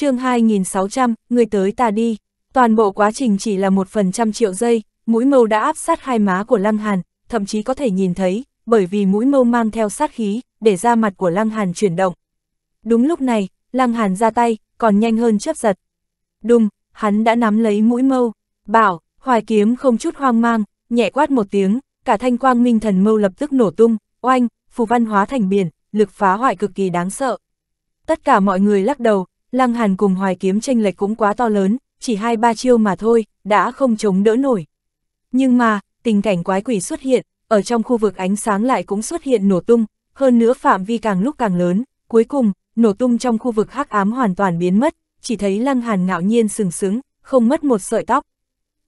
chương 2600, người tới ta đi. Toàn bộ quá trình chỉ là một phần trăm triệu giây, mũi mâu đã áp sát hai má của Lăng Hàn, thậm chí có thể nhìn thấy, bởi vì mũi mâu mang theo sát khí, để ra mặt của Lăng Hàn chuyển động. Đúng lúc này, Lăng Hàn ra tay, còn nhanh hơn chớp giật. Đùng, hắn đã nắm lấy mũi mâu, bảo, hoài kiếm không chút hoang mang, nhẹ quát một tiếng, cả thanh quang minh thần mâu lập tức nổ tung, oanh, phù văn hóa thành biển, lực phá hoại cực kỳ đáng sợ. Tất cả mọi người lắc đầu, Lăng Hàn cùng Hoài Kiếm tranh lệch cũng quá to lớn, chỉ hai ba chiêu mà thôi, đã không chống đỡ nổi. Nhưng mà, tình cảnh quái quỷ xuất hiện, ở trong khu vực ánh sáng lại cũng xuất hiện nổ tung, hơn nữa phạm vi càng lúc càng lớn, cuối cùng, nổ tung trong khu vực hắc ám hoàn toàn biến mất, chỉ thấy Lăng Hàn ngạo nhiên sừng sững, không mất một sợi tóc.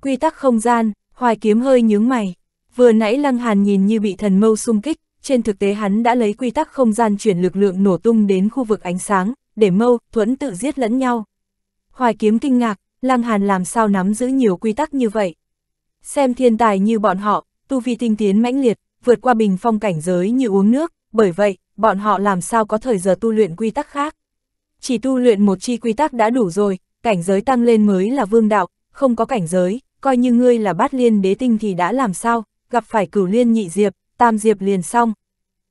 Quy tắc không gian, Hoài Kiếm hơi nhướng mày. Vừa nãy Lăng Hàn nhìn như bị thần mâu xung kích, trên thực tế hắn đã lấy quy tắc không gian chuyển lực lượng nổ tung đến khu vực ánh sáng, để mâu, thuẫn tự giết lẫn nhau. Hoài kiếm kinh ngạc, Lăng Hàn làm sao nắm giữ nhiều quy tắc như vậy. Xem thiên tài như bọn họ, tu vi tinh tiến mãnh liệt, vượt qua bình phong cảnh giới như uống nước, bởi vậy, bọn họ làm sao có thời giờ tu luyện quy tắc khác. Chỉ tu luyện một chi quy tắc đã đủ rồi, cảnh giới tăng lên mới là vương đạo, không có cảnh giới, coi như ngươi là bát liên đế tinh thì đã làm sao, gặp phải cửu liên nhị diệp, tam diệp liền xong.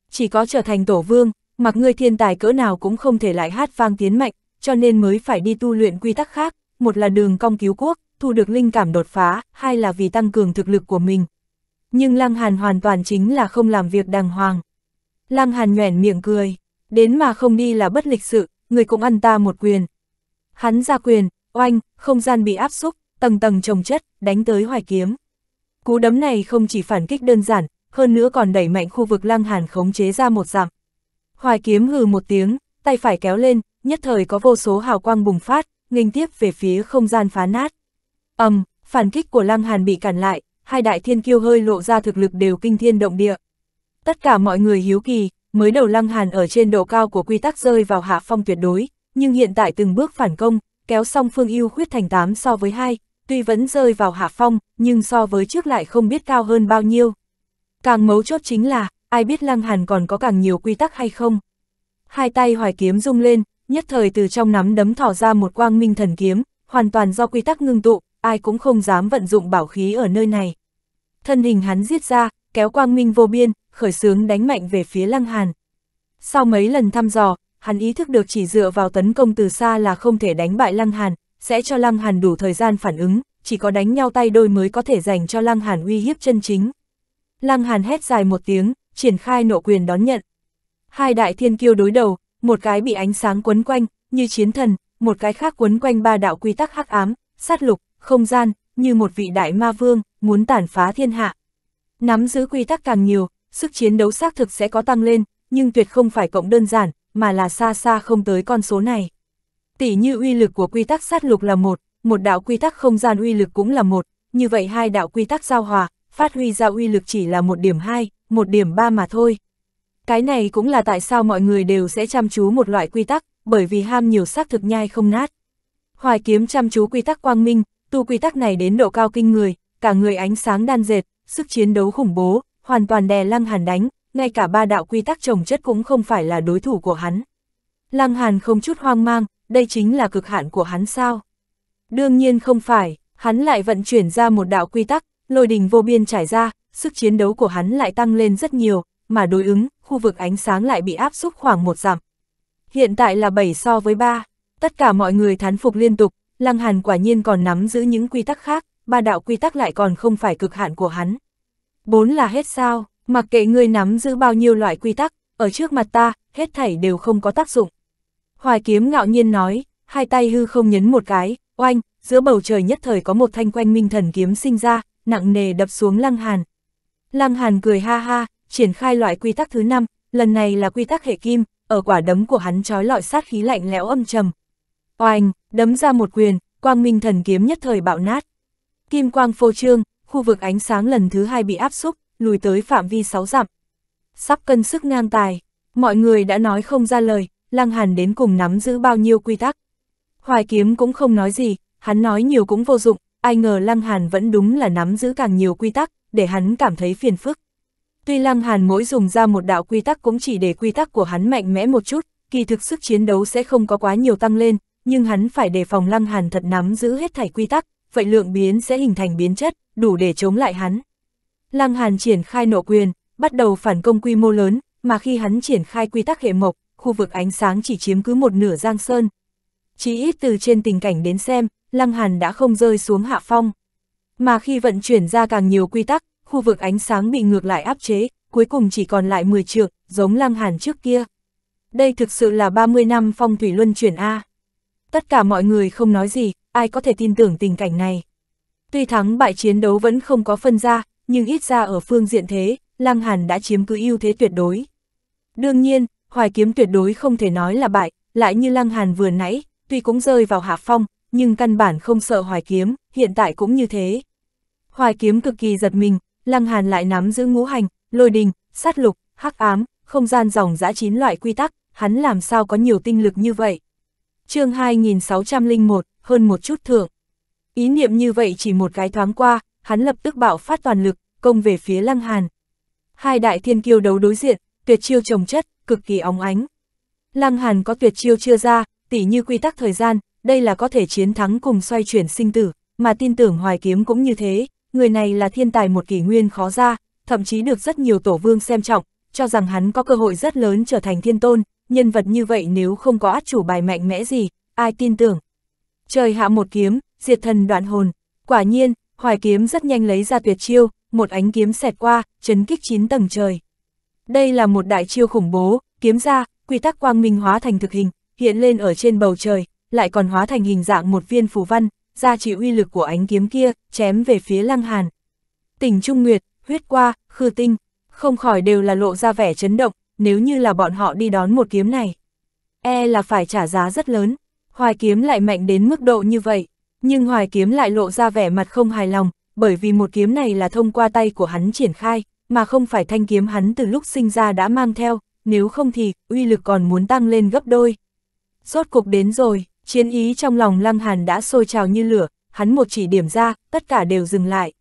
Chỉ có trở thành tổ vương, mặc ngươi thiên tài cỡ nào cũng không thể lại hát vang tiến mạnh, cho nên mới phải đi tu luyện quy tắc khác, một là đường cong cứu quốc, thu được linh cảm đột phá, hai là vì tăng cường thực lực của mình. Nhưng Lăng Hàn hoàn toàn chính là không làm việc đàng hoàng. Lăng Hàn nhoẻn miệng cười, đến mà không đi là bất lịch sự, người cũng ăn ta một quyền. Hắn ra quyền, oanh, không gian bị áp xúc, tầng tầng trồng chất, đánh tới hoài kiếm. Cú đấm này không chỉ phản kích đơn giản, hơn nữa còn đẩy mạnh khu vực Lăng Hàn khống chế ra một dạng. Hoài kiếm hừ một tiếng, tay phải kéo lên, nhất thời có vô số hào quang bùng phát, nghênh tiếp về phía không gian phá nát. ầm, um, phản kích của Lăng Hàn bị cản lại, hai đại thiên kiêu hơi lộ ra thực lực đều kinh thiên động địa. Tất cả mọi người hiếu kỳ, mới đầu Lăng Hàn ở trên độ cao của quy tắc rơi vào hạ phong tuyệt đối, nhưng hiện tại từng bước phản công, kéo song phương yêu khuyết thành 8 so với 2, tuy vẫn rơi vào hạ phong, nhưng so với trước lại không biết cao hơn bao nhiêu. Càng mấu chốt chính là, ai biết Lăng Hàn còn có càng nhiều quy tắc hay không. Hai tay hoài kiếm rung lên, nhất thời từ trong nắm đấm thỏ ra một quang minh thần kiếm, hoàn toàn do quy tắc ngưng tụ, ai cũng không dám vận dụng bảo khí ở nơi này. Thân hình hắn giết ra, kéo quang minh vô biên, khởi sướng đánh mạnh về phía Lăng Hàn. Sau mấy lần thăm dò, hắn ý thức được chỉ dựa vào tấn công từ xa là không thể đánh bại Lăng Hàn, sẽ cho Lăng Hàn đủ thời gian phản ứng, chỉ có đánh nhau tay đôi mới có thể dành cho Lăng Hàn uy hiếp chân chính. Lăng Hàn hét dài một tiếng, triển khai nộ quyền đón nhận. Hai đại thiên kiêu đối đầu, một cái bị ánh sáng quấn quanh, như chiến thần, một cái khác quấn quanh ba đạo quy tắc hắc ám, sát lục, không gian, như một vị đại ma vương, muốn tàn phá thiên hạ. Nắm giữ quy tắc càng nhiều, sức chiến đấu xác thực sẽ có tăng lên, nhưng tuyệt không phải cộng đơn giản, mà là xa xa không tới con số này. Tỷ như uy lực của quy tắc sát lục là một, một đạo quy tắc không gian uy lực cũng là một, như vậy hai đạo quy tắc giao hòa, phát huy ra uy lực chỉ là một điểm hai, một điểm ba mà thôi. Cái này cũng là tại sao mọi người đều sẽ chăm chú một loại quy tắc, bởi vì ham nhiều xác thực nhai không nát. Hoài kiếm chăm chú quy tắc quang minh, tu quy tắc này đến độ cao kinh người, cả người ánh sáng đan dệt, sức chiến đấu khủng bố, hoàn toàn đè lăng hàn đánh, ngay cả ba đạo quy tắc trồng chất cũng không phải là đối thủ của hắn. Lăng hàn không chút hoang mang, đây chính là cực hạn của hắn sao? Đương nhiên không phải, hắn lại vận chuyển ra một đạo quy tắc, lôi đình vô biên trải ra, sức chiến đấu của hắn lại tăng lên rất nhiều, mà đối ứng, khu vực ánh sáng lại bị áp xúc khoảng một dặm. Hiện tại là 7 so với 3, tất cả mọi người thán phục liên tục, Lăng Hàn quả nhiên còn nắm giữ những quy tắc khác, ba đạo quy tắc lại còn không phải cực hạn của hắn. Bốn là hết sao, mặc kệ ngươi nắm giữ bao nhiêu loại quy tắc, ở trước mặt ta, hết thảy đều không có tác dụng. Hoài kiếm ngạo nhiên nói, hai tay hư không nhấn một cái, oanh, giữa bầu trời nhất thời có một thanh quanh minh thần kiếm sinh ra, nặng nề đập xuống Lăng Hàn. Lăng Hàn cười ha ha, triển khai loại quy tắc thứ năm, lần này là quy tắc hệ kim, ở quả đấm của hắn trói lọi sát khí lạnh lẽo âm trầm. Oanh, đấm ra một quyền, quang minh thần kiếm nhất thời bạo nát. Kim quang phô trương, khu vực ánh sáng lần thứ hai bị áp xúc, lùi tới phạm vi 6 dặm. Sắp cân sức ngang tài, mọi người đã nói không ra lời, Lăng Hàn đến cùng nắm giữ bao nhiêu quy tắc. Hoài kiếm cũng không nói gì, hắn nói nhiều cũng vô dụng, ai ngờ Lăng Hàn vẫn đúng là nắm giữ càng nhiều quy tắc, để hắn cảm thấy phiền phức. Tuy Lăng Hàn mỗi dùng ra một đạo quy tắc cũng chỉ để quy tắc của hắn mạnh mẽ một chút, kỳ thực sức chiến đấu sẽ không có quá nhiều tăng lên, nhưng hắn phải đề phòng Lăng Hàn thật nắm giữ hết thảy quy tắc, vậy lượng biến sẽ hình thành biến chất, đủ để chống lại hắn. Lăng Hàn triển khai nộ quyền, bắt đầu phản công quy mô lớn, mà khi hắn triển khai quy tắc hệ mộc, khu vực ánh sáng chỉ chiếm cứ một nửa giang sơn. Chỉ ít từ trên tình cảnh đến xem, Lăng Hàn đã không rơi xuống hạ phong. Mà khi vận chuyển ra càng nhiều quy tắc, khu vực ánh sáng bị ngược lại áp chế, cuối cùng chỉ còn lại 10 trượng, giống lăng hàn trước kia. Đây thực sự là 30 năm phong thủy luân chuyển A. Tất cả mọi người không nói gì, ai có thể tin tưởng tình cảnh này. Tuy thắng bại chiến đấu vẫn không có phân ra, nhưng ít ra ở phương diện thế, Lăng Hàn đã chiếm cứ ưu thế tuyệt đối. Đương nhiên, Hoài Kiếm tuyệt đối không thể nói là bại, lại như Lăng Hàn vừa nãy, tuy cũng rơi vào hạ phong, nhưng căn bản không sợ Hoài Kiếm, hiện tại cũng như thế. Hoài kiếm cực kỳ giật mình, Lăng Hàn lại nắm giữ ngũ hành, lôi đình, sát lục, hắc ám, không gian dòng dã chín loại quy tắc, hắn làm sao có nhiều tinh lực như vậy. chương 2601, hơn một chút thưởng. Ý niệm như vậy chỉ một cái thoáng qua, hắn lập tức bạo phát toàn lực, công về phía Lăng Hàn. Hai đại thiên kiêu đấu đối diện, tuyệt chiêu trồng chất, cực kỳ óng ánh. Lăng Hàn có tuyệt chiêu chưa ra, tỉ như quy tắc thời gian, đây là có thể chiến thắng cùng xoay chuyển sinh tử, mà tin tưởng hoài kiếm cũng như thế, người này là thiên tài một kỷ nguyên khó ra, thậm chí được rất nhiều tổ vương xem trọng, cho rằng hắn có cơ hội rất lớn trở thành thiên tôn, nhân vật như vậy nếu không có át chủ bài mạnh mẽ gì, ai tin tưởng. Trời hạ một kiếm, diệt thần đoạn hồn, quả nhiên, hoài kiếm rất nhanh lấy ra tuyệt chiêu, một ánh kiếm xẹt qua, chấn kích chín tầng trời. Đây là một đại chiêu khủng bố, kiếm ra, quy tắc quang minh hóa thành thực hình, hiện lên ở trên bầu trời, lại còn hóa thành hình dạng một viên phù văn, ra chỉ uy lực của ánh kiếm kia, chém về phía Lăng Hàn. Tỉnh Trung Nguyệt, huyết qua, khư tinh, không khỏi đều là lộ ra vẻ chấn động, nếu như là bọn họ đi đón một kiếm này. E là phải trả giá rất lớn, hoài kiếm lại mạnh đến mức độ như vậy, nhưng hoài kiếm lại lộ ra vẻ mặt không hài lòng, bởi vì một kiếm này là thông qua tay của hắn triển khai, mà không phải thanh kiếm hắn từ lúc sinh ra đã mang theo, nếu không thì, uy lực còn muốn tăng lên gấp đôi. Rốt cục đến rồi, Chiến ý trong lòng Lăng Hàn đã sôi trào như lửa, hắn một chỉ điểm ra, tất cả đều dừng lại.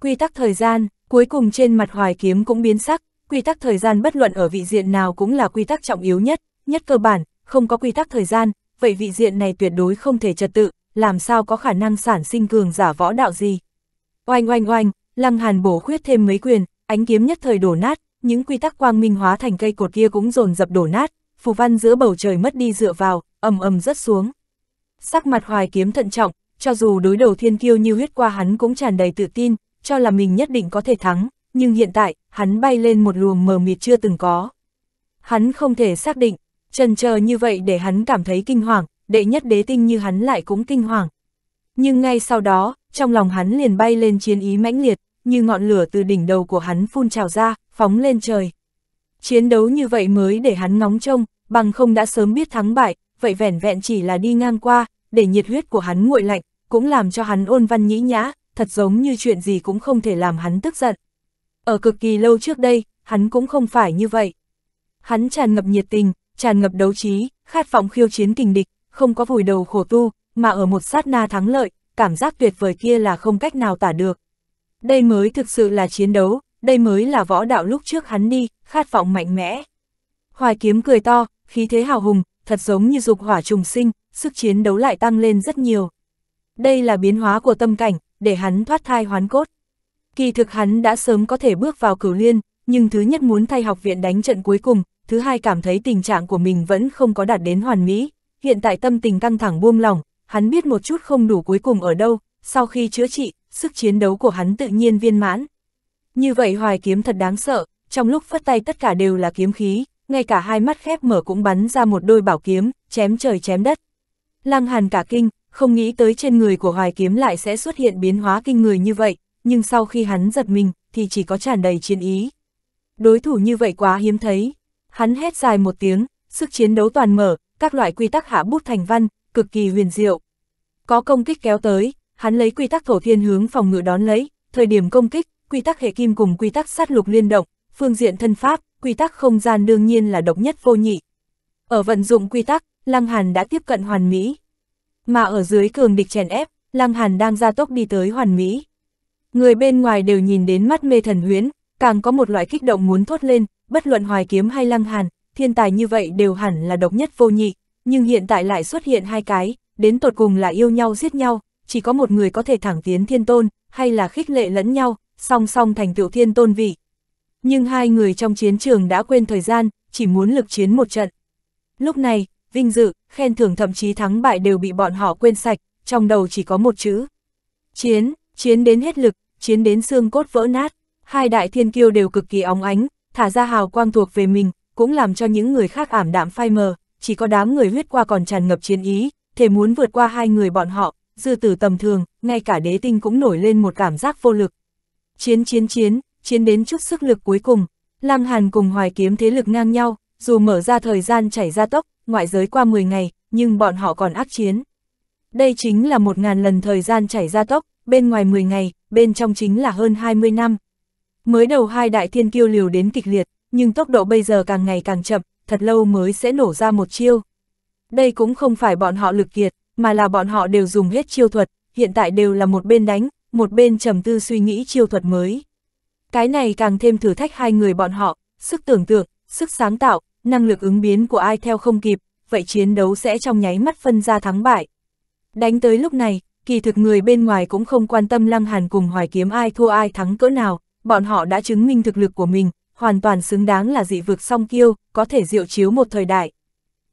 Quy tắc thời gian, cuối cùng trên mặt hoài kiếm cũng biến sắc, quy tắc thời gian bất luận ở vị diện nào cũng là quy tắc trọng yếu nhất, nhất cơ bản, không có quy tắc thời gian, vậy vị diện này tuyệt đối không thể trật tự, làm sao có khả năng sản sinh cường giả võ đạo gì. Oanh oanh oanh, Lăng Hàn bổ khuyết thêm mấy quyền, ánh kiếm nhất thời đổ nát, những quy tắc quang minh hóa thành cây cột kia cũng dồn dập đổ nát, phù văn giữa bầu trời mất đi dựa vào, ầm ầm rất xuống. Sắc mặt hoài kiếm thận trọng, cho dù đối đầu thiên kiêu như huyết qua hắn cũng tràn đầy tự tin, cho là mình nhất định có thể thắng, nhưng hiện tại, hắn bay lên một luồng mờ mịt chưa từng có. Hắn không thể xác định, trần chờ như vậy để hắn cảm thấy kinh hoàng, đệ nhất đế tinh như hắn lại cũng kinh hoàng. Nhưng ngay sau đó, trong lòng hắn liền bay lên chiến ý mãnh liệt, như ngọn lửa từ đỉnh đầu của hắn phun trào ra, phóng lên trời. Chiến đấu như vậy mới để hắn ngóng trông, bằng không đã sớm biết thắng bại, vậy vẻn vẹn chỉ là đi ngang qua, để nhiệt huyết của hắn nguội lạnh, cũng làm cho hắn ôn văn nhĩ nhã, thật giống như chuyện gì cũng không thể làm hắn tức giận. Ở cực kỳ lâu trước đây, hắn cũng không phải như vậy. Hắn tràn ngập nhiệt tình, tràn ngập đấu trí, khát vọng khiêu chiến kình địch, không có vùi đầu khổ tu, mà ở một sát na thắng lợi, cảm giác tuyệt vời kia là không cách nào tả được. Đây mới thực sự là chiến đấu, đây mới là võ đạo lúc trước hắn đi, khát vọng mạnh mẽ. Hoài kiếm cười to, khí thế hào hùng, thật giống như dục hỏa trùng sinh, sức chiến đấu lại tăng lên rất nhiều. Đây là biến hóa của tâm cảnh, để hắn thoát thai hoán cốt. Kỳ thực hắn đã sớm có thể bước vào cửu liên, nhưng thứ nhất muốn thay học viện đánh trận cuối cùng, thứ hai cảm thấy tình trạng của mình vẫn không có đạt đến hoàn mỹ, hiện tại tâm tình căng thẳng buông lỏng, hắn biết một chút không đủ cuối cùng ở đâu, sau khi chữa trị, sức chiến đấu của hắn tự nhiên viên mãn. Như vậy hoài kiếm thật đáng sợ, trong lúc phất tay tất cả đều là kiếm khí, ngay cả hai mắt khép mở cũng bắn ra một đôi bảo kiếm, chém trời chém đất. Lăng Hàn cả kinh, không nghĩ tới trên người của hoài kiếm lại sẽ xuất hiện biến hóa kinh người như vậy, nhưng sau khi hắn giật mình, thì chỉ có tràn đầy chiến ý. Đối thủ như vậy quá hiếm thấy. Hắn hét dài một tiếng, sức chiến đấu toàn mở, các loại quy tắc hạ bút thành văn, cực kỳ huyền diệu. Có công kích kéo tới, hắn lấy quy tắc thổ thiên hướng phòng ngự đón lấy, thời điểm công kích, quy tắc hệ kim cùng quy tắc sát lục liên động, phương diện thân pháp, quy tắc không gian đương nhiên là độc nhất vô nhị. Ở vận dụng quy tắc, Lăng Hàn đã tiếp cận hoàn mỹ. Mà ở dưới cường địch chèn ép, Lăng Hàn đang ra tốc đi tới hoàn mỹ. Người bên ngoài đều nhìn đến mắt mê thần huyến, càng có một loại kích động muốn thốt lên, bất luận hoài kiếm hay Lăng Hàn, thiên tài như vậy đều hẳn là độc nhất vô nhị, nhưng hiện tại lại xuất hiện hai cái, đến tột cùng là yêu nhau giết nhau, chỉ có một người có thể thẳng tiến thiên tôn, hay là khích lệ lẫn nhau, song song thành tựu thiên tôn vị, nhưng hai người trong chiến trường đã quên thời gian, chỉ muốn lực chiến một trận. Lúc này, vinh dự, khen thưởng thậm chí thắng bại đều bị bọn họ quên sạch, trong đầu chỉ có một chữ. Chiến, chiến đến hết lực, chiến đến xương cốt vỡ nát, hai đại thiên kiêu đều cực kỳ óng ánh, thả ra hào quang thuộc về mình, cũng làm cho những người khác ảm đạm phai mờ, chỉ có đám người huyết qua còn tràn ngập chiến ý, thể muốn vượt qua hai người bọn họ, dư tử tầm thường, ngay cả đế tinh cũng nổi lên một cảm giác vô lực. Chiến chiến chiến, chiến đến chút sức lực cuối cùng, Lam Hàn cùng hoài kiếm thế lực ngang nhau, dù mở ra thời gian chảy ra tốc, ngoại giới qua 10 ngày, nhưng bọn họ còn ác chiến. Đây chính là 1.000 lần thời gian chảy ra tốc, bên ngoài 10 ngày, bên trong chính là hơn 20 năm. Mới đầu hai đại thiên kiêu liều đến kịch liệt, nhưng tốc độ bây giờ càng ngày càng chậm, thật lâu mới sẽ nổ ra một chiêu. Đây cũng không phải bọn họ lực kiệt, mà là bọn họ đều dùng hết chiêu thuật, hiện tại đều là một bên đánh, một bên trầm tư suy nghĩ chiêu thuật mới. Cái này càng thêm thử thách hai người bọn họ, sức tưởng tượng, sức sáng tạo, năng lực ứng biến của ai theo không kịp, vậy chiến đấu sẽ trong nháy mắt phân ra thắng bại. Đánh tới lúc này, kỳ thực người bên ngoài cũng không quan tâm Lăng Hàn cùng Hoài Kiếm ai thua ai thắng cỡ nào, bọn họ đã chứng minh thực lực của mình, hoàn toàn xứng đáng là dị vực song kiêu, có thể diệu chiếu một thời đại.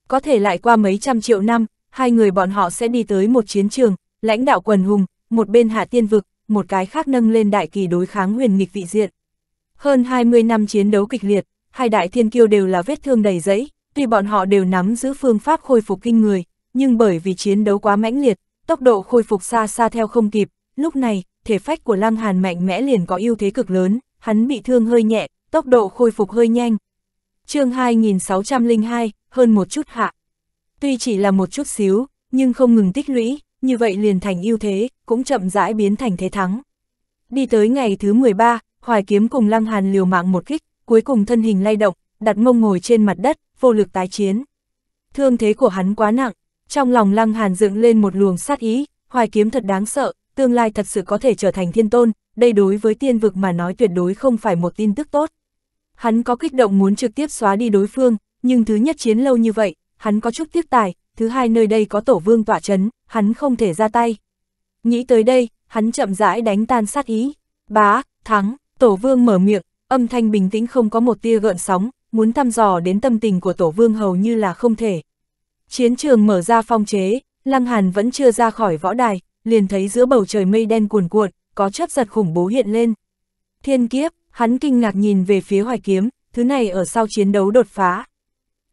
Có thể lại qua mấy trăm triệu năm, hai người bọn họ sẽ đi tới một chiến trường, lãnh đạo quần hùng, một bên hạ tiên vực, một cái khác nâng lên đại kỳ đối kháng huyền nghịch vị diện. Hơn 20 năm chiến đấu kịch liệt, hai đại thiên kiêu đều là vết thương đầy rẫy, tuy bọn họ đều nắm giữ phương pháp khôi phục kinh người, nhưng bởi vì chiến đấu quá mãnh liệt, tốc độ khôi phục xa xa theo không kịp, lúc này, thể phách của Lăng Hàn mạnh mẽ liền có ưu thế cực lớn, hắn bị thương hơi nhẹ, tốc độ khôi phục hơi nhanh. Chương 2602, hơn một chút hạ. Tuy chỉ là một chút xíu, nhưng không ngừng tích lũy, như vậy liền thành ưu thế, cũng chậm rãi biến thành thế thắng. Đi tới ngày thứ 13, Hoài Kiếm cùng Lăng Hàn liều mạng một kích, cuối cùng thân hình lay động, đặt mông ngồi trên mặt đất, vô lực tái chiến. Thương thế của hắn quá nặng, trong lòng Lăng Hàn dựng lên một luồng sát ý, Hoài Kiếm thật đáng sợ, tương lai thật sự có thể trở thành thiên tôn, đây đối với tiên vực mà nói tuyệt đối không phải một tin tức tốt. Hắn có kích động muốn trực tiếp xóa đi đối phương, nhưng thứ nhất chiến lâu như vậy, hắn có chút tiếc tài, thứ hai nơi đây có tổ vương tỏa chấn, hắn không thể ra tay. Nghĩ tới đây, hắn chậm rãi đánh tan sát ý. Bá, thắng, tổ vương mở miệng, âm thanh bình tĩnh không có một tia gợn sóng, muốn thăm dò đến tâm tình của tổ vương hầu như là không thể. Chiến trường mở ra phong chế, Lăng Hàn vẫn chưa ra khỏi võ đài, liền thấy giữa bầu trời mây đen cuồn cuộn, có chớp giật khủng bố hiện lên. Thiên kiếp, hắn kinh ngạc nhìn về phía hoài kiếm, thứ này ở sau chiến đấu đột phá.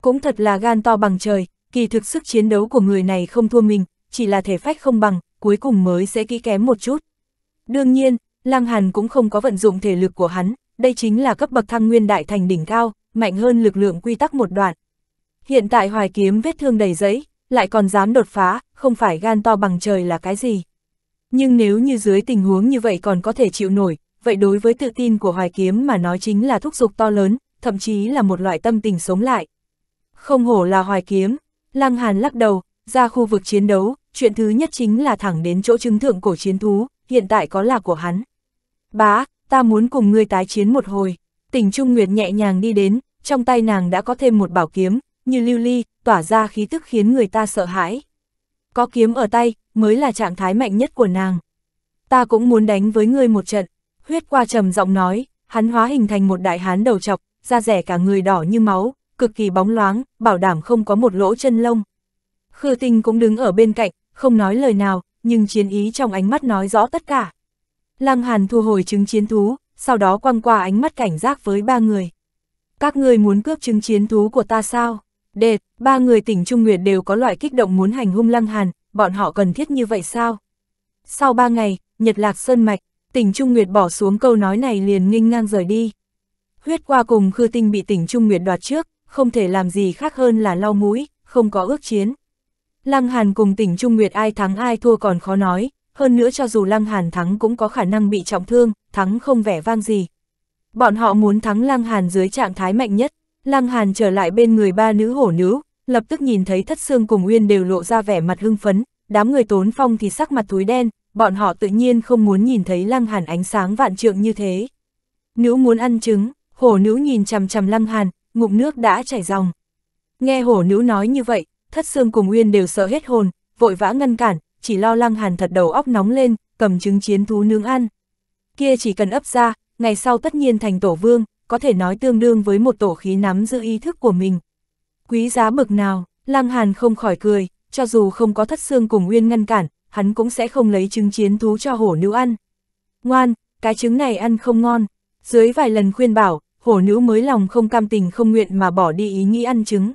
Cũng thật là gan to bằng trời, kỳ thực sức chiến đấu của người này không thua mình, chỉ là thể phách không bằng, cuối cùng mới sẽ kỹ kém một chút. Đương nhiên, Lăng Hàn cũng không có vận dụng thể lực của hắn, đây chính là cấp bậc thăng nguyên đại thành đỉnh cao, mạnh hơn lực lượng quy tắc một đoạn. Hiện tại hoài kiếm vết thương đầy giấy, lại còn dám đột phá, không phải gan to bằng trời là cái gì. Nhưng nếu như dưới tình huống như vậy còn có thể chịu nổi, vậy đối với tự tin của hoài kiếm mà nói chính là thúc giục to lớn, thậm chí là một loại tâm tình sống lại. Không hổ là hoài kiếm, Lăng Hàn lắc đầu, ra khu vực chiến đấu, chuyện thứ nhất chính là thẳng đến chỗ chứng thượng cổ chiến thú, hiện tại có là của hắn. Bá, ta muốn cùng ngươi tái chiến một hồi. Tỉnh Trung Nguyệt nhẹ nhàng đi đến, trong tay nàng đã có thêm một bảo kiếm, như lưu ly, tỏa ra khí tức khiến người ta sợ hãi. Có kiếm ở tay, mới là trạng thái mạnh nhất của nàng. Ta cũng muốn đánh với ngươi một trận. Huyết qua trầm giọng nói, hắn hóa hình thành một đại hán đầu chọc, da rẻ cả người đỏ như máu, cực kỳ bóng loáng, bảo đảm không có một lỗ chân lông. Khư tinh cũng đứng ở bên cạnh, không nói lời nào, nhưng chiến ý trong ánh mắt nói rõ tất cả. Lăng Hàn thu hồi chứng chiến thú, sau đó quăng qua ánh mắt cảnh giác với ba người. Các người muốn cướp chứng chiến thú của ta sao? Đệt, ba người tỉnh Trung Nguyệt đều có loại kích động muốn hành hung Lăng Hàn, bọn họ cần thiết như vậy sao? Sau ba ngày, Nhật Lạc Sơn Mạch, tỉnh Trung Nguyệt bỏ xuống câu nói này liền nghênh ngang rời đi. Huyết qua cùng Khư Tinh bị tỉnh Trung Nguyệt đoạt trước, không thể làm gì khác hơn là lau mũi, không có ước chiến. Lăng Hàn cùng tỉnh Trung Nguyệt ai thắng ai thua còn khó nói, hơn nữa cho dù Lăng Hàn thắng cũng có khả năng bị trọng thương, thắng không vẻ vang gì. Bọn họ muốn thắng Lăng Hàn dưới trạng thái mạnh nhất, Lăng Hàn trở lại bên người ba nữ hổ nữ, lập tức nhìn thấy Thất xương cùng Uyên đều lộ ra vẻ mặt hưng phấn, đám người tốn phong thì sắc mặt túi đen, bọn họ tự nhiên không muốn nhìn thấy Lăng Hàn ánh sáng vạn trượng như thế. Nữ muốn ăn trứng, hổ nữ nhìn chằm chằm Lăng Hàn, ngụm nước đã chảy ròng. Nghe hổ nữ nói như vậy, thất xương cùng Uyên đều sợ hết hồn, vội vã ngăn cản, chỉ lo lăng hàn thật đầu óc nóng lên, cầm trứng chiến thú nướng ăn. Kia chỉ cần ấp ra, ngày sau tất nhiên thành tổ vương, có thể nói tương đương với một tổ khí nắm giữ ý thức của mình. Quý giá bực nào, lăng hàn không khỏi cười, cho dù không có thất xương cùng Uyên ngăn cản, hắn cũng sẽ không lấy trứng chiến thú cho hổ nữ ăn. Ngoan, cái trứng này ăn không ngon, dưới vài lần khuyên bảo, hổ nữ mới lòng không cam tình không nguyện mà bỏ đi ý nghĩ ăn trứng.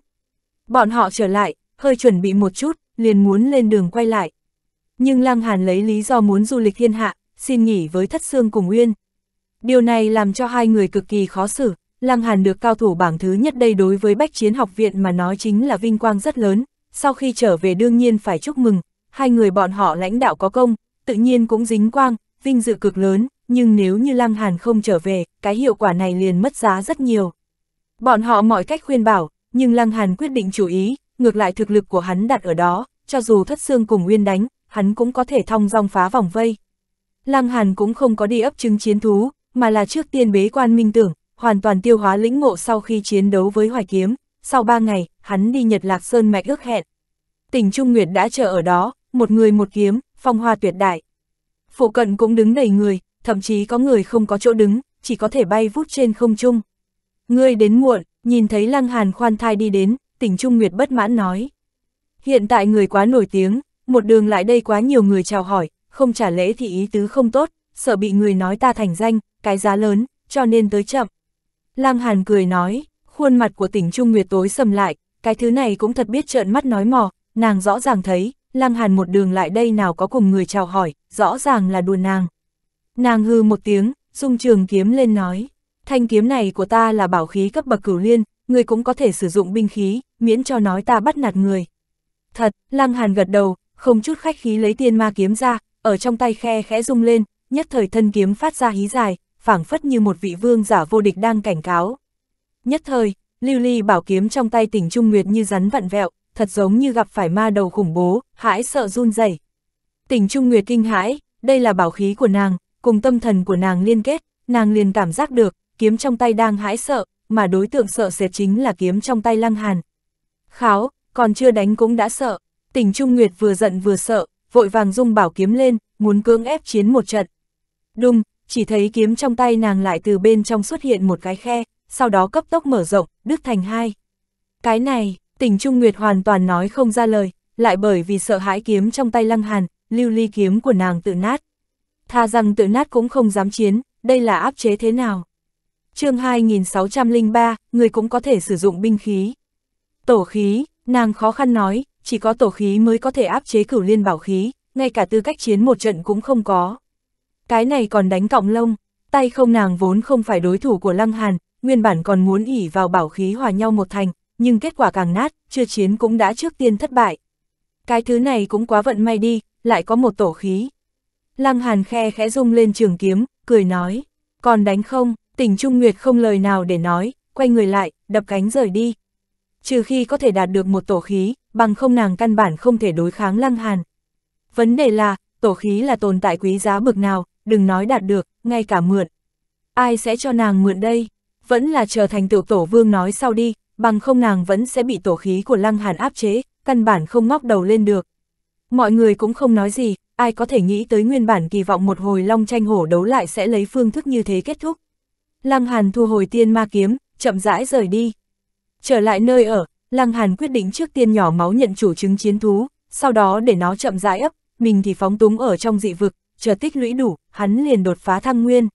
Bọn họ trở lại, hơi chuẩn bị một chút, liền muốn lên đường quay lại. Nhưng Lăng Hàn lấy lý do muốn du lịch thiên hạ, xin nghỉ với Thất Sương cùng Uyên. Điều này làm cho hai người cực kỳ khó xử, Lăng Hàn được cao thủ bảng thứ nhất đây đối với Bách Chiến Học Viện mà nói chính là vinh quang rất lớn, sau khi trở về đương nhiên phải chúc mừng, hai người bọn họ lãnh đạo có công, tự nhiên cũng dính quang, vinh dự cực lớn, nhưng nếu như Lăng Hàn không trở về, cái hiệu quả này liền mất giá rất nhiều. Bọn họ mọi cách khuyên bảo, nhưng Lăng Hàn quyết định chú ý, ngược lại thực lực của hắn đặt ở đó, cho dù thất xương cùng Nguyên đánh, hắn cũng có thể thong dong phá vòng vây. Lăng Hàn cũng không có đi ấp chứng chiến thú, mà là trước tiên bế quan minh tưởng, hoàn toàn tiêu hóa lĩnh ngộ sau khi chiến đấu với Hoài Kiếm, sau ba ngày, hắn đi Nhật Lạc Sơn mạch ước hẹn. Tỉnh Trung Nguyệt đã chờ ở đó, một người một kiếm, phong hoa tuyệt đại. Phụ cận cũng đứng đầy người, thậm chí có người không có chỗ đứng, chỉ có thể bay vút trên không trung. Ngươi đến muộn, nhìn thấy Lăng Hàn khoan thai đi đến, tỉnh Trung Nguyệt bất mãn nói. Hiện tại người quá nổi tiếng, một đường lại đây quá nhiều người chào hỏi, không trả lễ thì ý tứ không tốt, sợ bị người nói ta thành danh, cái giá lớn, cho nên tới chậm. Lăng Hàn cười nói, khuôn mặt của tỉnh Trung Nguyệt tối sầm lại, cái thứ này cũng thật biết trợn mắt nói mò, nàng rõ ràng thấy, Lăng Hàn một đường lại đây nào có cùng người chào hỏi, rõ ràng là đùa nàng. Nàng hư một tiếng, dung trường kiếm lên nói, thanh kiếm này của ta là bảo khí cấp bậc cửu liên, người cũng có thể sử dụng binh khí, miễn cho nói ta bắt nạt người. Thật, Lăng Hàn gật đầu, không chút khách khí lấy tiên ma kiếm ra, ở trong tay khe khẽ rung lên, nhất thời thân kiếm phát ra hí dài, phảng phất như một vị vương giả vô địch đang cảnh cáo. Nhất thời, Lưu Ly bảo kiếm trong tay Tỉnh Trung Nguyệt như rắn vặn vẹo, thật giống như gặp phải ma đầu khủng bố, hãi sợ run rẩy. Tỉnh Trung Nguyệt kinh hãi, đây là bảo khí của nàng, cùng tâm thần của nàng liên kết, nàng liền cảm giác được, kiếm trong tay đang hãi sợ, mà đối tượng sợ sệt chính là kiếm trong tay lăng hàn. Kháo, còn chưa đánh cũng đã sợ, tỉnh Trung Nguyệt vừa giận vừa sợ, vội vàng dung bảo kiếm lên, muốn cưỡng ép chiến một trận. Đùng, chỉ thấy kiếm trong tay nàng lại từ bên trong xuất hiện một cái khe, sau đó cấp tốc mở rộng, đứt thành hai. Cái này, tỉnh Trung Nguyệt hoàn toàn nói không ra lời, lại bởi vì sợ hãi kiếm trong tay lăng hàn, lưu ly kiếm của nàng tự nát tha rằng tự nát cũng không dám chiến, đây là áp chế thế nào? chương 2603, người cũng có thể sử dụng binh khí. Tổ khí, nàng khó khăn nói, chỉ có tổ khí mới có thể áp chế cửu liên bảo khí, ngay cả tư cách chiến một trận cũng không có. Cái này còn đánh cọng lông, tay không nàng vốn không phải đối thủ của Lăng Hàn, nguyên bản còn muốn ỉ vào bảo khí hòa nhau một thành, nhưng kết quả càng nát, chưa chiến cũng đã trước tiên thất bại. Cái thứ này cũng quá vận may đi, lại có một tổ khí. Lăng Hàn khe khẽ rung lên trường kiếm, cười nói, còn đánh không, tỉnh Trung Nguyệt không lời nào để nói, quay người lại, đập cánh rời đi. Trừ khi có thể đạt được một tổ khí, bằng không nàng căn bản không thể đối kháng Lăng Hàn. Vấn đề là, tổ khí là tồn tại quý giá bực nào, đừng nói đạt được, ngay cả mượn. Ai sẽ cho nàng mượn đây? Vẫn là chờ thành tiểu tổ vương nói sau đi, bằng không nàng vẫn sẽ bị tổ khí của Lăng Hàn áp chế, căn bản không ngóc đầu lên được. Mọi người cũng không nói gì, ai có thể nghĩ tới nguyên bản kỳ vọng một hồi long tranh hổ đấu lại sẽ lấy phương thức như thế kết thúc. Lăng Hàn thu hồi tiên ma kiếm, chậm rãi rời đi. Trở lại nơi ở, Lăng Hàn quyết định trước tiên nhỏ máu nhận chủ chứng chiến thú, sau đó để nó chậm rãi ấp, mình thì phóng túng ở trong dị vực, chờ tích lũy đủ, hắn liền đột phá thăng nguyên.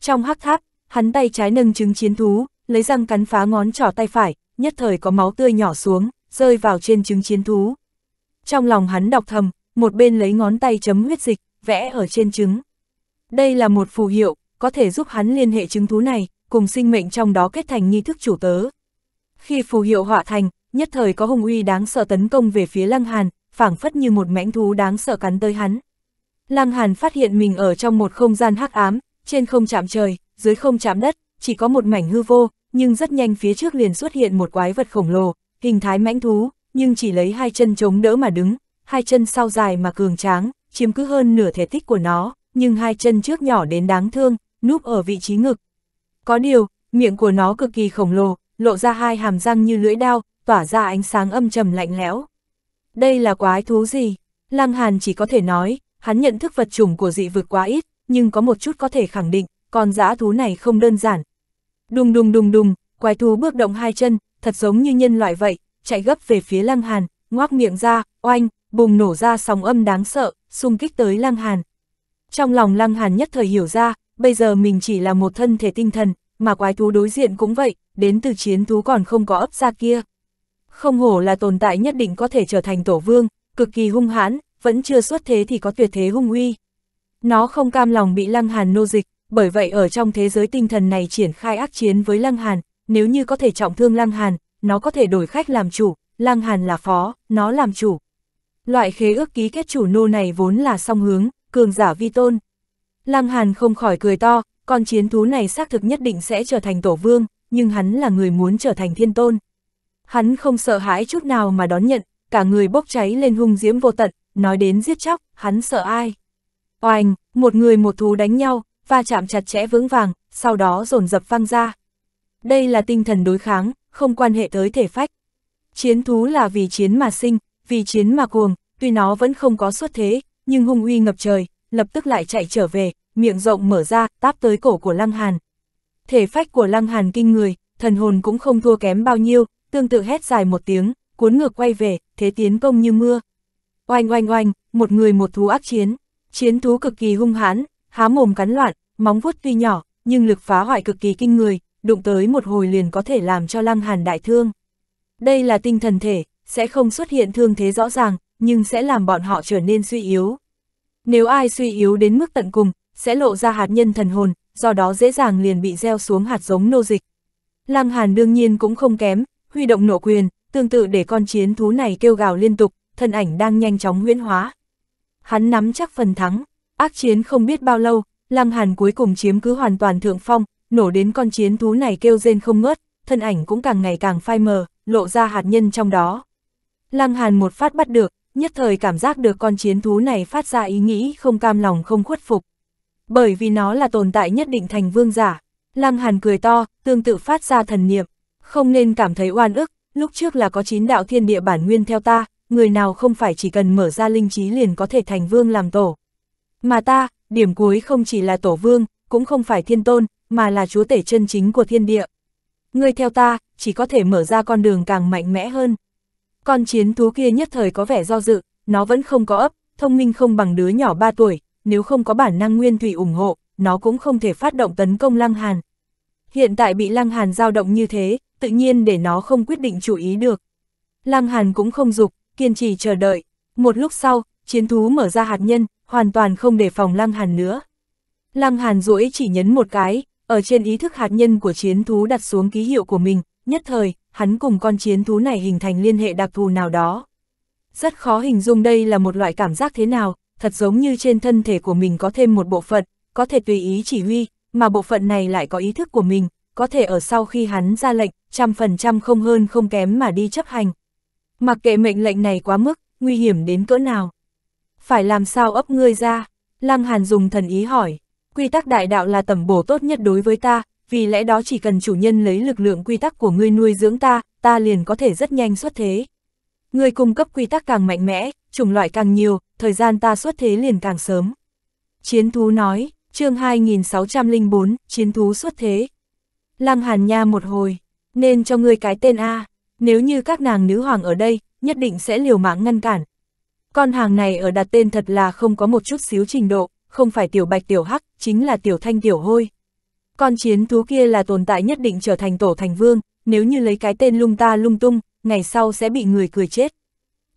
Trong hắc tháp, hắn tay trái nâng chứng chiến thú, lấy răng cắn phá ngón trỏ tay phải, nhất thời có máu tươi nhỏ xuống, rơi vào trên chứng chiến thú. Trong lòng hắn đọc thầm, một bên lấy ngón tay chấm huyết dịch, vẽ ở trên trứng. Đây là một phù hiệu, có thể giúp hắn liên hệ chứng thú này, cùng sinh mệnh trong đó kết thành nghi thức chủ tớ. Khi phù hiệu họa thành, nhất thời có hung uy đáng sợ tấn công về phía Lăng Hàn, phảng phất như một mãnh thú đáng sợ cắn tới hắn. Lăng Hàn phát hiện mình ở trong một không gian hắc ám, trên không chạm trời, dưới không chạm đất, chỉ có một mảnh hư vô, nhưng rất nhanh phía trước liền xuất hiện một quái vật khổng lồ, hình thái mãnh thú, nhưng chỉ lấy hai chân chống đỡ mà đứng, hai chân sau dài mà cường tráng, chiếm cứ hơn nửa thể tích của nó, nhưng hai chân trước nhỏ đến đáng thương, núp ở vị trí ngực. Có điều, miệng của nó cực kỳ khổng lồ, lộ ra hai hàm răng như lưỡi đao, tỏa ra ánh sáng âm trầm lạnh lẽo. Đây là quái thú gì? Lăng Hàn chỉ có thể nói, hắn nhận thức vật chủng của dị vực quá ít, nhưng có một chút có thể khẳng định, con dã thú này không đơn giản. Đùng đùng đùng đùng, quái thú bước động hai chân, thật giống như nhân loại vậy, chạy gấp về phía Lăng Hàn, ngoác miệng ra, oanh, bùng nổ ra sóng âm đáng sợ, xung kích tới Lăng Hàn. Trong lòng Lăng Hàn nhất thời hiểu ra, bây giờ mình chỉ là một thân thể tinh thần, mà quái thú đối diện cũng vậy, đến từ chiến thú còn không có ấp ra kia. Không hổ là tồn tại nhất định có thể trở thành tổ vương, cực kỳ hung hãn, vẫn chưa xuất thế thì có tuyệt thế hung uy. Nó không cam lòng bị Lăng Hàn nô dịch, bởi vậy ở trong thế giới tinh thần này triển khai ác chiến với Lăng Hàn, nếu như có thể trọng thương Lăng Hàn, nó có thể đổi khách làm chủ, Lăng Hàn là phó, nó làm chủ. Loại khế ước ký kết chủ nô này vốn là song hướng, cường giả vi tôn. Lăng Hàn không khỏi cười to, con chiến thú này xác thực nhất định sẽ trở thành tổ vương, nhưng hắn là người muốn trở thành thiên tôn. Hắn không sợ hãi chút nào mà đón nhận, cả người bốc cháy lên hung diễm vô tận, nói đến giết chóc, hắn sợ ai. Oanh, một người một thú đánh nhau, va chạm chặt chẽ vững vàng, sau đó rồn dập văng ra. Đây là tinh thần đối kháng, không quan hệ tới thể phách. Chiến thú là vì chiến mà sinh, vì chiến mà cuồng, tuy nó vẫn không có xuất thế, nhưng hung uy ngập trời, lập tức lại chạy trở về, miệng rộng mở ra, táp tới cổ của Lăng Hàn. Thể phách của Lăng Hàn kinh người, thần hồn cũng không thua kém bao nhiêu, tương tự hét dài một tiếng, cuốn ngược quay về, thế tiến công như mưa. Oanh oanh oanh, một người một thú ác chiến, chiến thú cực kỳ hung hãn, há mồm cắn loạn, móng vuốt tuy nhỏ, nhưng lực phá hoại cực kỳ kinh người, đụng tới một hồi liền có thể làm cho Lăng Hàn đại thương. Đây là tinh thần thể, sẽ không xuất hiện thương thế rõ ràng, nhưng sẽ làm bọn họ trở nên suy yếu. Nếu ai suy yếu đến mức tận cùng, sẽ lộ ra hạt nhân thần hồn, do đó dễ dàng liền bị gieo xuống hạt giống nô dịch. Lăng Hàn đương nhiên cũng không kém, huy động nộ quyền, tương tự để con chiến thú này kêu gào liên tục, thân ảnh đang nhanh chóng huyễn hóa. Hắn nắm chắc phần thắng, ác chiến không biết bao lâu, Lăng Hàn cuối cùng chiếm cứ hoàn toàn thượng phong, nổ đến con chiến thú này kêu rên không ngớt, thân ảnh cũng càng ngày càng phai mờ, lộ ra hạt nhân trong đó. Lăng Hàn một phát bắt được, nhất thời cảm giác được con chiến thú này phát ra ý nghĩ không cam lòng không khuất phục. Bởi vì nó là tồn tại nhất định thành vương giả. Lăng Hàn cười to, tương tự phát ra thần niệm. Không nên cảm thấy oan ức, lúc trước là có chín đạo thiên địa bản nguyên theo ta, người nào không phải chỉ cần mở ra linh trí liền có thể thành vương làm tổ. Mà ta, điểm cuối không chỉ là tổ vương, cũng không phải thiên tôn, mà là chúa tể chân chính của thiên địa. Người theo ta, chỉ có thể mở ra con đường càng mạnh mẽ hơn, con chiến thú kia nhất thời có vẻ do dự, nó vẫn không có ấp, thông minh không bằng đứa nhỏ 3 tuổi, nếu không có bản năng nguyên thủy ủng hộ, nó cũng không thể phát động tấn công Lăng Hàn. Hiện tại bị Lăng Hàn dao động như thế, tự nhiên để nó không quyết định chủ ý được. Lăng Hàn cũng không dục, kiên trì chờ đợi. Một lúc sau, chiến thú mở ra hạt nhân, hoàn toàn không đề phòng Lăng Hàn nữa. Lăng Hàn duỗi chỉ nhấn một cái, ở trên ý thức hạt nhân của chiến thú đặt xuống ký hiệu của mình, nhất thời, hắn cùng con chiến thú này hình thành liên hệ đặc thù nào đó. Rất khó hình dung đây là một loại cảm giác thế nào, thật giống như trên thân thể của mình có thêm một bộ phận, có thể tùy ý chỉ huy, mà bộ phận này lại có ý thức của mình, có thể ở sau khi hắn ra lệnh, trăm phần trăm không hơn không kém mà đi chấp hành. Mặc kệ mệnh lệnh này quá mức, nguy hiểm đến cỡ nào. Phải làm sao ấp ngươi ra? Lăng Hàn dùng thần ý hỏi. Quy tắc đại đạo là tầm bổ tốt nhất đối với ta, vì lẽ đó chỉ cần chủ nhân lấy lực lượng quy tắc của ngươi nuôi dưỡng ta, ta liền có thể rất nhanh xuất thế. Ngươi cung cấp quy tắc càng mạnh mẽ, chủng loại càng nhiều, thời gian ta xuất thế liền càng sớm. Chiến thú nói, chương 2604, chiến thú xuất thế. Lăng Hàn Nha một hồi, nên cho ngươi cái tên A, nếu như các nàng nữ hoàng ở đây, nhất định sẽ liều mạng ngăn cản. Con hàng này ở đặt tên thật là không có một chút xíu trình độ, không phải tiểu bạch tiểu hắc, chính là tiểu thanh tiểu hôi. Con chiến thú kia là tồn tại nhất định trở thành tổ thành vương, nếu như lấy cái tên lung ta lung tung, ngày sau sẽ bị người cười chết.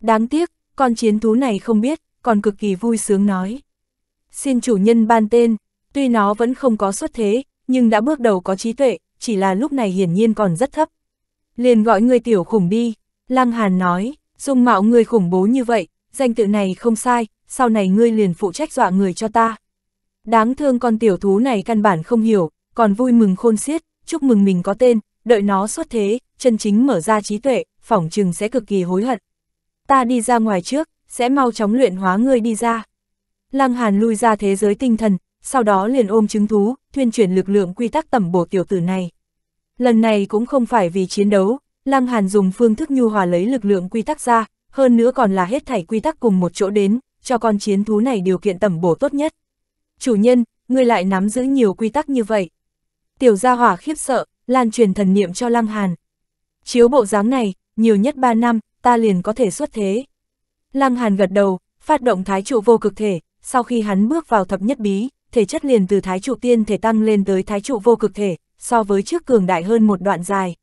Đáng tiếc, con chiến thú này không biết, còn cực kỳ vui sướng nói. Xin chủ nhân ban tên, tuy nó vẫn không có xuất thế, nhưng đã bước đầu có trí tuệ, chỉ là lúc này hiển nhiên còn rất thấp. Liền gọi người tiểu khủng đi, Lăng Hàn nói, dung mạo người khủng bố như vậy, danh tự này không sai, sau này ngươi liền phụ trách dọa người cho ta. Đáng thương con tiểu thú này căn bản không hiểu, còn vui mừng khôn xiết, chúc mừng mình có tên, đợi nó xuất thế, chân chính mở ra trí tuệ, phỏng chừng sẽ cực kỳ hối hận. Ta đi ra ngoài trước, sẽ mau chóng luyện hóa ngươi đi ra. Lăng Hàn lui ra thế giới tinh thần, sau đó liền ôm chứng thú, thuyên chuyển lực lượng quy tắc tẩm bổ tiểu tử này. Lần này cũng không phải vì chiến đấu, Lăng Hàn dùng phương thức nhu hòa lấy lực lượng quy tắc ra, hơn nữa còn là hết thảy quy tắc cùng một chỗ đến, cho con chiến thú này điều kiện tẩm bổ tốt nhất. Chủ nhân, ngươi lại nắm giữ nhiều quy tắc như vậy. Tiểu gia hỏa khiếp sợ, lan truyền thần niệm cho Lăng Hàn. Chiếu bộ dáng này, nhiều nhất 3 năm, ta liền có thể xuất thế. Lăng Hàn gật đầu, phát động thái trụ vô cực thể, sau khi hắn bước vào thập nhất bí, thể chất liền từ thái trụ tiên thể tăng lên tới thái trụ vô cực thể, so với trước cường đại hơn một đoạn dài.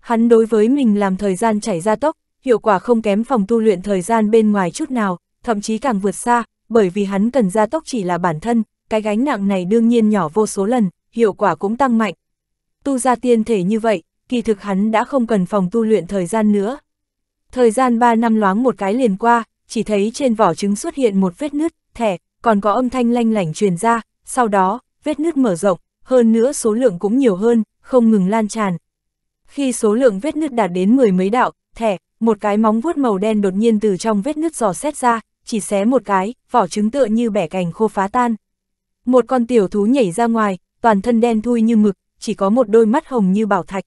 Hắn đối với mình làm thời gian chảy ra tốc, hiệu quả không kém phòng tu luyện thời gian bên ngoài chút nào, thậm chí càng vượt xa, bởi vì hắn cần gia tốc chỉ là bản thân, cái gánh nặng này đương nhiên nhỏ vô số lần, hiệu quả cũng tăng mạnh. Tu ra tiên thể như vậy, kỳ thực hắn đã không cần phòng tu luyện thời gian nữa. Thời gian 3 năm loáng một cái liền qua, chỉ thấy trên vỏ trứng xuất hiện một vết nứt, thẻ, còn có âm thanh lanh lảnh truyền ra, sau đó, vết nứt mở rộng, hơn nữa số lượng cũng nhiều hơn, không ngừng lan tràn. Khi số lượng vết nứt đạt đến mười mấy đạo, thẻ, một cái móng vuốt màu đen đột nhiên từ trong vết nứt giò xét ra, chỉ xé một cái, vỏ trứng tựa như bẻ cành khô phá tan. Một con tiểu thú nhảy ra ngoài, toàn thân đen thui như mực, chỉ có một đôi mắt hồng như bảo thạch.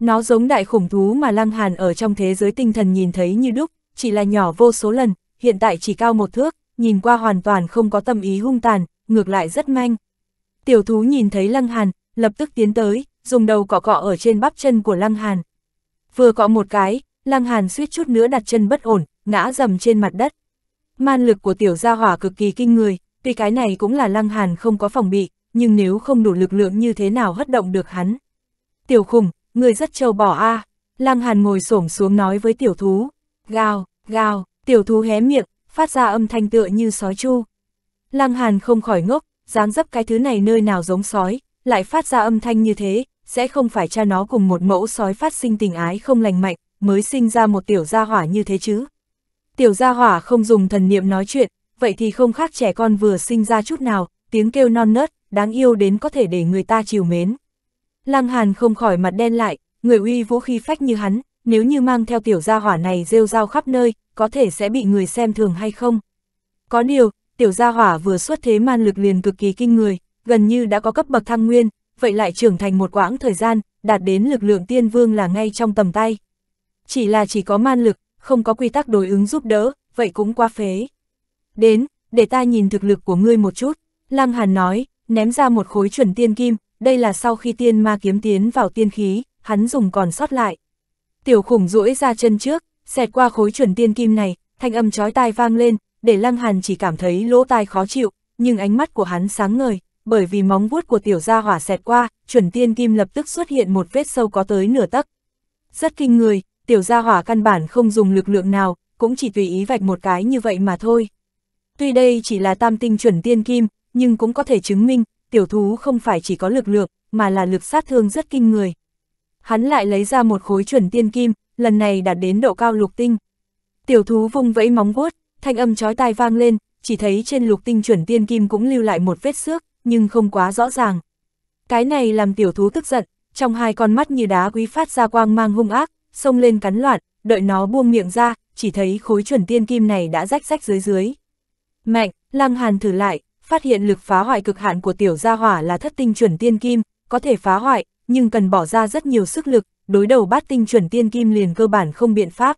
Nó giống đại khủng thú mà Lăng Hàn ở trong thế giới tinh thần nhìn thấy như đúc, chỉ là nhỏ vô số lần, hiện tại chỉ cao một thước, nhìn qua hoàn toàn không có tâm ý hung tàn, ngược lại rất manh. Tiểu thú nhìn thấy Lăng Hàn, lập tức tiến tới, dùng đầu cọ cọ ở trên bắp chân của Lăng Hàn. Vừa cọ một cái, Lăng Hàn suýt chút nữa đặt chân bất ổn, ngã rầm trên mặt đất. Man lực của tiểu gia hỏa cực kỳ kinh người, tuy cái này cũng là Lăng Hàn không có phòng bị, nhưng nếu không đủ lực lượng như thế nào hất động được hắn. Tiểu khùng, người rất trâu bỏ a à. Lăng Hàn ngồi xổm xuống nói với tiểu thú. Gào, gào, tiểu thú hé miệng, phát ra âm thanh tựa như sói chu. Lăng Hàn không khỏi ngốc, dáng dấp cái thứ này nơi nào giống sói, lại phát ra âm thanh như thế, sẽ không phải cha nó cùng một mẫu sói phát sinh tình ái không lành mạnh, mới sinh ra một tiểu gia hỏa như thế chứ. Tiểu gia hỏa không dùng thần niệm nói chuyện, vậy thì không khác trẻ con vừa sinh ra chút nào, tiếng kêu non nớt, đáng yêu đến có thể để người ta chiều mến. Lăng Hàn không khỏi mặt đen lại, người uy vũ khí phách như hắn, nếu như mang theo tiểu gia hỏa này rêu rao khắp nơi, có thể sẽ bị người xem thường hay không. Có điều, tiểu gia hỏa vừa xuất thế man lực liền cực kỳ kinh người, gần như đã có cấp bậc thăng nguyên, vậy lại trưởng thành một quãng thời gian, đạt đến lực lượng tiên vương là ngay trong tầm tay. Chỉ là chỉ có man lực, không có quy tắc đối ứng giúp đỡ, vậy cũng quá phế. Đến, để ta nhìn thực lực của ngươi một chút, Lăng Hàn nói, ném ra một khối chuẩn tiên kim, đây là sau khi tiên ma kiếm tiến vào tiên khí, hắn dùng còn sót lại. Tiểu khủng duỗi ra chân trước, xẹt qua khối chuẩn tiên kim này, thanh âm chói tai vang lên, để Lăng Hàn chỉ cảm thấy lỗ tai khó chịu, nhưng ánh mắt của hắn sáng ngời, bởi vì móng vuốt của tiểu gia hỏa xẹt qua, chuẩn tiên kim lập tức xuất hiện một vết sâu có tới nửa tấc. Rất kinh người, tiểu gia hỏa căn bản không dùng lực lượng nào, cũng chỉ tùy ý vạch một cái như vậy mà thôi. Tuy đây chỉ là tam tinh chuẩn tiên kim, nhưng cũng có thể chứng minh, tiểu thú không phải chỉ có lực lượng, mà là lực sát thương rất kinh người. Hắn lại lấy ra một khối chuẩn tiên kim, lần này đạt đến độ cao lục tinh. Tiểu thú vung vẫy móng vuốt, thanh âm chói tai vang lên, chỉ thấy trên lục tinh chuẩn tiên kim cũng lưu lại một vết xước, nhưng không quá rõ ràng. Cái này làm tiểu thú tức giận, trong hai con mắt như đá quý phát ra quang mang hung ác, xông lên cắn loạn, đợi nó buông miệng ra, chỉ thấy khối chuẩn tiên kim này đã rách rách dưới dưới. Mạnh, lăng hàn thử lại, phát hiện lực phá hoại cực hạn của tiểu gia hỏa là thất tinh chuẩn tiên kim, có thể phá hoại, nhưng cần bỏ ra rất nhiều sức lực, đối đầu bát tinh chuẩn tiên kim liền cơ bản không biện pháp.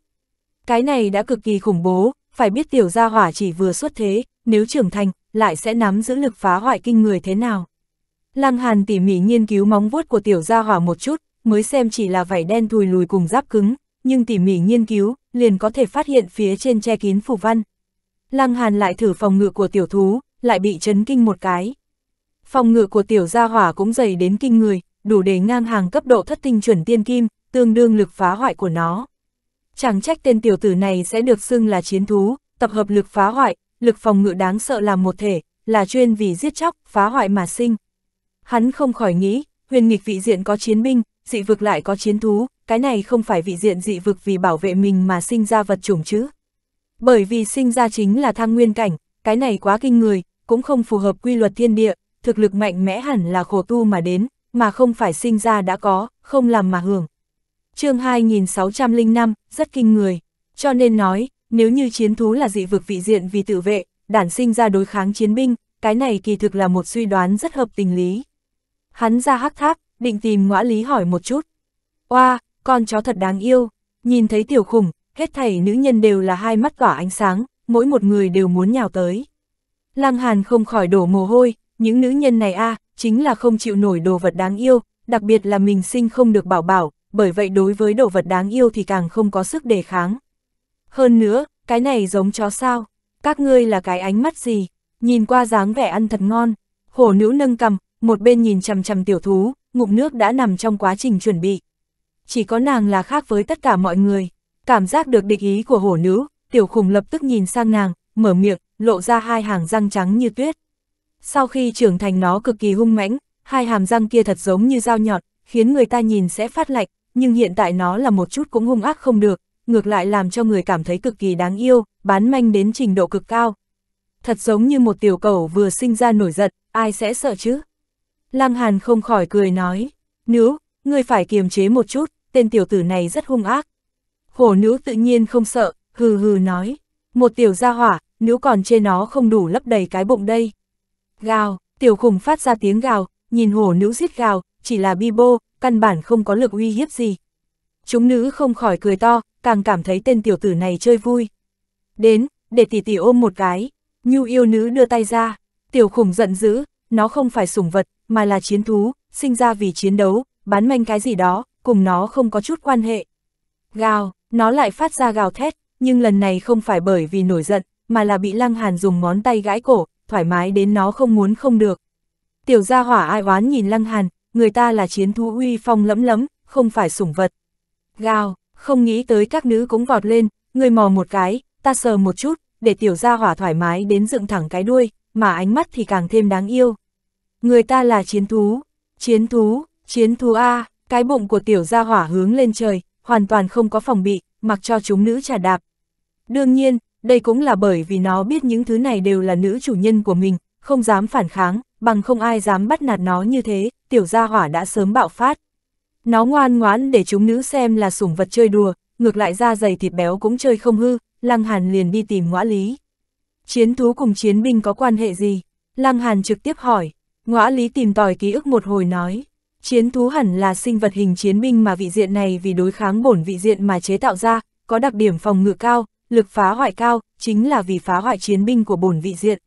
Cái này đã cực kỳ khủng bố, phải biết tiểu gia hỏa chỉ vừa xuất thế, nếu trưởng thành, lại sẽ nắm giữ lực phá hoại kinh người thế nào. Lăng Hàn tỉ mỉ nghiên cứu móng vuốt của tiểu gia hỏa một chút, mới xem chỉ là vảy đen thùi lùi cùng giáp cứng, nhưng tỉ mỉ nghiên cứu, liền có thể phát hiện phía trên che kín phù văn. Lăng Hàn lại thử phòng ngự của tiểu thú, lại bị chấn kinh một cái. Phòng ngự của tiểu gia hỏa cũng dày đến kinh người, đủ để ngang hàng cấp độ thất tinh chuẩn tiên kim, tương đương lực phá hoại của nó. Chẳng trách tên tiểu tử này sẽ được xưng là chiến thú, tập hợp lực phá hoại, lực phòng ngự đáng sợ làm một thể, là chuyên vì giết chóc, phá hoại mà sinh. Hắn không khỏi nghĩ, huyền nghịch vị diện có chiến binh, dị vực lại có chiến thú, cái này không phải vị diện dị vực vì bảo vệ mình mà sinh ra vật chủng chứ. Bởi vì sinh ra chính là thang nguyên cảnh, cái này quá kinh người, cũng không phù hợp quy luật thiên địa, thực lực mạnh mẽ hẳn là khổ tu mà đến, mà không phải sinh ra đã có, không làm mà hưởng. chương 2605, rất kinh người. Cho nên nói, nếu như chiến thú là dị vực vị diện vì tự vệ, đản sinh ra đối kháng chiến binh, cái này kỳ thực là một suy đoán rất hợp tình lý. Hắn ra hắc tháp, định tìm ngõa lý hỏi một chút. Oa, wow, con chó thật đáng yêu, nhìn thấy tiểu khủng, hết thảy nữ nhân đều là hai mắt tỏa ánh sáng, mỗi một người đều muốn nhào tới. Lăng Hàn không khỏi đổ mồ hôi, những nữ nhân này a à, chính là không chịu nổi đồ vật đáng yêu, đặc biệt là mình sinh không được bảo bảo, bởi vậy đối với đồ vật đáng yêu thì càng không có sức đề kháng. Hơn nữa, cái này giống chó sao, các ngươi là cái ánh mắt gì, nhìn qua dáng vẻ ăn thật ngon, hổ nữ nâng cầm, một bên nhìn chằm chằm tiểu thú, ngụm nước đã nằm trong quá trình chuẩn bị. Chỉ có nàng là khác với tất cả mọi người, cảm giác được địch ý của hổ nữ, tiểu khủng lập tức nhìn sang nàng, mở miệng, lộ ra hai hàng răng trắng như tuyết. Sau khi trưởng thành nó cực kỳ hung mãnh, hai hàm răng kia thật giống như dao nhọn, khiến người ta nhìn sẽ phát lạnh, nhưng hiện tại nó là một chút cũng hung ác không được, ngược lại làm cho người cảm thấy cực kỳ đáng yêu, bán manh đến trình độ cực cao. Thật giống như một tiểu cầu vừa sinh ra nổi giận, ai sẽ sợ chứ? Lăng Hàn không khỏi cười nói, nữ, ngươi phải kiềm chế một chút, tên tiểu tử này rất hung ác. Hổ nữ tự nhiên không sợ, hừ hừ nói, một tiểu gia hỏa, nếu còn trên nó không đủ lấp đầy cái bụng đây. Gào, tiểu khủng phát ra tiếng gào, nhìn hổ nữ giết gào, chỉ là bi bô, căn bản không có lực uy hiếp gì. Chúng nữ không khỏi cười to, càng cảm thấy tên tiểu tử này chơi vui. Đến, để tỷ tỷ ôm một cái, nhu yêu nữ đưa tay ra, tiểu khủng giận dữ, nó không phải sủng vật, mà là chiến thú, sinh ra vì chiến đấu, bán manh cái gì đó, cùng nó không có chút quan hệ. Gào, nó lại phát ra gào thét, nhưng lần này không phải bởi vì nổi giận, mà là bị Lăng Hàn dùng ngón tay gãi cổ, thoải mái đến nó không muốn không được. Tiểu gia hỏa ai oán nhìn Lăng Hàn, người ta là chiến thú uy phong lẫm lẫm, không phải sủng vật. Gào, không nghĩ tới các nữ cũng vọt lên, người mò một cái, ta sờ một chút, để tiểu gia hỏa thoải mái đến dựng thẳng cái đuôi, mà ánh mắt thì càng thêm đáng yêu. Người ta là chiến thú, chiến thú, chiến thú A, cái bụng của tiểu gia hỏa hướng lên trời, hoàn toàn không có phòng bị, mặc cho chúng nữ trả đạp. Đương nhiên, đây cũng là bởi vì nó biết những thứ này đều là nữ chủ nhân của mình, không dám phản kháng, bằng không ai dám bắt nạt nó như thế, tiểu gia hỏa đã sớm bạo phát. Nó ngoan ngoãn để chúng nữ xem là sủng vật chơi đùa, ngược lại da dày thịt béo cũng chơi không hư, Lăng Hàn liền đi tìm ngõa lý. Chiến thú cùng chiến binh có quan hệ gì? Lăng Hàn trực tiếp hỏi, ngõa lý tìm tòi ký ức một hồi nói. Chiến thú hẳn là sinh vật hình chiến binh mà vị diện này vì đối kháng bổn vị diện mà chế tạo ra, có đặc điểm phòng ngự cao, lực phá hoại cao, chính là vì phá hoại chiến binh của bổn vị diện.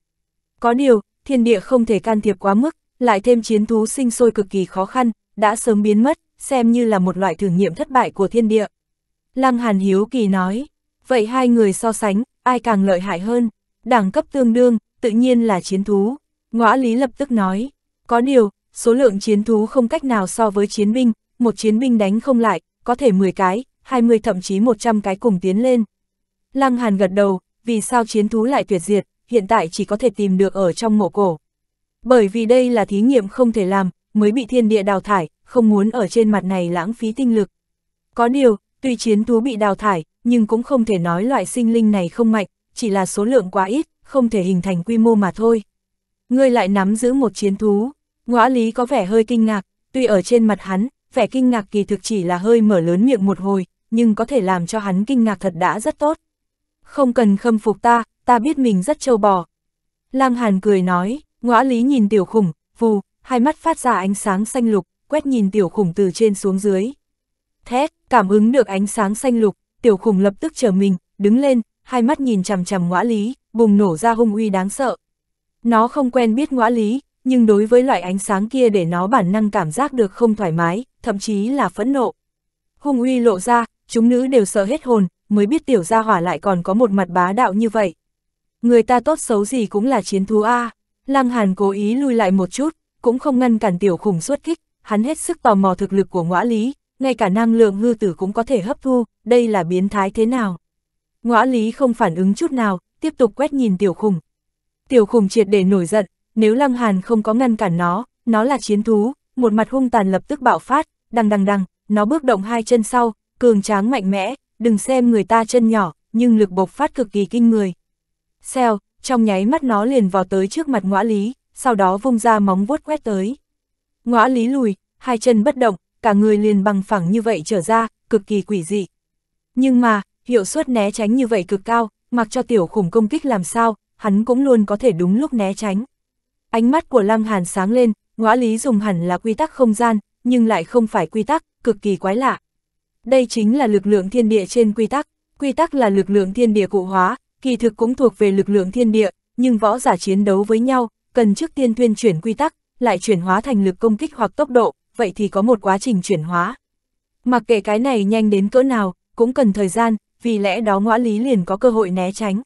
Có điều, thiên địa không thể can thiệp quá mức, lại thêm chiến thú sinh sôi cực kỳ khó khăn, đã sớm biến mất, xem như là một loại thử nghiệm thất bại của thiên địa. Lăng Hàn Hiếu Kỳ nói, vậy hai người so sánh, ai càng lợi hại hơn, đẳng cấp tương đương, tự nhiên là chiến thú. Ngõ Lý lập tức nói, có điều, số lượng chiến thú không cách nào so với chiến binh, một chiến binh đánh không lại, có thể 10 cái, 20 thậm chí 100 cái cùng tiến lên. Lăng Hàn gật đầu, vì sao chiến thú lại tuyệt diệt, hiện tại chỉ có thể tìm được ở trong mộ cổ. Bởi vì đây là thí nghiệm không thể làm, mới bị thiên địa đào thải, không muốn ở trên mặt này lãng phí tinh lực. Có điều, tuy chiến thú bị đào thải, nhưng cũng không thể nói loại sinh linh này không mạnh, chỉ là số lượng quá ít, không thể hình thành quy mô mà thôi. Ngươi lại nắm giữ một chiến thú, ngõ lý có vẻ hơi kinh ngạc, tuy ở trên mặt hắn, vẻ kinh ngạc kỳ thực chỉ là hơi mở lớn miệng một hồi, nhưng có thể làm cho hắn kinh ngạc thật đã rất tốt. Không cần khâm phục ta, ta biết mình rất trâu bò. Lam Hàn cười nói, ngõa lý nhìn tiểu khủng, vù, hai mắt phát ra ánh sáng xanh lục, quét nhìn tiểu khủng từ trên xuống dưới. Thét, cảm ứng được ánh sáng xanh lục, tiểu khủng lập tức trở mình, đứng lên, hai mắt nhìn chằm chằm ngõa lý, bùng nổ ra hung uy đáng sợ. Nó không quen biết ngõa lý, nhưng đối với loại ánh sáng kia để nó bản năng cảm giác được không thoải mái, thậm chí là phẫn nộ. Hung uy lộ ra, chúng nữ đều sợ hết hồn, mới biết tiểu gia hỏa lại còn có một mặt bá đạo như vậy. Người ta tốt xấu gì cũng là chiến thú A, Lăng Hàn cố ý lui lại một chút, cũng không ngăn cản tiểu khủng xuất kích, hắn hết sức tò mò thực lực của ngõa lý, ngay cả năng lượng ngư tử cũng có thể hấp thu, đây là biến thái thế nào. Ngõa lý không phản ứng chút nào, tiếp tục quét nhìn tiểu khủng. Tiểu khủng triệt để nổi giận, nếu Lăng Hàn không có ngăn cản nó, nó là chiến thú, một mặt hung tàn lập tức bạo phát, đằng đằng đằng, nó bước động hai chân sau, cường tráng mạnh mẽ, đừng xem người ta chân nhỏ, nhưng lực bộc phát cực kỳ kinh người. xeo trong nháy mắt nó liền vào tới trước mặt ngõa lý, sau đó vung ra móng vuốt quét tới. Ngõa lý lùi, hai chân bất động, cả người liền bằng phẳng như vậy trở ra, cực kỳ quỷ dị. Nhưng mà, hiệu suất né tránh như vậy cực cao, mặc cho tiểu khủng công kích làm sao, hắn cũng luôn có thể đúng lúc né tránh. Ánh mắt của Lăng Hàn sáng lên, ngõa lý dùng hẳn là quy tắc không gian, nhưng lại không phải quy tắc, cực kỳ quái lạ. Đây chính là lực lượng thiên địa trên quy tắc, quy tắc là lực lượng thiên địa cụ hóa, kỳ thực cũng thuộc về lực lượng thiên địa, nhưng võ giả chiến đấu với nhau, cần trước tiên tuyên chuyển quy tắc, lại chuyển hóa thành lực công kích hoặc tốc độ, vậy thì có một quá trình chuyển hóa. Mặc kệ cái này nhanh đến cỡ nào, cũng cần thời gian, vì lẽ đó ngõa lý liền có cơ hội né tránh.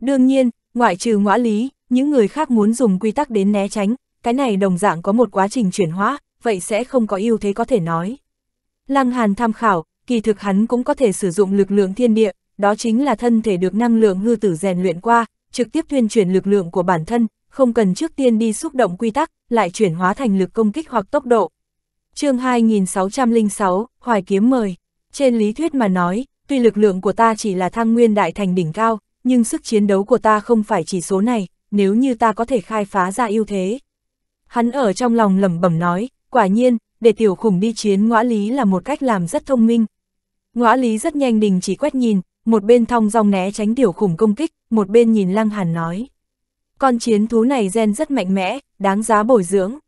Đương nhiên, ngoại trừ ngõa lý, những người khác muốn dùng quy tắc đến né tránh, cái này đồng dạng có một quá trình chuyển hóa, vậy sẽ không có ưu thế có thể nói. Lăng Hàn tham khảo, kỳ thực hắn cũng có thể sử dụng lực lượng thiên địa, đó chính là thân thể được năng lượng ngư tử rèn luyện qua, trực tiếp tuyên chuyển lực lượng của bản thân, không cần trước tiên đi xúc động quy tắc, lại chuyển hóa thành lực công kích hoặc tốc độ. chương 2606, Hoài Kiếm mời. Trên lý thuyết mà nói, tuy lực lượng của ta chỉ là thang nguyên đại thành đỉnh cao, nhưng sức chiến đấu của ta không phải chỉ số này, nếu như ta có thể khai phá ra ưu thế. Hắn ở trong lòng lẩm bẩm nói, quả nhiên, để tiểu khủng đi chiến ngõ lý là một cách làm rất thông minh. Ngõ lý rất nhanh đình chỉ quét nhìn, một bên thong dong né tránh tiểu khủng công kích, một bên nhìn lăng hàn nói. Con chiến thú này gen rất mạnh mẽ, đáng giá bồi dưỡng.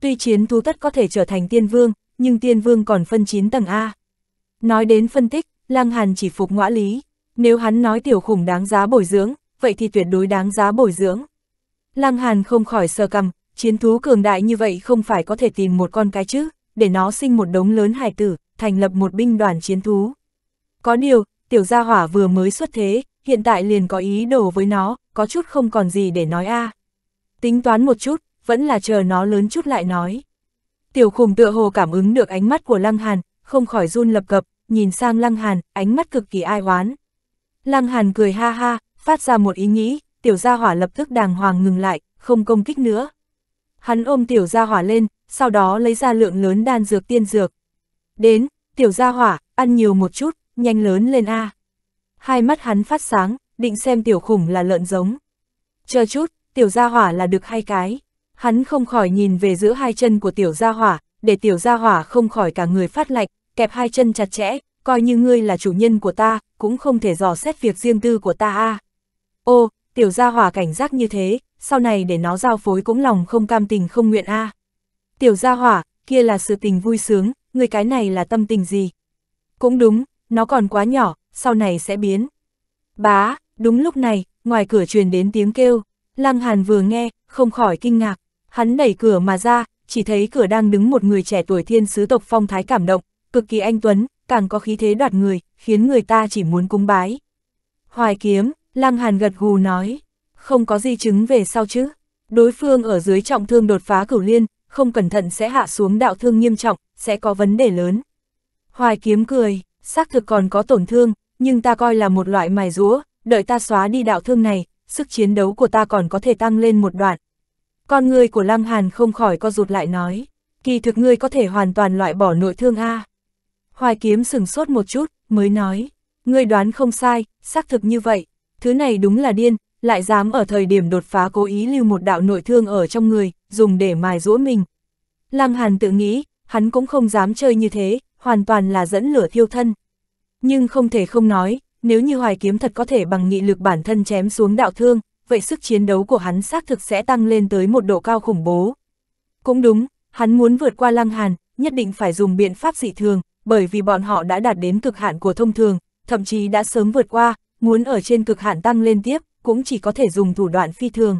Tuy chiến thú tất có thể trở thành tiên vương, nhưng tiên vương còn phân 9 tầng A. Nói đến phân tích, lăng hàn chỉ phục ngõ lý. Nếu hắn nói tiểu khủng đáng giá bồi dưỡng, vậy thì tuyệt đối đáng giá bồi dưỡng. Lăng hàn không khỏi sờ cầm, Chiến thú cường đại như vậy không phải có thể tìm một con cái chứ, để nó sinh một đống lớn hải tử, thành lập một binh đoàn chiến thú. Có điều, tiểu gia hỏa vừa mới xuất thế, hiện tại liền có ý đồ với nó, có chút không còn gì để nói a. Tính toán một chút, vẫn là chờ nó lớn chút lại nói. Tiểu khủng tựa hồ cảm ứng được ánh mắt của Lăng Hàn, không khỏi run lập cập, nhìn sang Lăng Hàn, ánh mắt cực kỳ ai oán. Lăng Hàn cười ha ha, phát ra một ý nghĩ, tiểu gia hỏa lập tức đàng hoàng ngừng lại, không công kích nữa. Hắn ôm tiểu gia hỏa lên, sau đó lấy ra lượng lớn đan dược tiên dược. Đến, tiểu gia hỏa, ăn nhiều một chút, nhanh lớn lên A. Hai mắt hắn phát sáng, định xem tiểu khủng là lợn giống. Chờ chút, tiểu gia hỏa là được hai cái. Hắn không khỏi nhìn về giữa hai chân của tiểu gia hỏa, để tiểu gia hỏa không khỏi cả người phát lạnh, kẹp hai chân chặt chẽ, coi như ngươi là chủ nhân của ta, cũng không thể dò xét việc riêng tư của ta a. Ô, tiểu gia hỏa cảnh giác như thế, sau này để nó giao phối cũng lòng không cam tình không nguyện a. À. Tiểu gia hỏa, kia là sự tình vui sướng, người cái này là tâm tình gì? Cũng đúng, nó còn quá nhỏ, sau này sẽ biến. Bá, đúng lúc này, ngoài cửa truyền đến tiếng kêu, Lăng Hàn vừa nghe, không khỏi kinh ngạc, hắn đẩy cửa mà ra, chỉ thấy cửa đang đứng một người trẻ tuổi thiên sứ tộc phong thái cảm động, cực kỳ anh tuấn, càng có khí thế đoạt người, khiến người ta chỉ muốn cúng bái. Hoài kiếm, Lăng Hàn gật gù nói, không có di chứng về sau chứ. Đối phương ở dưới trọng thương đột phá cửu liên, không cẩn thận sẽ hạ xuống đạo thương nghiêm trọng, sẽ có vấn đề lớn. Hoài kiếm cười, xác thực còn có tổn thương, nhưng ta coi là một loại mài rúa, đợi ta xóa đi đạo thương này, sức chiến đấu của ta còn có thể tăng lên một đoạn. Con người của Lăng Hàn không khỏi co rụt lại nói, kỳ thực ngươi có thể hoàn toàn loại bỏ nội thương A. Hoài kiếm sừng sốt một chút, mới nói, ngươi đoán không sai, xác thực như vậy, thứ này đúng là điên, lại dám ở thời điểm đột phá cố ý lưu một đạo nội thương ở trong người, dùng để mài rũa mình. Lăng Hàn tự nghĩ, hắn cũng không dám chơi như thế, hoàn toàn là dẫn lửa thiêu thân. Nhưng không thể không nói, nếu như hoài kiếm thật có thể bằng nghị lực bản thân chém xuống đạo thương, vậy sức chiến đấu của hắn xác thực sẽ tăng lên tới một độ cao khủng bố. Cũng đúng, hắn muốn vượt qua Lăng Hàn, nhất định phải dùng biện pháp dị thường, bởi vì bọn họ đã đạt đến cực hạn của thông thường, thậm chí đã sớm vượt qua, muốn ở trên cực hạn tăng lên tiếp, cũng chỉ có thể dùng thủ đoạn phi thường.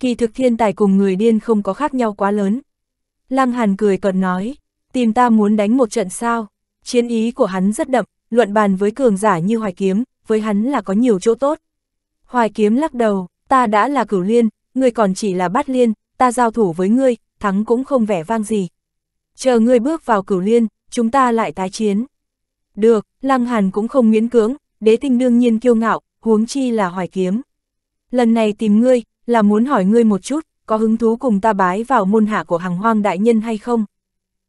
Kỳ thực thiên tài cùng người điên không có khác nhau quá lớn. Lăng Hàn cười cợt nói, tìm ta muốn đánh một trận sao, chiến ý của hắn rất đậm, luận bàn với cường giả như Hoài Kiếm, với hắn là có nhiều chỗ tốt. Hoài Kiếm lắc đầu, ta đã là cửu liên, ngươi còn chỉ là bát liên, ta giao thủ với ngươi, thắng cũng không vẻ vang gì. Chờ ngươi bước vào cửu liên, chúng ta lại tái chiến. Được, Lăng Hàn cũng không miễn cưỡng, đế tinh đương nhiên kiêu ngạo, huống chi là hoài kiếm. Lần này tìm ngươi, là muốn hỏi ngươi một chút, có hứng thú cùng ta bái vào môn hạ của hằng hoang đại nhân hay không?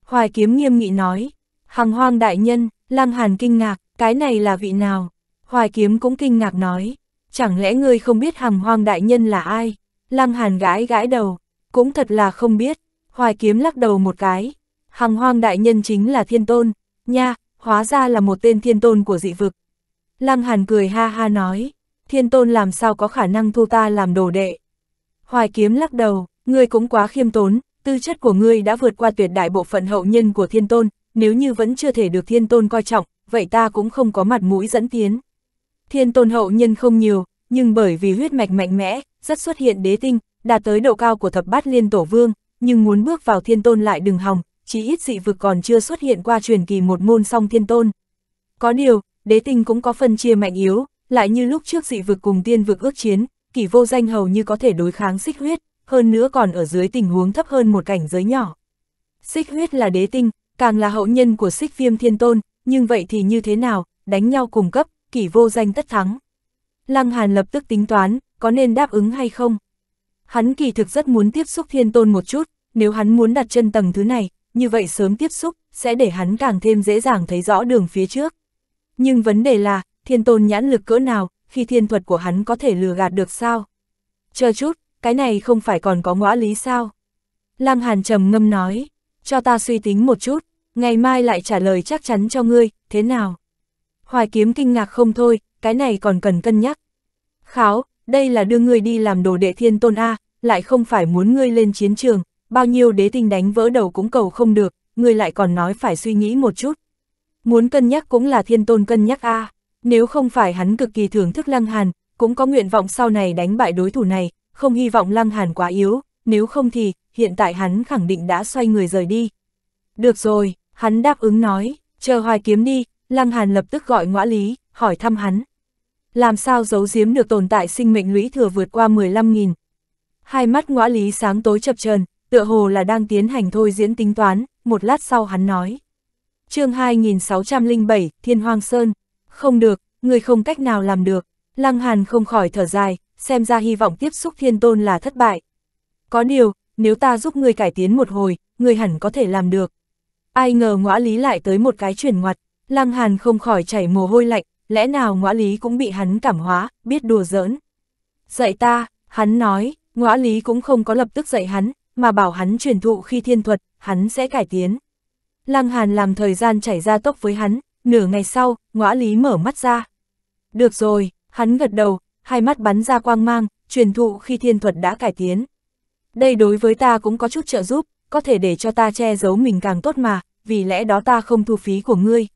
Hoài kiếm nghiêm nghị nói, hằng hoang đại nhân, lang hàn kinh ngạc, cái này là vị nào? Hoài kiếm cũng kinh ngạc nói, chẳng lẽ ngươi không biết hằng hoang đại nhân là ai? Lăng hàn gãi gãi đầu, cũng thật là không biết, hoài kiếm lắc đầu một cái. hằng hoang đại nhân chính là thiên tôn, nha, hóa ra là một tên thiên tôn của dị vực, Lăng Hàn cười ha ha nói, thiên tôn làm sao có khả năng thu ta làm đồ đệ. Hoài kiếm lắc đầu, ngươi cũng quá khiêm tốn, tư chất của ngươi đã vượt qua tuyệt đại bộ phận hậu nhân của thiên tôn, nếu như vẫn chưa thể được thiên tôn coi trọng, vậy ta cũng không có mặt mũi dẫn tiến. Thiên tôn hậu nhân không nhiều, nhưng bởi vì huyết mạch mạnh mẽ, rất xuất hiện đế tinh, đạt tới độ cao của thập bát liên tổ vương, nhưng muốn bước vào thiên tôn lại đừng hòng, chỉ ít dị vực còn chưa xuất hiện qua truyền kỳ một môn song thiên tôn. Có điều, đế tinh cũng có phân chia mạnh yếu, lại như lúc trước dị vực cùng tiên vực ước chiến, kỷ vô danh hầu như có thể đối kháng xích huyết, hơn nữa còn ở dưới tình huống thấp hơn một cảnh giới nhỏ. Xích huyết là đế tinh, càng là hậu nhân của xích viêm thiên tôn, nhưng vậy thì như thế nào, đánh nhau cùng cấp, kỷ vô danh tất thắng. Lăng Hàn lập tức tính toán, có nên đáp ứng hay không? Hắn kỳ thực rất muốn tiếp xúc thiên tôn một chút, nếu hắn muốn đặt chân tầng thứ này, như vậy sớm tiếp xúc, sẽ để hắn càng thêm dễ dàng thấy rõ đường phía trước. Nhưng vấn đề là, thiên tôn nhãn lực cỡ nào, khi thiên thuật của hắn có thể lừa gạt được sao? Chờ chút, cái này không phải còn có ngõ lý sao? Lăng Hàn trầm ngâm nói, cho ta suy tính một chút, ngày mai lại trả lời chắc chắn cho ngươi, thế nào? Hoài kiếm kinh ngạc không thôi, cái này còn cần cân nhắc. Kháo, đây là đưa ngươi đi làm đồ đệ thiên tôn A, lại không phải muốn ngươi lên chiến trường, bao nhiêu đế tinh đánh vỡ đầu cũng cầu không được, ngươi lại còn nói phải suy nghĩ một chút. Muốn cân nhắc cũng là thiên tôn cân nhắc A, nếu không phải hắn cực kỳ thưởng thức Lăng Hàn, cũng có nguyện vọng sau này đánh bại đối thủ này, không hy vọng Lăng Hàn quá yếu, nếu không thì, hiện tại hắn khẳng định đã xoay người rời đi. Được rồi, hắn đáp ứng nói, chờ hoài kiếm đi, Lăng Hàn lập tức gọi ngõ lý, hỏi thăm hắn. Làm sao giấu giếm được tồn tại sinh mệnh lũy thừa vượt qua 15.000? Hai mắt ngõ lý sáng tối chập chờn tựa hồ là đang tiến hành thôi diễn tính toán, một lát sau hắn nói chương 2607, Thiên Hoang Sơn. Không được, người không cách nào làm được. Lăng Hàn không khỏi thở dài, xem ra hy vọng tiếp xúc thiên tôn là thất bại. Có điều, nếu ta giúp người cải tiến một hồi, người hẳn có thể làm được. Ai ngờ ngõa lý lại tới một cái chuyển ngoặt, Lăng Hàn không khỏi chảy mồ hôi lạnh, lẽ nào ngõa lý cũng bị hắn cảm hóa, biết đùa giỡn. Dạy ta, hắn nói, ngõa lý cũng không có lập tức dạy hắn, mà bảo hắn truyền thụ khi thiên thuật, hắn sẽ cải tiến. Lăng Hàn làm thời gian chảy ra tốc với hắn, nửa ngày sau, ngõa lý mở mắt ra. Được rồi, hắn gật đầu, hai mắt bắn ra quang mang, truyền thụ khi thiên thuật đã cải tiến. Đây đối với ta cũng có chút trợ giúp, có thể để cho ta che giấu mình càng tốt mà, vì lẽ đó ta không thu phí của ngươi.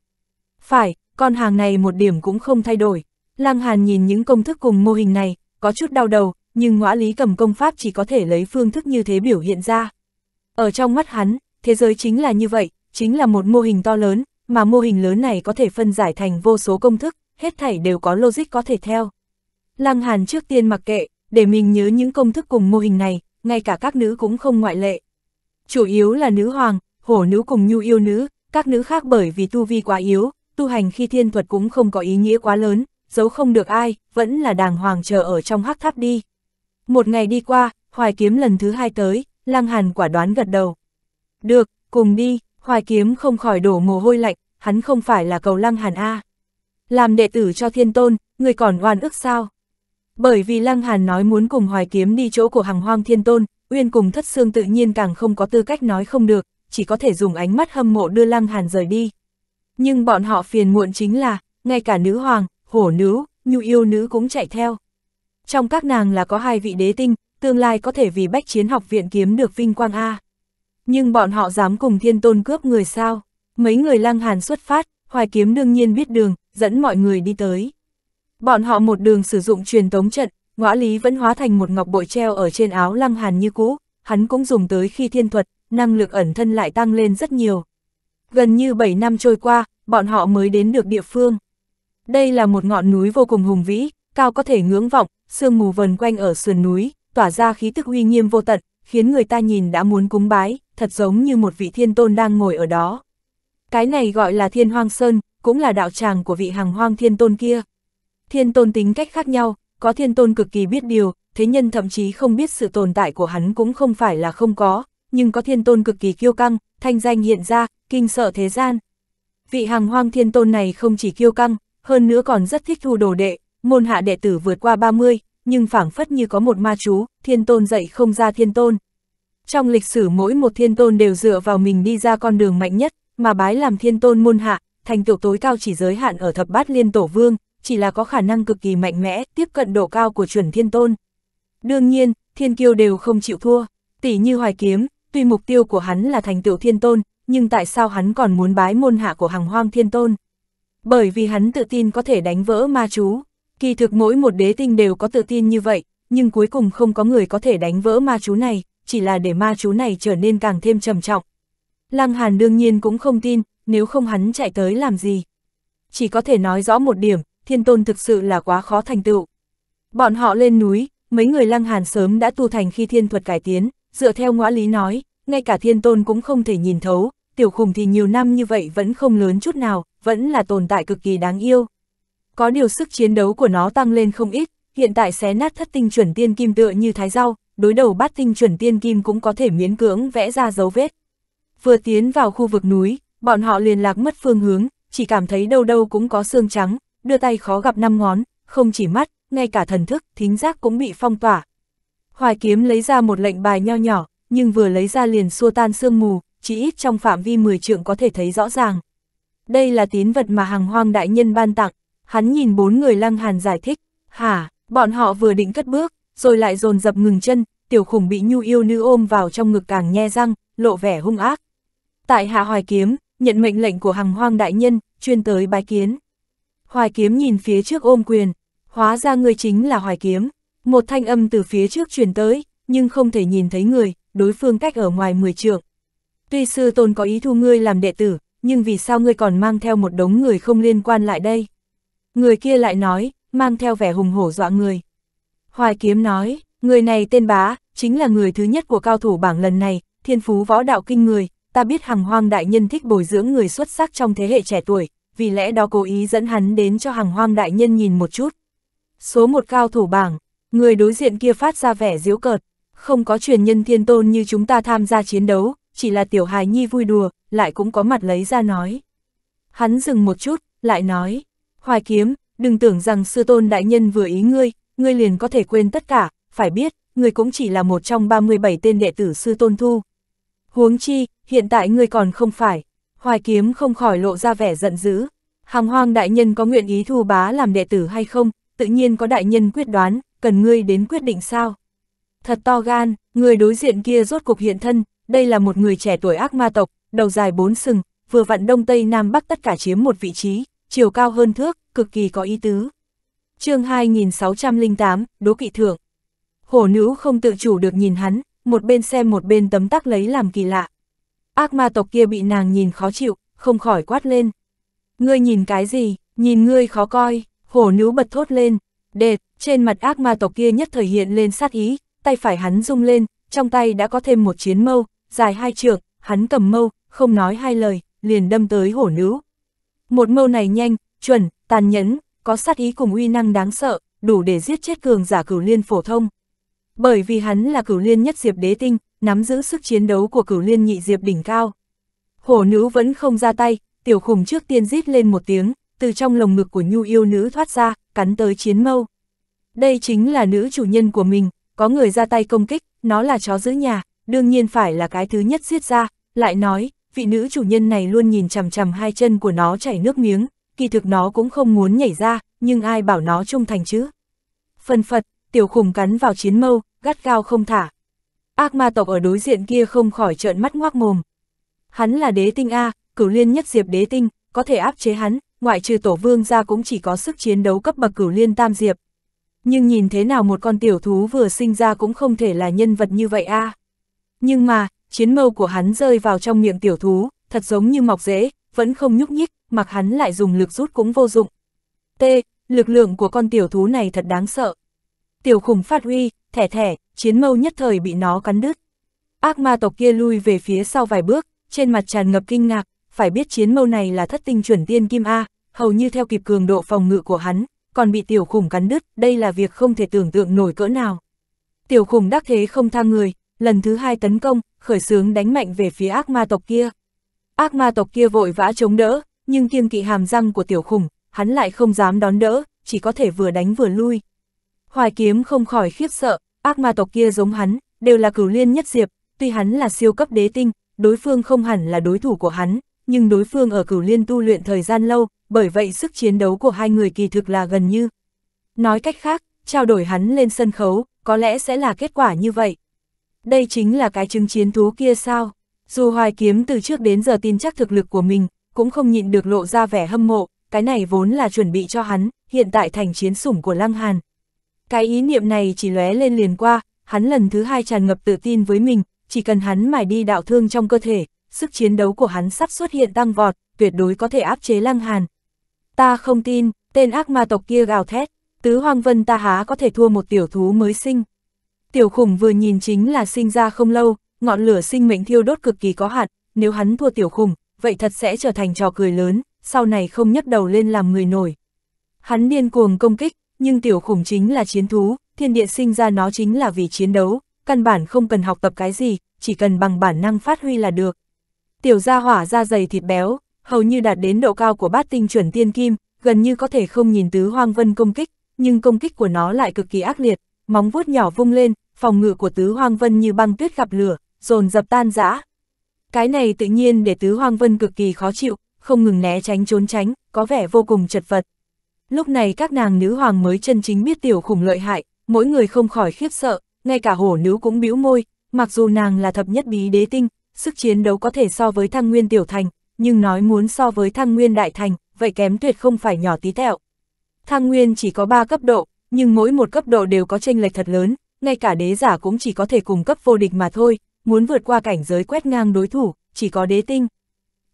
Phải, con hàng này một điểm cũng không thay đổi. Lăng Hàn nhìn những công thức cùng mô hình này, có chút đau đầu, nhưng ngõa lý cầm công pháp chỉ có thể lấy phương thức như thế biểu hiện ra. Ở trong mắt hắn, thế giới chính là như vậy, chính là một mô hình to lớn, mà mô hình lớn này có thể phân giải thành vô số công thức, hết thảy đều có logic có thể theo. Lăng Hàn trước tiên mặc kệ, để mình nhớ những công thức cùng mô hình này, ngay cả các nữ cũng không ngoại lệ. Chủ yếu là nữ hoàng, hổ nữ cùng nhu yêu nữ, các nữ khác bởi vì tu vi quá yếu, tu hành khi thiên thuật cũng không có ý nghĩa quá lớn, giấu không được ai, vẫn là đàng hoàng chờ ở trong hắc tháp đi. Một ngày đi qua, hoài kiếm lần thứ hai tới, Lăng Hàn quả đoán gật đầu. Được, cùng đi. Hoài kiếm không khỏi đổ mồ hôi lạnh, hắn không phải là cầu lăng hàn A. Làm đệ tử cho thiên tôn, người còn oan ức sao? Bởi vì lăng hàn nói muốn cùng hoài kiếm đi chỗ của hàng hoang thiên tôn, uyên cùng thất xương tự nhiên càng không có tư cách nói không được, chỉ có thể dùng ánh mắt hâm mộ đưa lăng hàn rời đi. Nhưng bọn họ phiền muộn chính là, ngay cả nữ hoàng, hổ nữ, nhu yêu nữ cũng chạy theo. Trong các nàng là có hai vị đế tinh, tương lai có thể vì bách chiến học viện kiếm được vinh quang A. Nhưng bọn họ dám cùng thiên tôn cướp người sao? Mấy người lang hàn xuất phát, hoài kiếm đương nhiên biết đường, dẫn mọi người đi tới. Bọn họ một đường sử dụng truyền tống trận, ngõ lý vẫn hóa thành một ngọc bội treo ở trên áo lăng hàn như cũ, hắn cũng dùng tới khi thiên thuật, năng lực ẩn thân lại tăng lên rất nhiều. Gần như 7 năm trôi qua, bọn họ mới đến được địa phương. Đây là một ngọn núi vô cùng hùng vĩ, cao có thể ngưỡng vọng, sương mù vần quanh ở sườn núi, tỏa ra khí tức uy nghiêm vô tận, khiến người ta nhìn đã muốn cúng bái, thật giống như một vị thiên tôn đang ngồi ở đó. Cái này gọi là thiên hoang sơn, cũng là đạo tràng của vị hàng hoang thiên tôn kia. Thiên tôn tính cách khác nhau, có thiên tôn cực kỳ biết điều, thế nhân thậm chí không biết sự tồn tại của hắn cũng không phải là không có, nhưng có thiên tôn cực kỳ kiêu căng, thanh danh hiện ra, kinh sợ thế gian. Vị hàng hoang thiên tôn này không chỉ kiêu căng, hơn nữa còn rất thích thu đồ đệ, môn hạ đệ tử vượt qua 30, nhưng phảng phất như có một ma chú, thiên tôn dậy không ra thiên tôn. Trong lịch sử mỗi một thiên tôn đều dựa vào mình đi ra con đường mạnh nhất, mà bái làm thiên tôn môn hạ, thành tựu tối cao chỉ giới hạn ở thập bát liên tổ vương, chỉ là có khả năng cực kỳ mạnh mẽ, tiếp cận độ cao của chuẩn thiên tôn. Đương nhiên, thiên kiêu đều không chịu thua, tỷ như hoài kiếm, tuy mục tiêu của hắn là thành tựu thiên tôn, nhưng tại sao hắn còn muốn bái môn hạ của hàng hoang thiên tôn? Bởi vì hắn tự tin có thể đánh vỡ ma chú. Kỳ thực mỗi một đế tinh đều có tự tin như vậy, nhưng cuối cùng không có người có thể đánh vỡ ma chú này, chỉ là để ma chú này trở nên càng thêm trầm trọng. Lăng Hàn đương nhiên cũng không tin, nếu không hắn chạy tới làm gì. Chỉ có thể nói rõ một điểm, thiên tôn thực sự là quá khó thành tựu. Bọn họ lên núi, mấy người Lăng Hàn sớm đã tu thành khi thiên thuật cải tiến, dựa theo ngõ lý nói, ngay cả thiên tôn cũng không thể nhìn thấu, tiểu khủng thì nhiều năm như vậy vẫn không lớn chút nào, vẫn là tồn tại cực kỳ đáng yêu có điều sức chiến đấu của nó tăng lên không ít, hiện tại xé nát thất tinh chuẩn tiên kim tựa như thái rau, đối đầu bát tinh chuẩn tiên kim cũng có thể miễn cưỡng vẽ ra dấu vết. Vừa tiến vào khu vực núi, bọn họ liền lạc mất phương hướng, chỉ cảm thấy đâu đâu cũng có xương trắng, đưa tay khó gặp năm ngón, không chỉ mắt, ngay cả thần thức, thính giác cũng bị phong tỏa. Hoài kiếm lấy ra một lệnh bài nho nhỏ, nhưng vừa lấy ra liền xua tan sương mù, chỉ ít trong phạm vi 10 trượng có thể thấy rõ ràng. Đây là tín vật mà hàng hoang đại nhân ban tặng, hắn nhìn bốn người lăng hàn giải thích, hả, bọn họ vừa định cất bước, rồi lại dồn dập ngừng chân, tiểu khủng bị nhu yêu nữ ôm vào trong ngực càng nhe răng, lộ vẻ hung ác. Tại hạ hoài kiếm, nhận mệnh lệnh của hằng hoang đại nhân, chuyên tới bái kiến. Hoài kiếm nhìn phía trước ôm quyền, hóa ra người chính là hoài kiếm, một thanh âm từ phía trước truyền tới, nhưng không thể nhìn thấy người, đối phương cách ở ngoài mười trượng. Tuy sư tôn có ý thu ngươi làm đệ tử, nhưng vì sao ngươi còn mang theo một đống người không liên quan lại đây? Người kia lại nói, mang theo vẻ hùng hổ dọa người. Hoài kiếm nói, người này tên bá, chính là người thứ nhất của cao thủ bảng lần này, thiên phú võ đạo kinh người, ta biết hằng hoang đại nhân thích bồi dưỡng người xuất sắc trong thế hệ trẻ tuổi, vì lẽ đó cố ý dẫn hắn đến cho hằng hoang đại nhân nhìn một chút. Số một cao thủ bảng, người đối diện kia phát ra vẻ diễu cợt, không có truyền nhân thiên tôn như chúng ta tham gia chiến đấu, chỉ là tiểu hài nhi vui đùa, lại cũng có mặt lấy ra nói. Hắn dừng một chút, lại nói, Hoài kiếm, đừng tưởng rằng sư tôn đại nhân vừa ý ngươi, ngươi liền có thể quên tất cả, phải biết, ngươi cũng chỉ là một trong 37 tên đệ tử sư tôn thu. Huống chi, hiện tại ngươi còn không phải. Hoài kiếm không khỏi lộ ra vẻ giận dữ. Hàng hoang đại nhân có nguyện ý thu bá làm đệ tử hay không, tự nhiên có đại nhân quyết đoán, cần ngươi đến quyết định sao. Thật to gan, người đối diện kia rốt cục hiện thân, đây là một người trẻ tuổi ác ma tộc, đầu dài bốn sừng, vừa vặn đông tây nam bắc tất cả chiếm một vị trí, chiều cao hơn thước, cực kỳ có ý tứ. chương 2608, Đố Kỵ Thượng. Hổ nữ không tự chủ được nhìn hắn, một bên xem một bên tấm tắc lấy làm kỳ lạ. Ác ma tộc kia bị nàng nhìn khó chịu, không khỏi quát lên. Ngươi nhìn cái gì, nhìn ngươi khó coi, hổ nữ bật thốt lên. Đệt, trên mặt ác ma tộc kia nhất thời hiện lên sát ý, tay phải hắn rung lên, trong tay đã có thêm một chiến mâu, dài hai trượng, hắn cầm mâu, không nói hai lời, liền đâm tới hổ nữ. Một mâu này nhanh, chuẩn, tàn nhẫn, có sát ý cùng uy năng đáng sợ, đủ để giết chết cường giả cửu liên phổ thông. Bởi vì hắn là cửu liên nhất diệp đế tinh, nắm giữ sức chiến đấu của cửu liên nhị diệp đỉnh cao. Hổ nữ vẫn không ra tay, tiểu khủng trước tiên rít lên một tiếng, từ trong lồng ngực của nhu yêu nữ thoát ra, cắn tới chiến mâu. Đây chính là nữ chủ nhân của mình, có người ra tay công kích, nó là chó giữ nhà, đương nhiên phải là cái thứ nhất giết ra, lại nói, vị nữ chủ nhân này luôn nhìn chằm chằm hai chân của nó chảy nước miếng, kỳ thực nó cũng không muốn nhảy ra, nhưng ai bảo nó trung thành chứ. Phần phật, tiểu khủng cắn vào chiến mâu, gắt gao không thả. Ác ma tộc ở đối diện kia không khỏi trợn mắt ngoác mồm. Hắn là đế tinh A, cửu liên nhất diệp đế tinh, có thể áp chế hắn, ngoại trừ tổ vương ra cũng chỉ có sức chiến đấu cấp bậc cửu liên tam diệp. Nhưng nhìn thế nào một con tiểu thú vừa sinh ra cũng không thể là nhân vật như vậy a Nhưng mà, chiến mâu của hắn rơi vào trong miệng tiểu thú, thật giống như mọc rễ, vẫn không nhúc nhích, mặc hắn lại dùng lực rút cũng vô dụng. T, lực lượng của con tiểu thú này thật đáng sợ. Tiểu khủng phát huy, thẻ thẻ, chiến mâu nhất thời bị nó cắn đứt. Ác ma tộc kia lui về phía sau vài bước, trên mặt tràn ngập kinh ngạc, phải biết chiến mâu này là thất tinh chuẩn tiên kim A, hầu như theo kịp cường độ phòng ngự của hắn, còn bị tiểu khủng cắn đứt, đây là việc không thể tưởng tượng nổi cỡ nào. Tiểu khủng đắc thế không tha người, lần thứ hai tấn công, khởi xướng đánh mạnh về phía ác ma tộc kia. Ác ma tộc kia vội vã chống đỡ, nhưng kiêng kỵ hàm răng của tiểu khủng, hắn lại không dám đón đỡ, chỉ có thể vừa đánh vừa lui. Hoài kiếm không khỏi khiếp sợ, ác ma tộc kia giống hắn, đều là cửu liên nhất diệp, tuy hắn là siêu cấp đế tinh, đối phương không hẳn là đối thủ của hắn, nhưng đối phương ở cửu liên tu luyện thời gian lâu, bởi vậy sức chiến đấu của hai người kỳ thực là gần như. Nói cách khác, trao đổi hắn lên sân khấu, có lẽ sẽ là kết quả như vậy. Đây chính là cái chứng chiến thú kia sao? Dù hoài kiếm từ trước đến giờ tin chắc thực lực của mình, cũng không nhịn được lộ ra vẻ hâm mộ, cái này vốn là chuẩn bị cho hắn, hiện tại thành chiến sủng của Lăng Hàn. Cái ý niệm này chỉ lóe lên liền qua, hắn lần thứ hai tràn ngập tự tin với mình, chỉ cần hắn mài đi đạo thương trong cơ thể, sức chiến đấu của hắn sắp xuất hiện tăng vọt, tuyệt đối có thể áp chế Lăng Hàn. Ta không tin, tên ác ma tộc kia gào thét, tứ hoang vân ta há có thể thua một tiểu thú mới sinh. Tiểu khủng vừa nhìn chính là sinh ra không lâu, ngọn lửa sinh mệnh thiêu đốt cực kỳ có hạn, nếu hắn thua tiểu khủng, vậy thật sẽ trở thành trò cười lớn, sau này không nhấc đầu lên làm người nổi. Hắn điên cuồng công kích, nhưng tiểu khủng chính là chiến thú, thiên địa sinh ra nó chính là vì chiến đấu, căn bản không cần học tập cái gì, chỉ cần bằng bản năng phát huy là được. Tiểu gia hỏa da dày thịt béo, hầu như đạt đến độ cao của bát tinh chuẩn tiên kim, gần như có thể không nhìn tứ hoang vân công kích, nhưng công kích của nó lại cực kỳ ác liệt, móng vuốt nhỏ vung lên, phòng ngự của tứ hoang vân như băng tuyết gặp lửa, dồn dập tan rã. Cái này tự nhiên để tứ hoang vân cực kỳ khó chịu, không ngừng né tránh trốn tránh, có vẻ vô cùng chật vật. Lúc này các nàng nữ hoàng mới chân chính biết tiểu khủng lợi hại, mỗi người không khỏi khiếp sợ, ngay cả hổ nữ cũng bĩu môi, mặc dù nàng là thập nhất bí đế tinh, sức chiến đấu có thể so với thăng nguyên tiểu thành, nhưng nói muốn so với thăng nguyên đại thành, vậy kém tuyệt không phải nhỏ tí tẹo. Thăng nguyên chỉ có 3 cấp độ, nhưng mỗi một cấp độ đều có tranh lệch thật lớn, ngay cả đế giả cũng chỉ có thể cùng cấp vô địch mà thôi, muốn vượt qua cảnh giới quét ngang đối thủ, chỉ có đế tinh.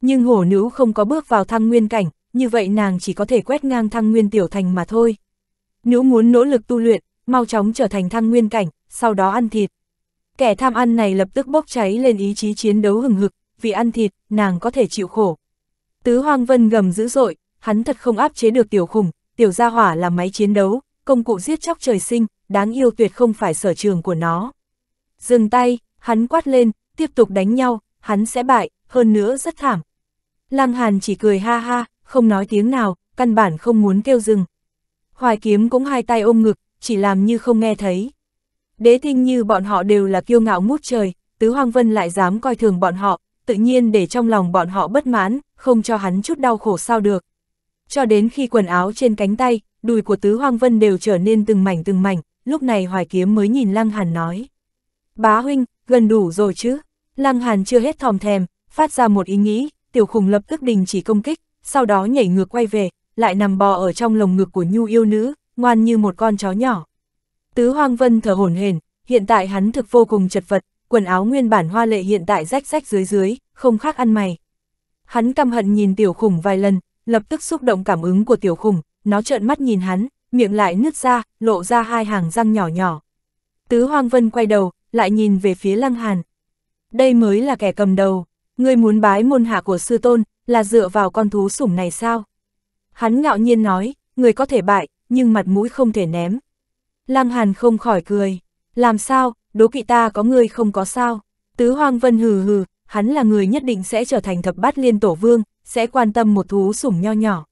Nhưng hổ nữ không có bước vào thăng nguyên cảnh, như vậy nàng chỉ có thể quét ngang thăng nguyên tiểu thành mà thôi. Nữ muốn nỗ lực tu luyện, mau chóng trở thành thăng nguyên cảnh, sau đó ăn thịt. Kẻ tham ăn này lập tức bốc cháy lên ý chí chiến đấu hừng hực, vì ăn thịt, nàng có thể chịu khổ. Tứ hoàng Vân gầm dữ dội, hắn thật không áp chế được tiểu khủng, tiểu gia hỏa là máy chiến đấu, công cụ giết chóc trời sinh, đáng yêu tuyệt không phải sở trường của nó. Dừng tay, hắn quát lên, tiếp tục đánh nhau, hắn sẽ bại, hơn nữa rất thảm. Lăng Hàn chỉ cười ha ha, không nói tiếng nào, căn bản không muốn kêu dừng. Hoài kiếm cũng hai tay ôm ngực, chỉ làm như không nghe thấy. Đế tinh như bọn họ đều là kiêu ngạo ngút trời, Tứ Hoàng Vân lại dám coi thường bọn họ, tự nhiên để trong lòng bọn họ bất mãn, không cho hắn chút đau khổ sao được. Cho đến khi quần áo trên cánh tay, đùi của Tứ Hoàng Vân đều trở nên từng mảnh từng mảnh, lúc này hoài kiếm mới nhìn Lăng Hàn nói. Bá huynh, gần đủ rồi chứ. Lăng Hàn chưa hết thòm thèm, phát ra một ý nghĩ, tiểu khùng lập tức đình chỉ công kích, sau đó nhảy ngược quay về, lại nằm bò ở trong lồng ngực của nhu yêu nữ, ngoan như một con chó nhỏ. Tứ Hoang Vân thở hổn hển, hiện tại hắn thực vô cùng chật vật, quần áo nguyên bản hoa lệ hiện tại rách rách dưới dưới, không khác ăn mày. Hắn căm hận nhìn tiểu khủng vài lần, lập tức xúc động cảm ứng của tiểu khủng, nó trợn mắt nhìn hắn, miệng lại nứt ra, lộ ra hai hàng răng nhỏ nhỏ. Tứ Hoang Vân quay đầu, lại nhìn về phía Lăng Hàn. Đây mới là kẻ cầm đầu, ngươi muốn bái môn hạ của sư tôn, là dựa vào con thú sủng này sao? Hắn ngạo nhiên nói, người có thể bại, nhưng mặt mũi không thể ném. Lăng Hàn không khỏi cười, làm sao, đố kỵ ta có người không có sao. Tứ Hoang Vân hừ hừ, hắn là người nhất định sẽ trở thành thập bát liên tổ vương, sẽ quan tâm một thú sủng nho nhỏ.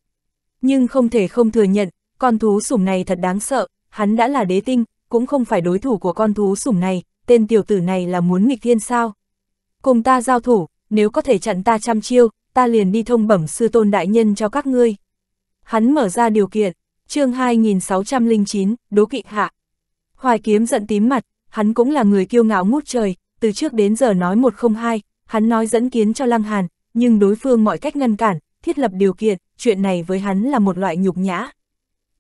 Nhưng không thể không thừa nhận, con thú sủng này thật đáng sợ, hắn đã là đế tinh, cũng không phải đối thủ của con thú sủng này, tên tiểu tử này là muốn nghịch thiên sao. Cùng ta giao thủ, nếu có thể chặn ta trăm chiêu, ta liền đi thông bẩm sư tôn đại nhân cho các ngươi. Hắn mở ra điều kiện, chương 2609, đố kỵ hạ. Hoài kiếm giận tím mặt, hắn cũng là người kiêu ngạo ngút trời, từ trước đến giờ nói một không hai, hắn nói dẫn kiến cho Lăng Hàn, nhưng đối phương mọi cách ngăn cản, thiết lập điều kiện, chuyện này với hắn là một loại nhục nhã.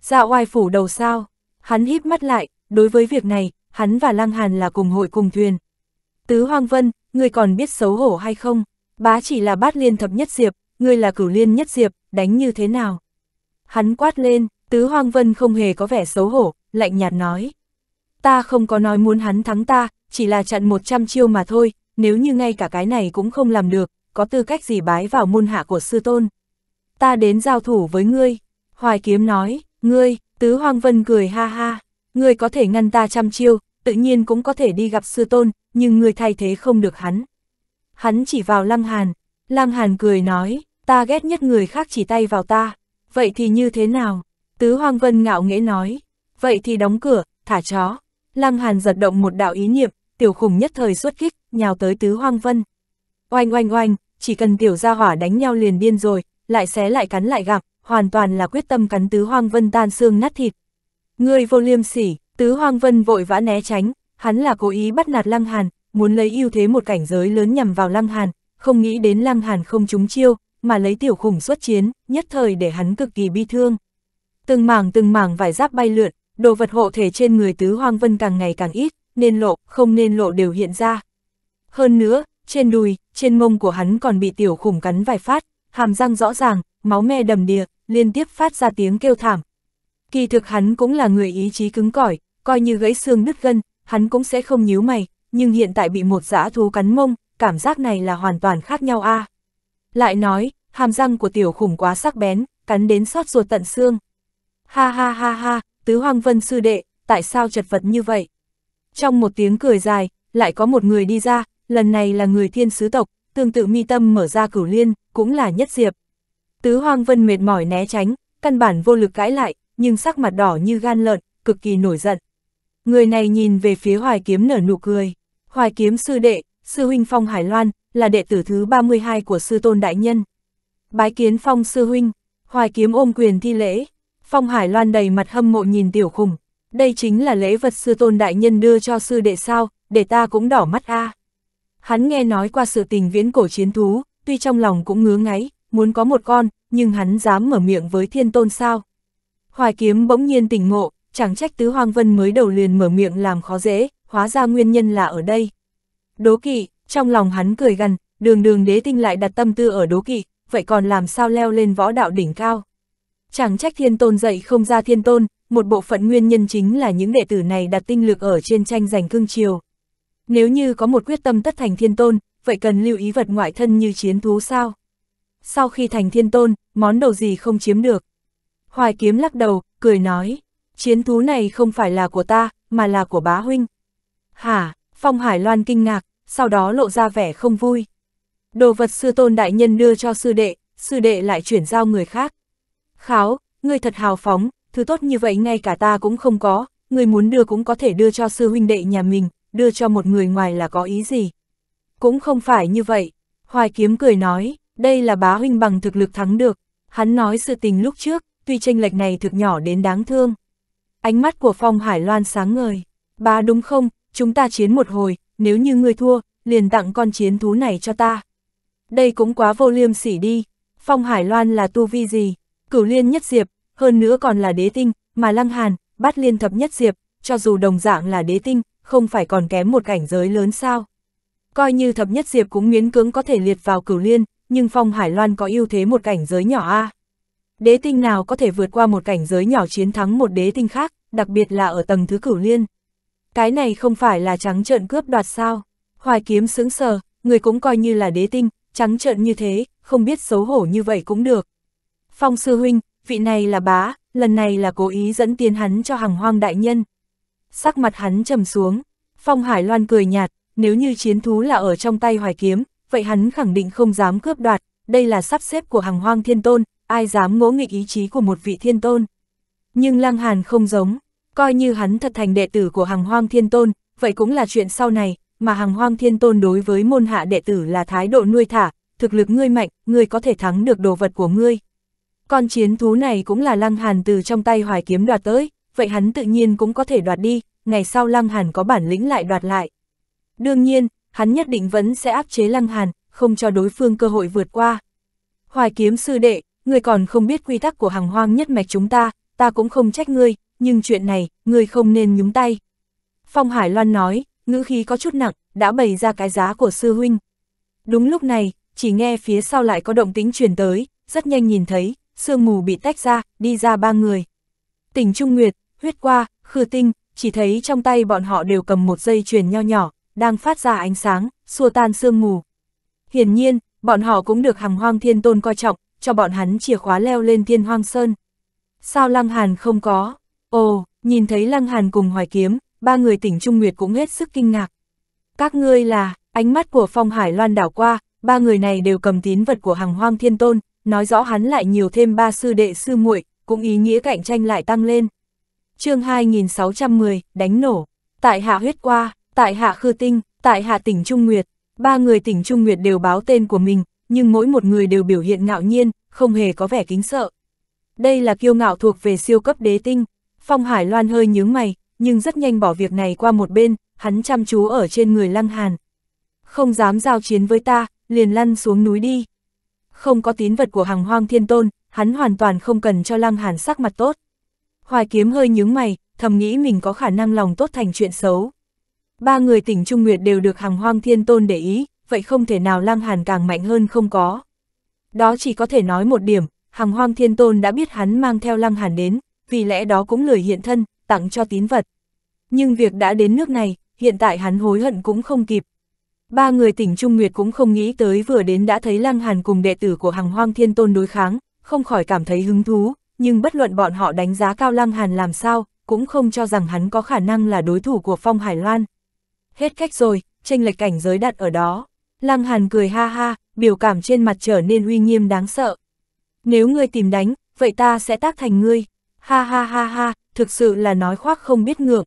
Dạ oai phủ đầu sao? Hắn híp mắt lại, đối với việc này, hắn và Lăng Hàn là cùng hội cùng thuyền. Tứ Hoang Vân, ngươi còn biết xấu hổ hay không? Bá chỉ là bát liên thập nhất diệp, ngươi là cửu liên nhất diệp, đánh như thế nào? Hắn quát lên, Tứ Hoang Vân không hề có vẻ xấu hổ, lạnh nhạt nói. Ta không có nói muốn hắn thắng ta, chỉ là chặn 100 chiêu mà thôi, nếu như ngay cả cái này cũng không làm được, có tư cách gì bái vào môn hạ của sư tôn. Ta đến giao thủ với ngươi, Hoài Kiếm nói, Ngươi, Tứ Hoang Vân cười ha ha, ngươi có thể ngăn ta trăm chiêu, tự nhiên cũng có thể đi gặp sư tôn, nhưng ngươi thay thế không được hắn. Hắn chỉ vào Lăng Hàn, Lăng Hàn cười nói, ta ghét nhất người khác chỉ tay vào ta, vậy thì như thế nào? Tứ Hoang Vân ngạo nghễ nói, vậy thì đóng cửa, thả chó. Lăng Hàn giật động một đạo ý niệm, tiểu khủng nhất thời xuất kích, nhào tới Tứ Hoang Vân. Oanh oanh oanh, chỉ cần tiểu gia hỏa đánh nhau liền điên rồi, lại xé lại cắn lại gặp, hoàn toàn là quyết tâm cắn tứ hoang vân tan xương nát thịt. Người vô liêm sỉ, tứ hoang vân vội vã né tránh, hắn là cố ý bắt nạt lăng hàn, muốn lấy ưu thế một cảnh giới lớn nhằm vào lăng hàn, không nghĩ đến lăng hàn không trúng chiêu, mà lấy tiểu khủng xuất chiến, nhất thời để hắn cực kỳ bi thương. Từng mảng từng mảng vải giáp bay lượn, đồ vật hộ thể trên người tứ hoang vân càng ngày càng ít, nên lộ, không nên lộ đều hiện ra. Hơn nữa, trên đùi, trên mông của hắn còn bị tiểu khủng cắn vài phát, hàm răng rõ ràng, máu me đầm đìa, liên tiếp phát ra tiếng kêu thảm. Kỳ thực hắn cũng là người ý chí cứng cỏi, coi như gãy xương nứt gân, hắn cũng sẽ không nhíu mày, nhưng hiện tại bị một dã thú cắn mông, cảm giác này là hoàn toàn khác nhau a. À. Lại nói, hàm răng của tiểu khủng quá sắc bén, cắn đến sót ruột tận xương. Ha ha ha ha, tứ hoàng vân sư đệ, tại sao chật vật như vậy? Trong một tiếng cười dài, lại có một người đi ra, lần này là người thiên sứ tộc, tương tự mi tâm mở ra cửu liên, cũng là nhất diệp. Tứ Hoang Vân mệt mỏi né tránh, căn bản vô lực cãi lại, nhưng sắc mặt đỏ như gan lợn, cực kỳ nổi giận. Người này nhìn về phía Hoài Kiếm nở nụ cười. Hoài Kiếm sư đệ, sư huynh Phong Hải Loan, là đệ tử thứ 32 của sư tôn đại nhân. Bái kiến Phong sư huynh, Hoài Kiếm ôm quyền thi lễ. Phong Hải Loan đầy mặt hâm mộ nhìn tiểu khùng. Đây chính là lễ vật sư tôn đại nhân đưa cho sư đệ sao, để ta cũng đỏ mắt a. À. Hắn nghe nói qua sự tình viễn cổ chiến thú, tuy trong lòng cũng ngứa ngáy, muốn có một con, nhưng hắn dám mở miệng với thiên tôn sao. Hoài kiếm bỗng nhiên tỉnh ngộ, chẳng trách tứ hoang vân mới đầu liền mở miệng làm khó dễ, hóa ra nguyên nhân là ở đây. Đố kỵ, trong lòng hắn cười gần, đường đường đế tinh lại đặt tâm tư ở đố kỵ, vậy còn làm sao leo lên võ đạo đỉnh cao. Chẳng trách thiên tôn dậy không ra thiên tôn, một bộ phận nguyên nhân chính là những đệ tử này đặt tinh lực ở trên tranh giành cương triều. Nếu như có một quyết tâm tất thành thiên tôn, vậy cần lưu ý vật ngoại thân như chiến thú sao? sau khi thành thiên tôn, món đồ gì không chiếm được. Hoài kiếm lắc đầu, cười nói, chiến thú này không phải là của ta, mà là của bá huynh. Hả, Phong Hải Loan kinh ngạc, sau đó lộ ra vẻ không vui. Đồ vật sư tôn đại nhân đưa cho sư đệ, sư đệ lại chuyển giao người khác. Kháo, người thật hào phóng, thứ tốt như vậy ngay cả ta cũng không có, người muốn đưa cũng có thể đưa cho sư huynh đệ nhà mình, đưa cho một người ngoài là có ý gì. Cũng không phải như vậy, Hoài Kiếm cười nói, đây là bá huynh bằng thực lực thắng được, hắn nói sự tình lúc trước, tuy tranh lệch này thực nhỏ đến đáng thương. Ánh mắt của Phong Hải Loan sáng ngời, bá đúng không, chúng ta chiến một hồi, nếu như ngươi thua, liền tặng con chiến thú này cho ta. Đây cũng quá vô liêm sỉ đi, Phong Hải Loan là tu vi gì, cửu liên nhất diệp, hơn nữa còn là đế tinh, mà lăng hàn, bắt liên thập nhất diệp, cho dù đồng dạng là đế tinh, không phải còn kém một cảnh giới lớn sao. Coi như thập nhất diệp cũng miễn cưỡng có thể liệt vào cửu liên, nhưng Phong Hải Loan có ưu thế một cảnh giới nhỏ A. Đế tinh nào có thể vượt qua một cảnh giới nhỏ chiến thắng một đế tinh khác, đặc biệt là ở tầng thứ cửu liên. Cái này không phải là trắng trợn cướp đoạt sao. Hoài kiếm sững sờ, người cũng coi như là đế tinh, trắng trợn như thế, không biết xấu hổ như vậy cũng được. Phong sư huynh, vị này là bá, lần này là cố ý dẫn tiến hắn cho hàng hoang đại nhân. Sắc mặt hắn trầm xuống, Phong Hải Loan cười nhạt, nếu như chiến thú là ở trong tay hoài kiếm, vậy hắn khẳng định không dám cướp đoạt, đây là sắp xếp của hàng hoang thiên tôn, ai dám ngỗ nghịch ý chí của một vị thiên tôn. Nhưng Lăng Hàn không giống, coi như hắn thật thành đệ tử của hàng hoang thiên tôn, vậy cũng là chuyện sau này, mà hàng hoang thiên tôn đối với môn hạ đệ tử là thái độ nuôi thả, thực lực ngươi mạnh, ngươi có thể thắng được đồ vật của ngươi. Con chiến thú này cũng là Lăng Hàn từ trong tay hoài kiếm đoạt tới, vậy hắn tự nhiên cũng có thể đoạt đi, ngày sau Lăng Hàn có bản lĩnh lại đoạt lại. Đương nhiên, hắn nhất định vẫn sẽ áp chế Lăng Hàn, không cho đối phương cơ hội vượt qua. Hoài kiếm sư đệ, ngươi còn không biết quy tắc của hàng hoang nhất mạch chúng ta, ta cũng không trách ngươi, nhưng chuyện này, ngươi không nên nhúng tay. Phong Hải Loan nói, ngữ khí có chút nặng, đã bày ra cái giá của sư huynh. Đúng lúc này, chỉ nghe phía sau lại có động tính truyền tới, rất nhanh nhìn thấy, sương mù bị tách ra, đi ra ba người. Tỉnh Trung Nguyệt, Huyết Qua, Khư Tinh, chỉ thấy trong tay bọn họ đều cầm một dây chuyền nho nhỏ, đang phát ra ánh sáng, xua tan sương mù. Hiển nhiên, bọn họ cũng được hằng hoang thiên tôn coi trọng, cho bọn hắn chìa khóa leo lên thiên hoang sơn. Sao Lăng Hàn không có? Ồ, nhìn thấy Lăng Hàn cùng Hoài Kiếm, ba người tỉnh Trung Nguyệt cũng hết sức kinh ngạc. Các ngươi là, ánh mắt của Phong Hải Loan đảo qua, ba người này đều cầm tín vật của hằng hoang thiên tôn, nói rõ hắn lại nhiều thêm ba sư đệ sư muội cũng ý nghĩa cạnh tranh lại tăng lên. chương 2610, đánh nổ. Tại hạ huyết qua, tại hạ Khư Tinh, tại hạ tỉnh Trung Nguyệt, ba người tỉnh Trung Nguyệt đều báo tên của mình, nhưng mỗi một người đều biểu hiện ngạo nhiên, không hề có vẻ kính sợ. Đây là kiêu ngạo thuộc về siêu cấp đế tinh, Phong Hải Loan hơi nhướng mày, nhưng rất nhanh bỏ việc này qua một bên, hắn chăm chú ở trên người Lăng Hàn. Không dám giao chiến với ta, liền lăn xuống núi đi. Không có tín vật của hàng hoang thiên tôn, hắn hoàn toàn không cần cho Lăng Hàn sắc mặt tốt. Hoài kiếm hơi nhướng mày, thầm nghĩ mình có khả năng lòng tốt thành chuyện xấu ba người tỉnh Trung Nguyệt đều được hàng hoang thiên tôn để ý, vậy không thể nào Lăng Hàn càng mạnh hơn không có. Đó chỉ có thể nói một điểm, hàng hoang thiên tôn đã biết hắn mang theo Lăng Hàn đến, vì lẽ đó cũng lời hiện thân, tặng cho tín vật. Nhưng việc đã đến nước này, hiện tại hắn hối hận cũng không kịp. Ba người tỉnh Trung Nguyệt cũng không nghĩ tới vừa đến đã thấy Lăng Hàn cùng đệ tử của hàng hoang thiên tôn đối kháng, không khỏi cảm thấy hứng thú, nhưng bất luận bọn họ đánh giá cao Lăng Hàn làm sao, cũng không cho rằng hắn có khả năng là đối thủ của Phong Hải Loan hết cách rồi, tranh lệch cảnh giới đặt ở đó. Lăng Hàn cười ha ha, biểu cảm trên mặt trở nên uy nghiêm đáng sợ. Nếu ngươi tìm đánh, vậy ta sẽ tác thành ngươi. Ha ha ha ha, thực sự là nói khoác không biết ngược.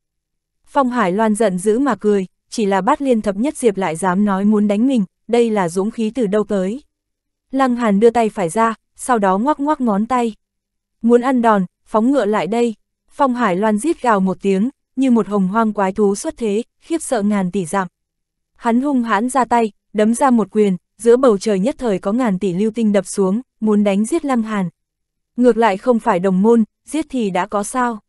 Phong Hải Loan giận dữ mà cười, chỉ là bát liên thập nhất diệp lại dám nói muốn đánh mình, đây là dũng khí từ đâu tới. Lăng Hàn đưa tay phải ra, sau đó ngoắc ngoắc ngón tay. Muốn ăn đòn, phóng ngựa lại đây. Phong Hải Loan rít gào một tiếng, như một hồng hoang quái thú xuất thế, khiếp sợ ngàn tỷ giảm. Hắn hung hãn ra tay, đấm ra một quyền, giữa bầu trời nhất thời có ngàn tỷ lưu tinh đập xuống, muốn đánh giết Lăng Hàn. Ngược lại không phải đồng môn, giết thì đã có sao.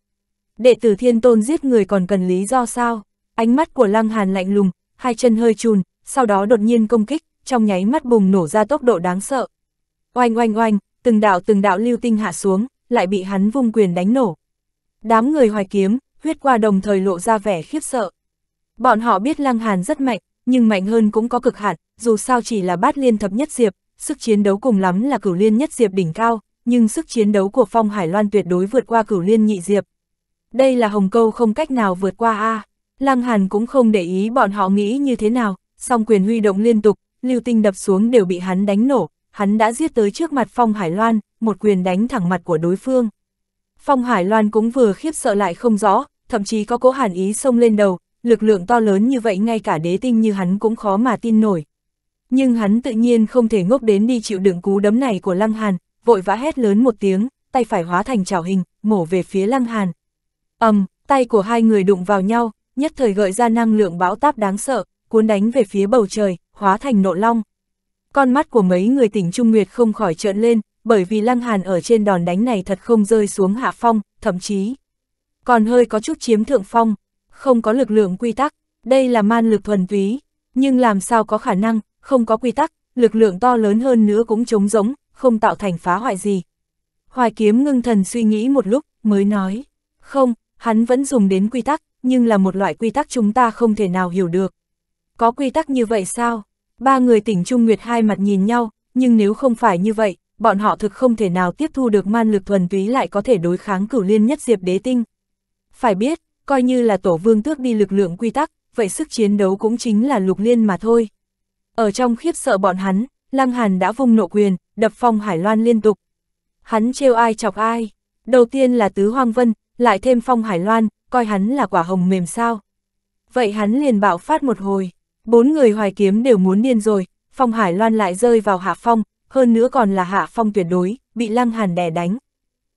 Đệ tử thiên tôn giết người còn cần lý do sao. Ánh mắt của Lăng Hàn lạnh lùng, hai chân hơi chùn, sau đó đột nhiên công kích, trong nháy mắt bùng nổ ra tốc độ đáng sợ. Oanh oanh oanh, từng đạo từng đạo lưu tinh hạ xuống, lại bị hắn vung quyền đánh nổ. Đám người hoài kiếm, huyết qua đồng thời lộ ra vẻ khiếp sợ. Bọn họ biết Lăng Hàn rất mạnh, nhưng mạnh hơn cũng có cực hạn, dù sao chỉ là bát liên thập nhất diệp, sức chiến đấu cùng lắm là cửu liên nhất diệp đỉnh cao, nhưng sức chiến đấu của Phong Hải Loan tuyệt đối vượt qua cửu liên nhị diệp. Đây là hồng câu không cách nào vượt qua a. À. Lăng Hàn cũng không để ý bọn họ nghĩ như thế nào, song quyền huy động liên tục, lưu tinh đập xuống đều bị hắn đánh nổ, hắn đã giết tới trước mặt Phong Hải Loan, một quyền đánh thẳng mặt của đối phương. Phong Hải Loan cũng vừa khiếp sợ lại không rõ, thậm chí có cố hàn ý xông lên đầu, lực lượng to lớn như vậy ngay cả đế tinh như hắn cũng khó mà tin nổi. Nhưng hắn tự nhiên không thể ngốc đến đi chịu đựng cú đấm này của Lăng Hàn, vội vã hét lớn một tiếng, tay phải hóa thành trảo hình, mổ về phía Lăng Hàn. ầm, um, tay của hai người đụng vào nhau, nhất thời gợi ra năng lượng bão táp đáng sợ, cuốn đánh về phía bầu trời, hóa thành nộ long. Con mắt của mấy người tỉnh Trung Nguyệt không khỏi trợn lên, bởi vì Lăng Hàn ở trên đòn đánh này thật không rơi xuống hạ phong, thậm chí còn hơi có chút chiếm thượng phong, không có lực lượng quy tắc, đây là man lực thuần túy, nhưng làm sao có khả năng, không có quy tắc, lực lượng to lớn hơn nữa cũng trống rỗng, không tạo thành phá hoại gì. Hoài kiếm ngưng thần suy nghĩ một lúc, mới nói, không, hắn vẫn dùng đến quy tắc, nhưng là một loại quy tắc chúng ta không thể nào hiểu được. Có quy tắc như vậy sao? Ba người tỉnh Trung Nguyệt hai mặt nhìn nhau, nhưng nếu không phải như vậy, bọn họ thực không thể nào tiếp thu được man lực thuần túy lại có thể đối kháng cửu liên nhất diệp đế tinh, phải biết, coi như là tổ vương tước đi lực lượng quy tắc, vậy sức chiến đấu cũng chính là lục liên mà thôi. Ở trong khiếp sợ bọn hắn, Lăng Hàn đã vung nộ quyền, đập phong Hải Loan liên tục. Hắn trêu ai chọc ai, đầu tiên là Tứ Hoang Vân, lại thêm phong Hải Loan, coi hắn là quả hồng mềm sao. Vậy hắn liền bạo phát một hồi, bốn người hoài kiếm đều muốn điên rồi, phong Hải Loan lại rơi vào hạ phong, hơn nữa còn là hạ phong tuyệt đối, bị Lăng Hàn đè đánh.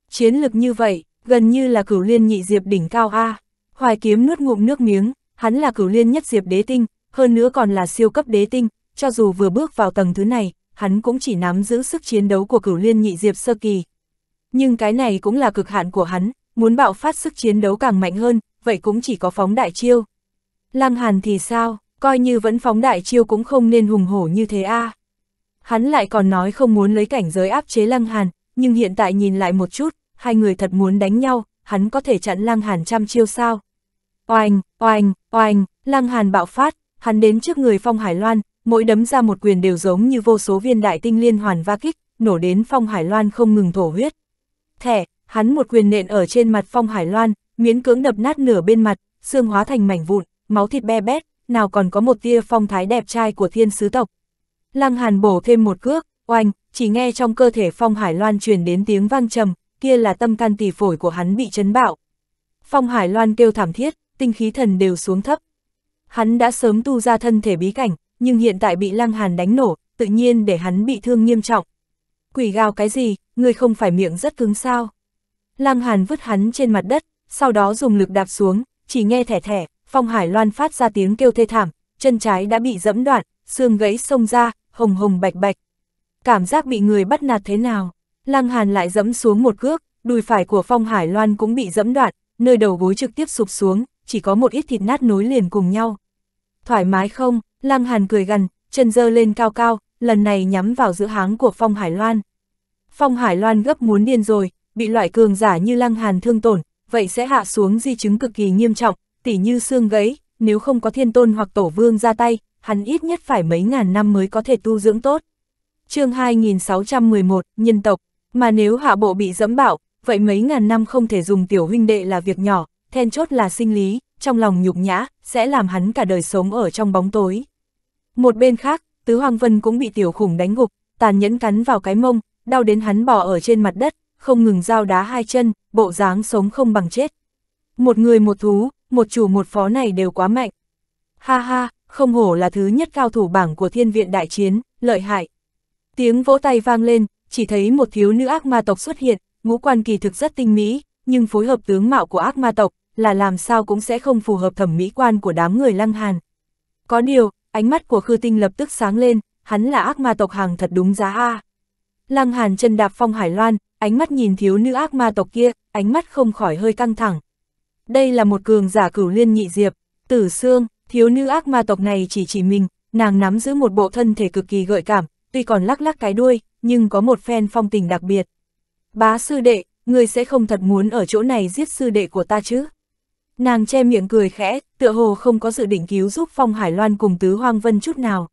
Chiến lực như vậy, Gần như là cửu liên nhị diệp đỉnh cao A. Hoài kiếm nuốt ngụm nước miếng, hắn là cửu liên nhất diệp đế tinh, hơn nữa còn là siêu cấp đế tinh, cho dù vừa bước vào tầng thứ này, hắn cũng chỉ nắm giữ sức chiến đấu của cửu liên nhị diệp sơ kỳ. Nhưng cái này cũng là cực hạn của hắn, muốn bạo phát sức chiến đấu càng mạnh hơn, vậy cũng chỉ có phóng đại chiêu. Lăng Hàn thì sao, coi như vẫn phóng đại chiêu cũng không nên hùng hổ như thế a. Hắn lại còn nói không muốn lấy cảnh giới áp chế Lăng Hàn, nhưng hiện tại nhìn lại một chút, hai người thật muốn đánh nhau, hắn có thể chặn Lăng Hàn trăm chiêu sao. Oanh, oanh, oanh, Lăng Hàn bạo phát, hắn đến trước người Phong Hải Loan, mỗi đấm ra một quyền đều giống như vô số viên đại tinh liên hoàn va kích, nổ đến Phong Hải Loan không ngừng thổ huyết. Thẻ, hắn một quyền nện ở trên mặt Phong Hải Loan, miễn cưỡng đập nát nửa bên mặt, xương hóa thành mảnh vụn, máu thịt be bét, nào còn có một tia phong thái đẹp trai của thiên sứ tộc. Lăng Hàn bổ thêm một cước, oanh, chỉ nghe trong cơ thể Phong Hải Loan truyền đến tiếng vang trầm, kia là tâm can tỷ phổi của hắn bị chấn bạo. Phong Hải Loan kêu thảm thiết, tinh khí thần đều xuống thấp. Hắn đã sớm tu ra thân thể bí cảnh, nhưng hiện tại bị Lăng Hàn đánh nổ, tự nhiên để hắn bị thương nghiêm trọng. Quỷ gào cái gì, người không phải miệng rất cứng sao? Lăng Hàn vứt hắn trên mặt đất, sau đó dùng lực đạp xuống, chỉ nghe thẻ thẻ, Phong Hải Loan phát ra tiếng kêu thê thảm, chân trái đã bị dẫm đoạn, xương gãy xông ra, hồng hồng bạch bạch. Cảm giác bị người bắt nạt thế nào? Lăng Hàn lại dẫm xuống một cước, đùi phải của Phong Hải Loan cũng bị dẫm đoạn, nơi đầu gối trực tiếp sụp xuống, chỉ có một ít thịt nát nối liền cùng nhau. Thoải mái không? Lăng Hàn cười gằn, chân dơ lên cao cao, lần này nhắm vào giữa háng của Phong Hải Loan. Phong Hải Loan gấp muốn điên rồi, bị loại cường giả như Lăng Hàn thương tổn, vậy sẽ hạ xuống di chứng cực kỳ nghiêm trọng, tỉ như xương gãy, nếu không có thiên tôn hoặc tổ vương ra tay, hắn ít nhất phải mấy ngàn năm mới có thể tu dưỡng tốt. chương 2611, Nhân tộc mà nếu hạ bộ bị dẫm bạo, vậy mấy ngàn năm không thể dùng tiểu huynh đệ là việc nhỏ, then chốt là sinh lý, trong lòng nhục nhã, sẽ làm hắn cả đời sống ở trong bóng tối. Một bên khác, Tứ Hoàng Vân cũng bị tiểu khủng đánh gục, tàn nhẫn cắn vào cái mông, đau đến hắn bò ở trên mặt đất, không ngừng giao đá hai chân, bộ dáng sống không bằng chết. Một người một thú, một chủ một phó này đều quá mạnh. Ha ha, không hổ là thứ nhất cao thủ bảng của thiên viện đại chiến, lợi hại. Tiếng vỗ tay vang lên, chỉ thấy một thiếu nữ ác ma tộc xuất hiện, ngũ quan kỳ thực rất tinh mỹ, nhưng phối hợp tướng mạo của ác ma tộc là làm sao cũng sẽ không phù hợp thẩm mỹ quan của đám người lăng hàn. Có điều, ánh mắt của khư tinh lập tức sáng lên, hắn là ác ma tộc hàng thật đúng giá a. Lăng hàn chân đạp phong hải loan, ánh mắt nhìn thiếu nữ ác ma tộc kia, ánh mắt không khỏi hơi căng thẳng. Đây là một cường giả cửu liên nhị diệp, tử xương, thiếu nữ ác ma tộc này chỉ chỉ mình, nàng nắm giữ một bộ thân thể cực kỳ gợi cảm, tuy còn lắc lắc cái đuôi, nhưng có một phen phong tình đặc biệt. Bá sư đệ, người sẽ không thật muốn ở chỗ này giết sư đệ của ta chứ? Nàng che miệng cười khẽ, tựa hồ không có dự định cứu giúp Phong Hải Loan cùng Tứ Hoang Vân chút nào.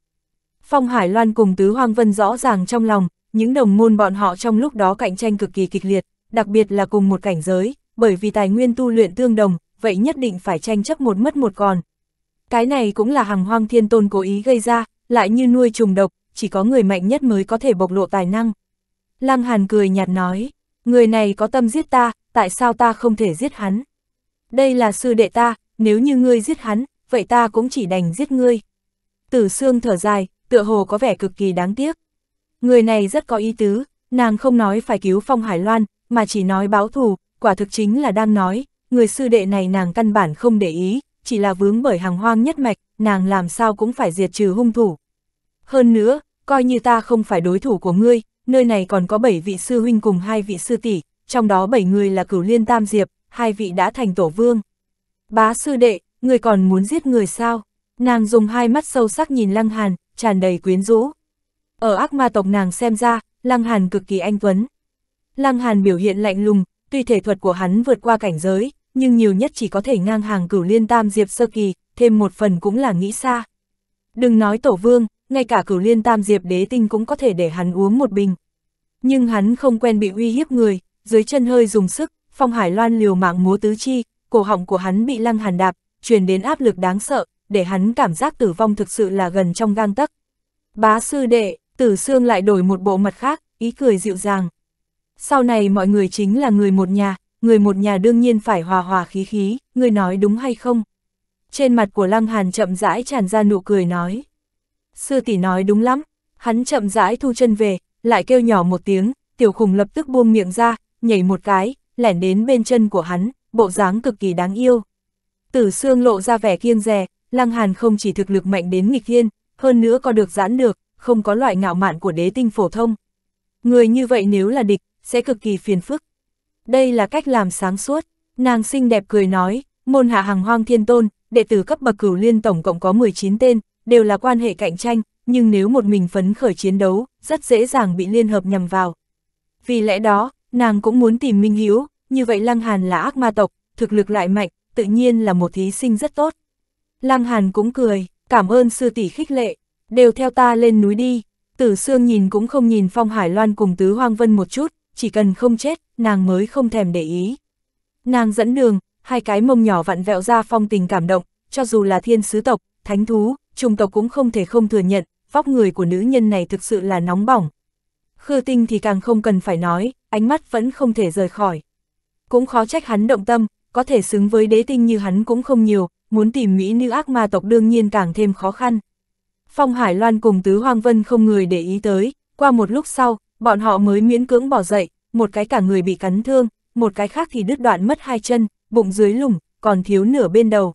Phong Hải Loan cùng Tứ Hoang Vân rõ ràng trong lòng, những đồng môn bọn họ trong lúc đó cạnh tranh cực kỳ kịch liệt, đặc biệt là cùng một cảnh giới, bởi vì tài nguyên tu luyện tương đồng, vậy nhất định phải tranh chấp một mất một còn. Cái này cũng là hàng hoang thiên tôn cố ý gây ra, lại như nuôi trùng độc, chỉ có người mạnh nhất mới có thể bộc lộ tài năng. Lăng Hàn cười nhạt nói, người này có tâm giết ta, tại sao ta không thể giết hắn? Đây là sư đệ ta, nếu như ngươi giết hắn, vậy ta cũng chỉ đành giết ngươi. Tử Sương thở dài, tựa hồ có vẻ cực kỳ đáng tiếc. Người này rất có ý tứ, nàng không nói phải cứu Phong Hải Loan, mà chỉ nói báo thù, quả thực chính là đang nói, người sư đệ này nàng căn bản không để ý, chỉ là vướng bởi hàng hoang nhất mạch, nàng làm sao cũng phải diệt trừ hung thủ. Hơn nữa, coi như ta không phải đối thủ của ngươi, nơi này còn có bảy vị sư huynh cùng hai vị sư tỷ, trong đó bảy người là cửu liên tam diệp, hai vị đã thành tổ vương. Bá sư đệ, người còn muốn giết người sao? Nàng dùng hai mắt sâu sắc nhìn Lăng Hàn, tràn đầy quyến rũ. Ở ác ma tộc nàng xem ra, Lăng Hàn cực kỳ anh tuấn. Lăng Hàn biểu hiện lạnh lùng, tuy thể thuật của hắn vượt qua cảnh giới, nhưng nhiều nhất chỉ có thể ngang hàng cửu liên tam diệp sơ kỳ, thêm một phần cũng là nghĩ xa. Đừng nói tổ vương, ngay cả cửu liên tam diệp đế tinh cũng có thể để hắn uống một bình. Nhưng hắn không quen bị uy hiếp người, dưới chân hơi dùng sức, phong hải loan liều mạng múa tứ chi, cổ họng của hắn bị lăng hàn đạp, truyền đến áp lực đáng sợ, để hắn cảm giác tử vong thực sự là gần trong gang tấc. Bá sư đệ, tử xương lại đổi một bộ mặt khác, ý cười dịu dàng. Sau này mọi người chính là người một nhà, người một nhà đương nhiên phải hòa hòa khí khí, người nói đúng hay không? Trên mặt của Lăng Hàn chậm rãi tràn ra nụ cười nói sư tỷ nói đúng lắm, hắn chậm rãi thu chân về, lại kêu nhỏ một tiếng, tiểu khủng lập tức buông miệng ra, nhảy một cái, lẻn đến bên chân của hắn, bộ dáng cực kỳ đáng yêu. Tử xương lộ ra vẻ kiêng rè, lăng hàn không chỉ thực lực mạnh đến nghịch thiên, hơn nữa có được giãn được, không có loại ngạo mạn của đế tinh phổ thông. Người như vậy nếu là địch, sẽ cực kỳ phiền phức. Đây là cách làm sáng suốt, nàng xinh đẹp cười nói, môn hạ hàng hoang thiên tôn, đệ tử cấp bậc cửu liên tổng cộng có 19 tên, đều là quan hệ cạnh tranh, nhưng nếu một mình phấn khởi chiến đấu, rất dễ dàng bị liên hợp nhằm vào. Vì lẽ đó, nàng cũng muốn tìm Minh Hiếu, như vậy Lăng Hàn là ác ma tộc, thực lực lại mạnh, tự nhiên là một thí sinh rất tốt. Lăng Hàn cũng cười, cảm ơn sư tỷ khích lệ, đều theo ta lên núi đi. Tử Sương nhìn cũng không nhìn Phong Hải Loan cùng Tứ Hoang Vân một chút, chỉ cần không chết, nàng mới không thèm để ý. Nàng dẫn đường, hai cái mông nhỏ vặn vẹo ra phong tình cảm động, cho dù là thiên sứ tộc, thánh thú, Trung tộc cũng không thể không thừa nhận, vóc người của nữ nhân này thực sự là nóng bỏng. Khư tinh thì càng không cần phải nói, ánh mắt vẫn không thể rời khỏi. Cũng khó trách hắn động tâm, có thể xứng với đế tinh như hắn cũng không nhiều, muốn tìm mỹ nữ ác ma tộc đương nhiên càng thêm khó khăn. Phong Hải Loan cùng Tứ Hoang Vân không người để ý tới, qua một lúc sau, bọn họ mới miễn cưỡng bỏ dậy, một cái cả người bị cắn thương, một cái khác thì đứt đoạn mất hai chân, bụng dưới lủng, còn thiếu nửa bên đầu.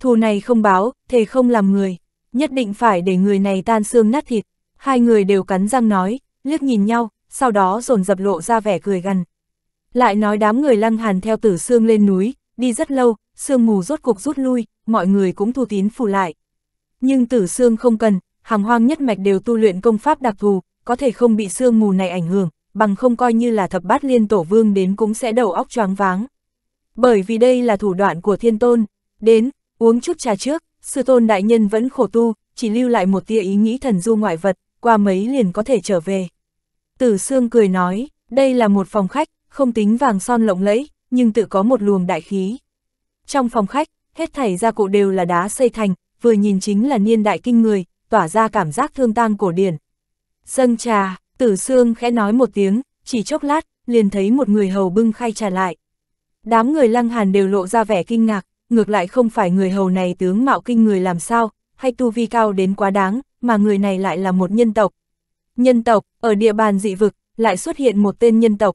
Thù này không báo, thề không làm người nhất định phải để người này tan xương nát thịt. Hai người đều cắn răng nói, liếc nhìn nhau, sau đó dồn dập lộ ra vẻ cười gằn. Lại nói đám người lăng hàn theo tử xương lên núi, đi rất lâu, xương mù rốt cục rút lui, mọi người cũng thu tín phủ lại. Nhưng tử xương không cần, hàng hoang nhất mạch đều tu luyện công pháp đặc thù, có thể không bị xương mù này ảnh hưởng, bằng không coi như là thập bát liên tổ vương đến cũng sẽ đầu óc choáng váng. Bởi vì đây là thủ đoạn của thiên tôn, đến, uống chút trà trước, Sư tôn đại nhân vẫn khổ tu, chỉ lưu lại một tia ý nghĩ thần du ngoại vật, qua mấy liền có thể trở về. Tử Sương cười nói, đây là một phòng khách, không tính vàng son lộng lẫy, nhưng tự có một luồng đại khí. Trong phòng khách, hết thảy gia cụ đều là đá xây thành, vừa nhìn chính là niên đại kinh người, tỏa ra cảm giác thương tang cổ điển. Dâng trà, Tử Sương khẽ nói một tiếng, chỉ chốc lát, liền thấy một người hầu bưng khay trà lại. Đám người lăng hàn đều lộ ra vẻ kinh ngạc, ngược lại không phải người hầu này tướng mạo kinh người làm sao, hay tu vi cao đến quá đáng, mà người này lại là một nhân tộc. Nhân tộc, ở địa bàn dị vực, lại xuất hiện một tên nhân tộc.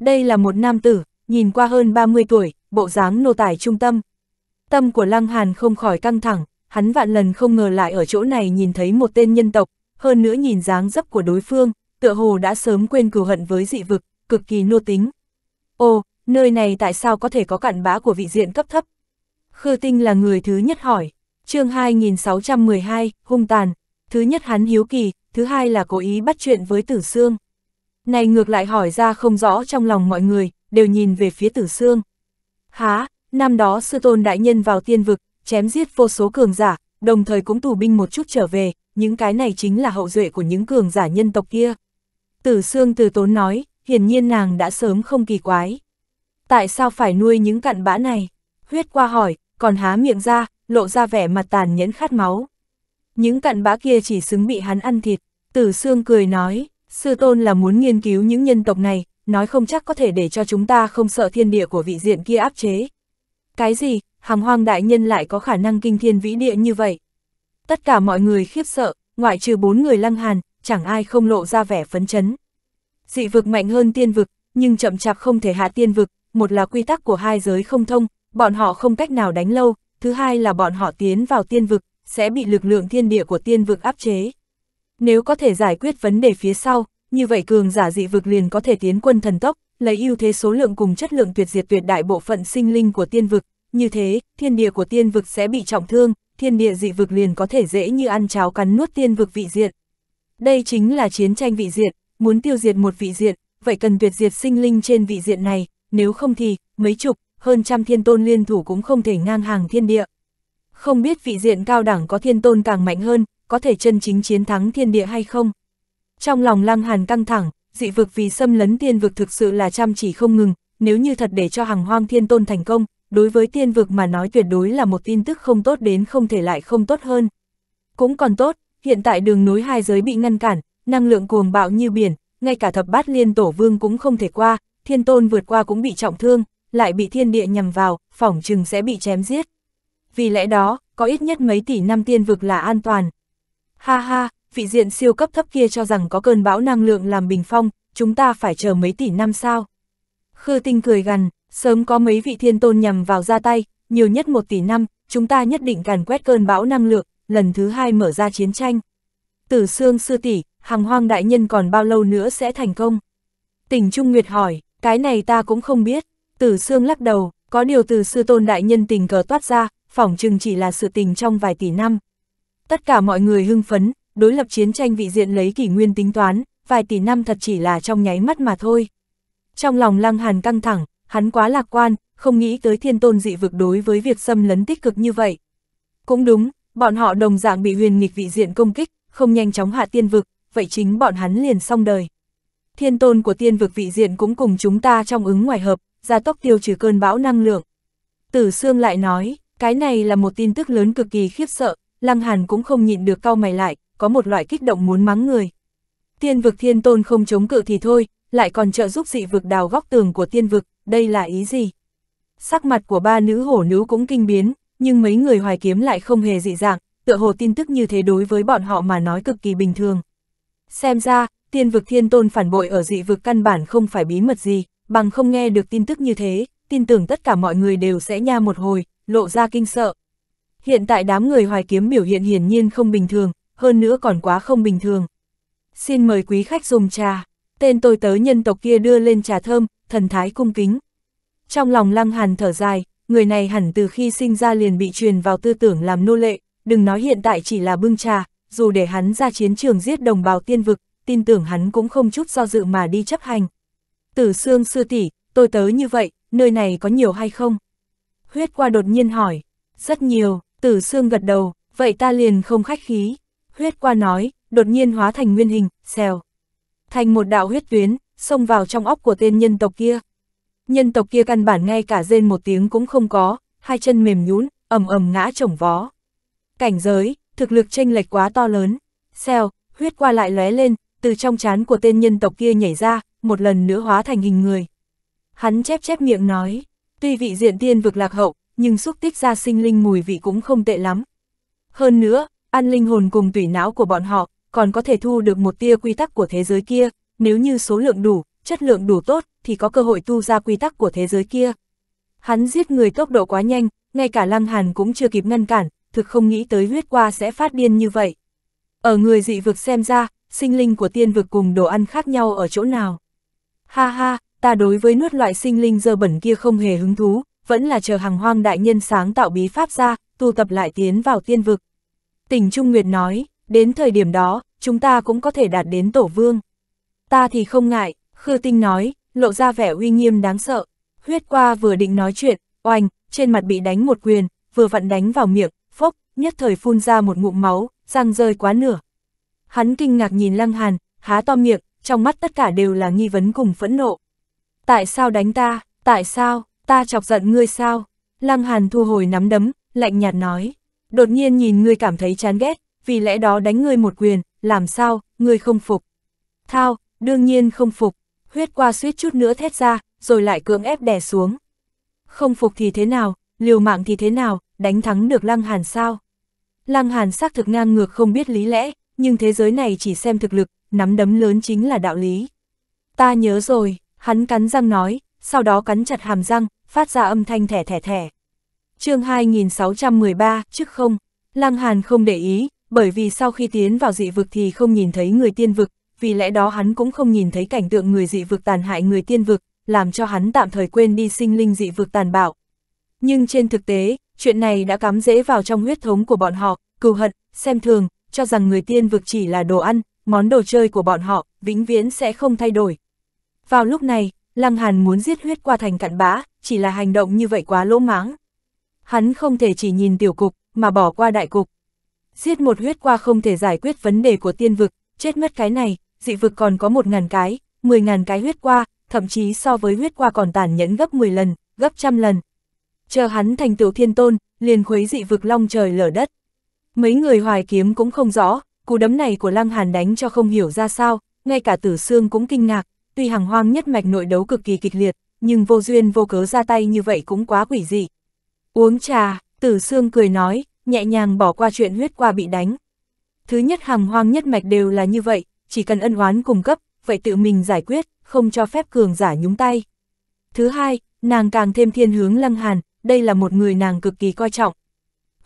Đây là một nam tử, nhìn qua hơn 30 tuổi, bộ dáng nô tài trung tâm. Tâm của Lăng Hàn không khỏi căng thẳng, hắn vạn lần không ngờ lại ở chỗ này nhìn thấy một tên nhân tộc, hơn nữa nhìn dáng dấp của đối phương, tựa hồ đã sớm quên cừu hận với dị vực, cực kỳ nô tính. Ồ, nơi này tại sao có thể có cặn bã của vị diện cấp thấp, Khư Tinh là người thứ nhất hỏi. chương 2612, hung tàn. Thứ nhất hắn hiếu kỳ, thứ hai là cố ý bắt chuyện với Tử Sương. Này ngược lại hỏi ra không rõ trong lòng mọi người, đều nhìn về phía Tử Sương. Há, năm đó sư tôn đại nhân vào tiên vực, chém giết vô số cường giả, đồng thời cũng tù binh một chút trở về, những cái này chính là hậu duệ của những cường giả nhân tộc kia. Tử Sương từ tốn nói, hiển nhiên nàng đã sớm không kỳ quái. Tại sao phải nuôi những cặn bã này? Huyết qua hỏi, còn há miệng ra, lộ ra vẻ mặt tàn nhẫn khát máu. Những cặn bã kia chỉ xứng bị hắn ăn thịt, tử xương cười nói, sư tôn là muốn nghiên cứu những nhân tộc này, nói không chắc có thể để cho chúng ta không sợ thiên địa của vị diện kia áp chế. Cái gì, hằng hoang đại nhân lại có khả năng kinh thiên vĩ địa như vậy? Tất cả mọi người khiếp sợ, ngoại trừ bốn người lăng hàn, chẳng ai không lộ ra vẻ phấn chấn. Dị vực mạnh hơn tiên vực, nhưng chậm chạp không thể hạ tiên vực, một là quy tắc của hai giới không thông, bọn họ không cách nào đánh lâu, thứ hai là bọn họ tiến vào tiên vực, sẽ bị lực lượng thiên địa của tiên vực áp chế. Nếu có thể giải quyết vấn đề phía sau, như vậy cường giả dị vực liền có thể tiến quân thần tốc, lấy ưu thế số lượng cùng chất lượng tuyệt diệt tuyệt đại bộ phận sinh linh của tiên vực, như thế, thiên địa của tiên vực sẽ bị trọng thương, thiên địa dị vực liền có thể dễ như ăn cháo cắn nuốt tiên vực vị diện. Đây chính là chiến tranh vị diện, muốn tiêu diệt một vị diện, vậy cần tuyệt diệt sinh linh trên vị diện này, nếu không thì, mấy chục, hơn trăm thiên tôn liên thủ cũng không thể ngang hàng thiên địa. Không biết vị diện cao đẳng có thiên tôn càng mạnh hơn, có thể chân chính chiến thắng thiên địa hay không? Trong lòng lăng hàn căng thẳng, dị vực vì xâm lấn tiên vực thực sự là chăm chỉ không ngừng, nếu như thật để cho hàng hoang thiên tôn thành công, đối với tiên vực mà nói tuyệt đối là một tin tức không tốt đến không thể lại không tốt hơn. Cũng còn tốt, hiện tại đường nối hai giới bị ngăn cản, năng lượng cuồng bạo như biển, ngay cả thập bát liên tổ vương cũng không thể qua, thiên tôn vượt qua cũng bị trọng thương, lại bị thiên địa nhằm vào, phỏng chừng sẽ bị chém giết. Vì lẽ đó, có ít nhất mấy tỷ năm tiên vực là an toàn. Ha ha, vị diện siêu cấp thấp kia cho rằng có cơn bão năng lượng làm bình phong, chúng ta phải chờ mấy tỷ năm sao. Khư tinh cười gằn, sớm có mấy vị thiên tôn nhằm vào ra tay, nhiều nhất một tỷ năm, chúng ta nhất định càn quét cơn bão năng lượng, lần thứ hai mở ra chiến tranh. Tử xương sư tỷ, hàng hoang đại nhân còn bao lâu nữa sẽ thành công? Tỉnh Trung Nguyệt hỏi, cái này ta cũng không biết. Tử Sương lắc đầu, có điều từ sư tôn đại nhân tình cờ toát ra, phỏng chừng chỉ là sự tình trong vài tỷ năm. Tất cả mọi người hưng phấn, đối lập chiến tranh vị diện lấy kỷ nguyên tính toán, vài tỷ năm thật chỉ là trong nháy mắt mà thôi. Trong lòng Lăng Hàn căng thẳng, hắn quá lạc quan, không nghĩ tới thiên tôn dị vực đối với việc xâm lấn tích cực như vậy. Cũng đúng, bọn họ đồng dạng bị huyền nghịch vị diện công kích, không nhanh chóng hạ tiên vực, vậy chính bọn hắn liền xong đời. Thiên tôn của tiên vực vị diện cũng cùng chúng ta trong ứng ngoài hợp, gia tốc tiêu trừ cơn bão năng lượng. Tử Sương lại nói, cái này là một tin tức lớn cực kỳ khiếp sợ, Lăng Hàn cũng không nhịn được cau mày lại, có một loại kích động muốn mắng người. Tiên vực thiên tôn không chống cự thì thôi, lại còn trợ giúp dị vực đào góc tường của tiên vực, đây là ý gì? Sắc mặt của ba nữ hổ nữ cũng kinh biến, nhưng mấy người hoài kiếm lại không hề dị dạng, tựa hồ tin tức như thế đối với bọn họ mà nói cực kỳ bình thường. Xem ra, tiên vực thiên tôn phản bội ở dị vực căn bản không phải bí mật gì bằng không nghe được tin tức như thế, tin tưởng tất cả mọi người đều sẽ nha một hồi, lộ ra kinh sợ. Hiện tại đám người hoài kiếm biểu hiện hiển nhiên không bình thường, hơn nữa còn quá không bình thường. Xin mời quý khách dùng trà, tên tôi tớ nhân tộc kia đưa lên trà thơm, thần thái cung kính. Trong lòng lăng hàn thở dài, người này hẳn từ khi sinh ra liền bị truyền vào tư tưởng làm nô lệ, đừng nói hiện tại chỉ là bưng trà, dù để hắn ra chiến trường giết đồng bào tiên vực, tin tưởng hắn cũng không chút do dự mà đi chấp hành. Tử Sương sư tỷ, tôi tới như vậy, nơi này có nhiều hay không? Huyết qua đột nhiên hỏi, rất nhiều, Tử Sương gật đầu, vậy ta liền không khách khí. Huyết qua nói, đột nhiên hóa thành nguyên hình, xèo. Thành một đạo huyết tuyến, xông vào trong óc của tên nhân tộc kia. Nhân tộc kia căn bản ngay cả rên một tiếng cũng không có, hai chân mềm nhún, ầm ầm ngã chồng vó. Cảnh giới, thực lực chênh lệch quá to lớn. Xèo, huyết qua lại lóe lên, từ trong chán của tên nhân tộc kia nhảy ra, một lần nữa hóa thành hình người. Hắn chép chép miệng nói, tuy vị diện tiên vực lạc hậu, nhưng xúc tích ra sinh linh mùi vị cũng không tệ lắm. Hơn nữa, ăn linh hồn cùng tủy não của bọn họ, còn có thể thu được một tia quy tắc của thế giới kia, nếu như số lượng đủ, chất lượng đủ tốt, thì có cơ hội tu ra quy tắc của thế giới kia. Hắn giết người tốc độ quá nhanh, ngay cả Lăng Hàn cũng chưa kịp ngăn cản, thực không nghĩ tới huyết qua sẽ phát điên như vậy. Ở người dị vực xem ra, sinh linh của tiên vực cùng đồ ăn khác nhau ở chỗ nào. Ha ha, ta đối với nuốt loại sinh linh dơ bẩn kia không hề hứng thú, vẫn là chờ hàng hoang đại nhân sáng tạo bí pháp ra, tu tập lại tiến vào tiên vực. Tỉnh Trung Nguyệt nói, đến thời điểm đó, chúng ta cũng có thể đạt đến tổ vương. Ta thì không ngại, Khư Tinh nói, lộ ra vẻ uy nghiêm đáng sợ. Huyết qua vừa định nói chuyện, oanh, trên mặt bị đánh một quyền, vừa vặn đánh vào miệng, phốc, nhất thời phun ra một ngụm máu, răng rơi quá nửa. Hắn kinh ngạc nhìn Lăng Hàn, há to miệng, trong mắt tất cả đều là nghi vấn cùng phẫn nộ. Tại sao đánh ta, tại sao, ta chọc giận ngươi sao? Lăng Hàn thu hồi nắm đấm, lạnh nhạt nói. Đột nhiên nhìn ngươi cảm thấy chán ghét, vì lẽ đó đánh ngươi một quyền, làm sao, ngươi không phục. Thao, đương nhiên không phục, huyết qua suýt chút nữa thét ra, rồi lại cưỡng ép đè xuống. Không phục thì thế nào, liều mạng thì thế nào, đánh thắng được Lăng Hàn sao? Lăng Hàn xác thực ngang ngược không biết lý lẽ, nhưng thế giới này chỉ xem thực lực, nắm đấm lớn chính là đạo lý. Ta nhớ rồi, hắn cắn răng nói, sau đó cắn chặt hàm răng, phát ra âm thanh thẻ thẻ thẻ. chương 2613, trước không, Lăng Hàn không để ý, bởi vì sau khi tiến vào dị vực thì không nhìn thấy người tiên vực, vì lẽ đó hắn cũng không nhìn thấy cảnh tượng người dị vực tàn hại người tiên vực, làm cho hắn tạm thời quên đi sinh linh dị vực tàn bạo. Nhưng trên thực tế, chuyện này đã cắm dễ vào trong huyết thống của bọn họ, cừu hận, xem thường, cho rằng người tiên vực chỉ là đồ ăn, món đồ chơi của bọn họ, vĩnh viễn sẽ không thay đổi. Vào lúc này, Lăng Hàn muốn giết huyết qua thành cặn bã, chỉ là hành động như vậy quá lỗ mãng. Hắn không thể chỉ nhìn tiểu cục, mà bỏ qua đại cục. Giết một huyết qua không thể giải quyết vấn đề của tiên vực, chết mất cái này, dị vực còn có một ngàn cái, mười ngàn cái huyết qua, thậm chí so với huyết qua còn tàn nhẫn gấp 10 lần, gấp trăm lần. Chờ hắn thành tựu thiên tôn, liền khuấy dị vực long trời lở đất. Mấy người hoài kiếm cũng không rõ, Cú đấm này của Lăng Hàn đánh cho không hiểu ra sao, ngay cả tử Sương cũng kinh ngạc, tuy hàng hoang nhất mạch nội đấu cực kỳ kịch liệt, nhưng vô duyên vô cớ ra tay như vậy cũng quá quỷ dị. Uống trà, tử Sương cười nói, nhẹ nhàng bỏ qua chuyện huyết qua bị đánh. Thứ nhất hàng hoang nhất mạch đều là như vậy, chỉ cần ân oán cung cấp, vậy tự mình giải quyết, không cho phép cường giả nhúng tay. Thứ hai, nàng càng thêm thiên hướng lăng hàn, đây là một người nàng cực kỳ coi trọng.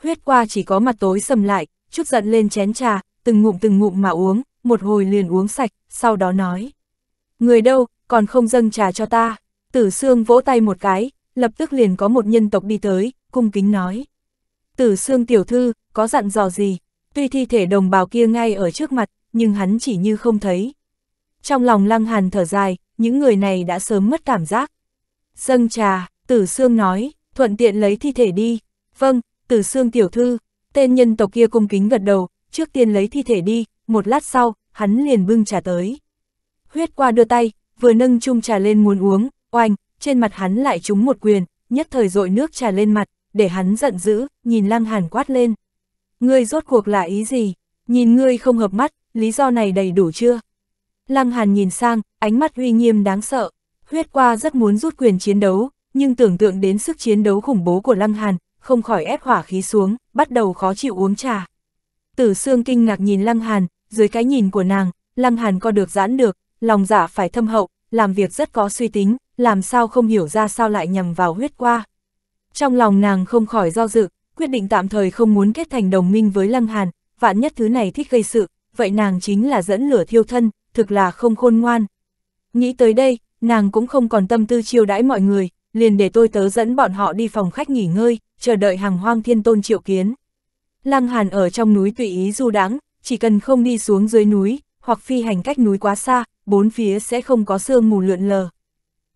Huyết qua chỉ có mặt tối sầm lại, chút giận lên chén trà, từng ngụm từng ngụm mà uống, một hồi liền uống sạch, sau đó nói. Người đâu, còn không dâng trà cho ta. Tử xương vỗ tay một cái, lập tức liền có một nhân tộc đi tới, cung kính nói. Tử xương tiểu thư, có dặn dò gì? Tuy thi thể đồng bào kia ngay ở trước mặt, nhưng hắn chỉ như không thấy. Trong lòng lăng hàn thở dài, những người này đã sớm mất cảm giác. Dâng trà, Tử xương nói, thuận tiện lấy thi thể đi. Vâng, Tử xương tiểu thư, tên nhân tộc kia cung kính gật đầu, trước tiên lấy thi thể đi, một lát sau, hắn liền bưng trà tới. Huyết qua đưa tay, vừa nâng chung trà lên muốn uống, oanh, trên mặt hắn lại trúng một quyền, nhất thời dội nước trà lên mặt, để hắn giận dữ, nhìn lăng hàn quát lên. Ngươi rốt cuộc là ý gì? Nhìn ngươi không hợp mắt, lý do này đầy đủ chưa? Lăng hàn nhìn sang, ánh mắt uy nghiêm đáng sợ. Huyết qua rất muốn rút quyền chiến đấu, nhưng tưởng tượng đến sức chiến đấu khủng bố của lăng hàn, không khỏi ép hỏa khí xuống, bắt đầu khó chịu uống trà. Tử Sương kinh ngạc nhìn Lăng Hàn, dưới cái nhìn của nàng, Lăng Hàn co được giãn được, lòng dạ phải thâm hậu, làm việc rất có suy tính, làm sao không hiểu ra sao lại nhằm vào huyết qua. Trong lòng nàng không khỏi do dự, quyết định tạm thời không muốn kết thành đồng minh với Lăng Hàn, vạn nhất thứ này thích gây sự, vậy nàng chính là dẫn lửa thiêu thân, thực là không khôn ngoan. Nghĩ tới đây, nàng cũng không còn tâm tư chiêu đãi mọi người, liền để tôi tớ dẫn bọn họ đi phòng khách nghỉ ngơi, chờ đợi hàng hoang thiên tôn triệu kiến. Lăng Hàn ở trong núi tùy ý du đáng, chỉ cần không đi xuống dưới núi, hoặc phi hành cách núi quá xa, bốn phía sẽ không có sương mù lượn lờ.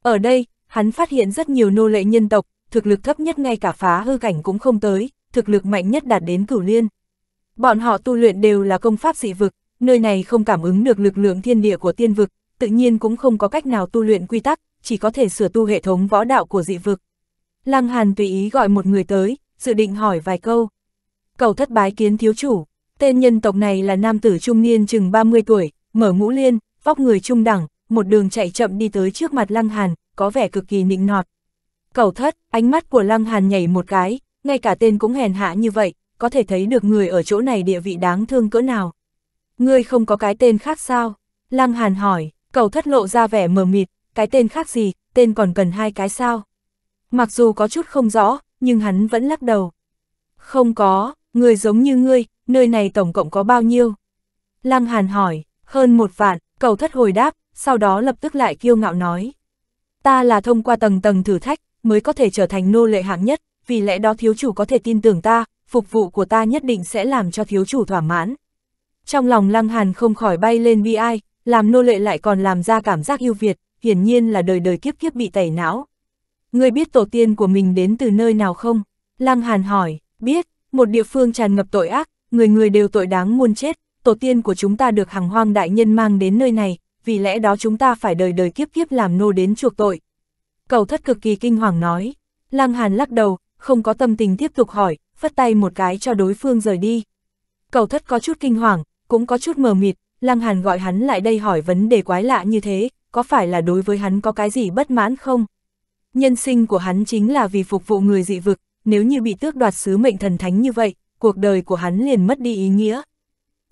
Ở đây, hắn phát hiện rất nhiều nô lệ nhân tộc, thực lực thấp nhất ngay cả phá hư cảnh cũng không tới, thực lực mạnh nhất đạt đến cửu liên. Bọn họ tu luyện đều là công pháp dị vực, nơi này không cảm ứng được lực lượng thiên địa của tiên vực, tự nhiên cũng không có cách nào tu luyện quy tắc, chỉ có thể sửa tu hệ thống võ đạo của dị vực. Lăng Hàn tùy ý gọi một người tới, dự định hỏi vài câu cầu thất bái kiến thiếu chủ. Tên nhân tộc này là nam tử trung niên chừng 30 tuổi, mở mũ liên, vóc người trung đẳng, một đường chạy chậm đi tới trước mặt Lăng Hàn, có vẻ cực kỳ nịnh nọt. Cầu thất, ánh mắt của Lăng Hàn nhảy một cái, ngay cả tên cũng hèn hạ như vậy, có thể thấy được người ở chỗ này địa vị đáng thương cỡ nào. Ngươi không có cái tên khác sao? Lăng Hàn hỏi, cầu thất lộ ra vẻ mờ mịt, cái tên khác gì, tên còn cần hai cái sao? Mặc dù có chút không rõ, nhưng hắn vẫn lắc đầu. Không có, người giống như ngươi, nơi này tổng cộng có bao nhiêu? Lăng Hàn hỏi, hơn một vạn, cầu thất hồi đáp, sau đó lập tức lại kiêu ngạo nói. Ta là thông qua tầng tầng thử thách, mới có thể trở thành nô lệ hạng nhất, vì lẽ đó thiếu chủ có thể tin tưởng ta, phục vụ của ta nhất định sẽ làm cho thiếu chủ thỏa mãn. Trong lòng Lăng Hàn không khỏi bay lên bi ai, làm nô lệ lại còn làm ra cảm giác yêu Việt, hiển nhiên là đời đời kiếp kiếp bị tẩy não. Ngươi biết tổ tiên của mình đến từ nơi nào không? Lăng Hàn hỏi, biết, một địa phương tràn ngập tội ác, người người đều tội đáng muôn chết, tổ tiên của chúng ta được hàng hoang đại nhân mang đến nơi này, vì lẽ đó chúng ta phải đời đời kiếp kiếp làm nô đến chuộc tội. Cầu thất cực kỳ kinh hoàng nói, lang hàn lắc đầu, không có tâm tình tiếp tục hỏi, phất tay một cái cho đối phương rời đi. Cầu thất có chút kinh hoàng, cũng có chút mờ mịt, lang hàn gọi hắn lại đây hỏi vấn đề quái lạ như thế, có phải là đối với hắn có cái gì bất mãn không? Nhân sinh của hắn chính là vì phục vụ người dị vực, nếu như bị tước đoạt sứ mệnh thần thánh như vậy, cuộc đời của hắn liền mất đi ý nghĩa.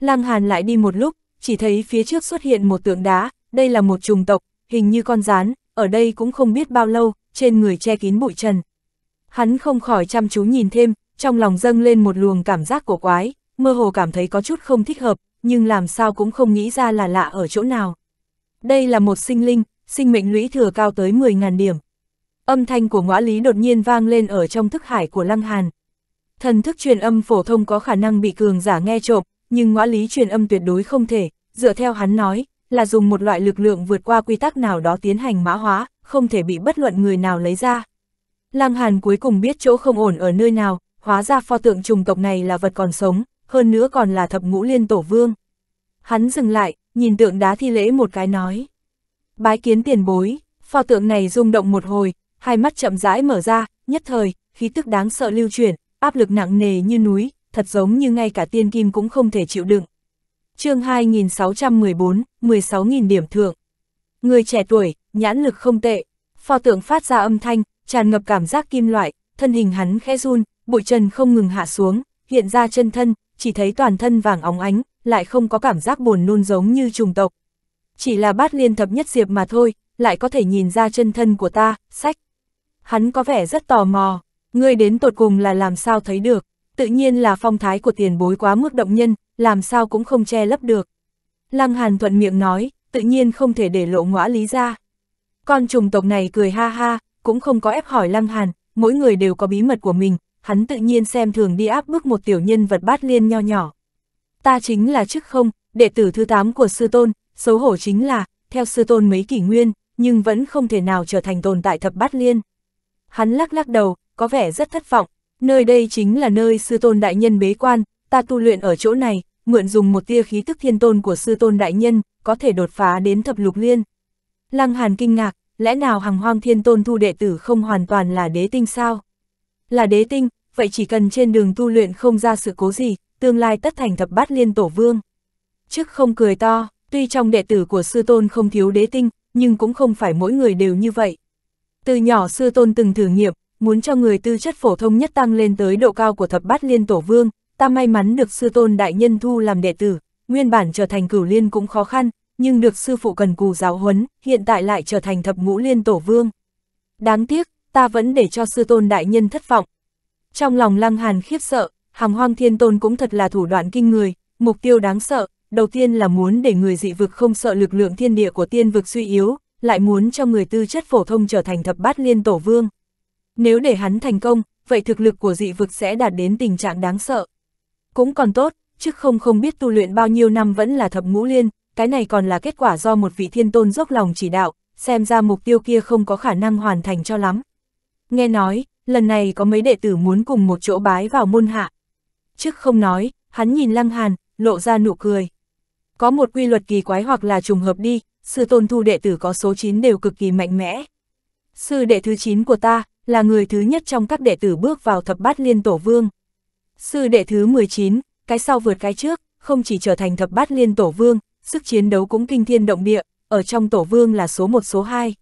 Lăng Hàn lại đi một lúc, chỉ thấy phía trước xuất hiện một tượng đá, đây là một trùng tộc, hình như con rán, ở đây cũng không biết bao lâu, trên người che kín bụi trần. Hắn không khỏi chăm chú nhìn thêm, trong lòng dâng lên một luồng cảm giác cổ quái, mơ hồ cảm thấy có chút không thích hợp, nhưng làm sao cũng không nghĩ ra là lạ ở chỗ nào. Đây là một sinh linh, sinh mệnh lũy thừa cao tới 10.000 điểm. Âm thanh của ngõa lý đột nhiên vang lên ở trong thức hải của Lăng Hàn. Thần thức truyền âm phổ thông có khả năng bị cường giả nghe trộm, nhưng ngõa lý truyền âm tuyệt đối không thể, dựa theo hắn nói, là dùng một loại lực lượng vượt qua quy tắc nào đó tiến hành mã hóa, không thể bị bất luận người nào lấy ra. Lăng Hàn cuối cùng biết chỗ không ổn ở nơi nào, hóa ra pho tượng trùng tộc này là vật còn sống, hơn nữa còn là thập ngũ liên tổ vương. Hắn dừng lại, nhìn tượng đá thi lễ một cái nói. Bái kiến tiền bối, pho tượng này rung động một hồi, hai mắt chậm rãi mở ra, nhất thời, khí tức đáng sợ lưu chuyển, áp lực nặng nề như núi, thật giống như ngay cả tiên kim cũng không thể chịu đựng. chương 2614, 16.000 điểm thượng. Người trẻ tuổi, nhãn lực không tệ, pho tượng phát ra âm thanh, tràn ngập cảm giác kim loại, thân hình hắn khẽ run, bụi chân không ngừng hạ xuống, hiện ra chân thân, chỉ thấy toàn thân vàng óng ánh, lại không có cảm giác buồn nôn giống như trùng tộc. Chỉ là bát liên thập nhất diệp mà thôi, lại có thể nhìn ra chân thân của ta, sách hắn có vẻ rất tò mò, ngươi đến tột cùng là làm sao thấy được, tự nhiên là phong thái của tiền bối quá mức động nhân, làm sao cũng không che lấp được. Lăng Hàn thuận miệng nói, tự nhiên không thể để lộ ngõa lý ra. Con trùng tộc này cười ha ha, cũng không có ép hỏi Lăng Hàn, mỗi người đều có bí mật của mình, hắn tự nhiên xem thường đi áp bức một tiểu nhân vật bát liên nho nhỏ. Ta chính là chức không, đệ tử thứ tám của sư tôn, xấu hổ chính là, theo sư tôn mấy kỷ nguyên, nhưng vẫn không thể nào trở thành tồn tại thập bát liên. Hắn lắc lắc đầu, có vẻ rất thất vọng, nơi đây chính là nơi sư tôn đại nhân bế quan, ta tu luyện ở chỗ này, mượn dùng một tia khí tức thiên tôn của sư tôn đại nhân, có thể đột phá đến thập lục liên. Lăng Hàn kinh ngạc, lẽ nào hàng hoang thiên tôn thu đệ tử không hoàn toàn là đế tinh sao? Là đế tinh, vậy chỉ cần trên đường tu luyện không ra sự cố gì, tương lai tất thành thập bát liên tổ vương. Trước không cười to, tuy trong đệ tử của sư tôn không thiếu đế tinh, nhưng cũng không phải mỗi người đều như vậy. Từ nhỏ sư tôn từng thử nghiệm, muốn cho người tư chất phổ thông nhất tăng lên tới độ cao của thập bát liên tổ vương, ta may mắn được sư tôn đại nhân thu làm đệ tử, nguyên bản trở thành cửu liên cũng khó khăn, nhưng được sư phụ cần cù giáo huấn, hiện tại lại trở thành thập ngũ liên tổ vương. Đáng tiếc, ta vẫn để cho sư tôn đại nhân thất vọng. Trong lòng lăng hàn khiếp sợ, hàng hoang thiên tôn cũng thật là thủ đoạn kinh người, mục tiêu đáng sợ, đầu tiên là muốn để người dị vực không sợ lực lượng thiên địa của tiên vực suy yếu, lại muốn cho người tư chất phổ thông trở thành thập bát liên tổ vương. Nếu để hắn thành công, vậy thực lực của dị vực sẽ đạt đến tình trạng đáng sợ. Cũng còn tốt, chứ không không biết tu luyện bao nhiêu năm vẫn là thập ngũ liên, cái này còn là kết quả do một vị thiên tôn dốc lòng chỉ đạo, xem ra mục tiêu kia không có khả năng hoàn thành cho lắm. Nghe nói, lần này có mấy đệ tử muốn cùng một chỗ bái vào môn hạ. Trước không nói, hắn nhìn Lăng Hàn, lộ ra nụ cười. Có một quy luật kỳ quái hoặc là trùng hợp đi, sư tôn thu đệ tử có số 9 đều cực kỳ mạnh mẽ. Sư đệ thứ 9 của ta, là người thứ nhất trong các đệ tử bước vào thập bát liên tổ vương. Sư đệ thứ 19, cái sau vượt cái trước, không chỉ trở thành thập bát liên tổ vương, sức chiến đấu cũng kinh thiên động địa, ở trong tổ vương là số 1 số 2.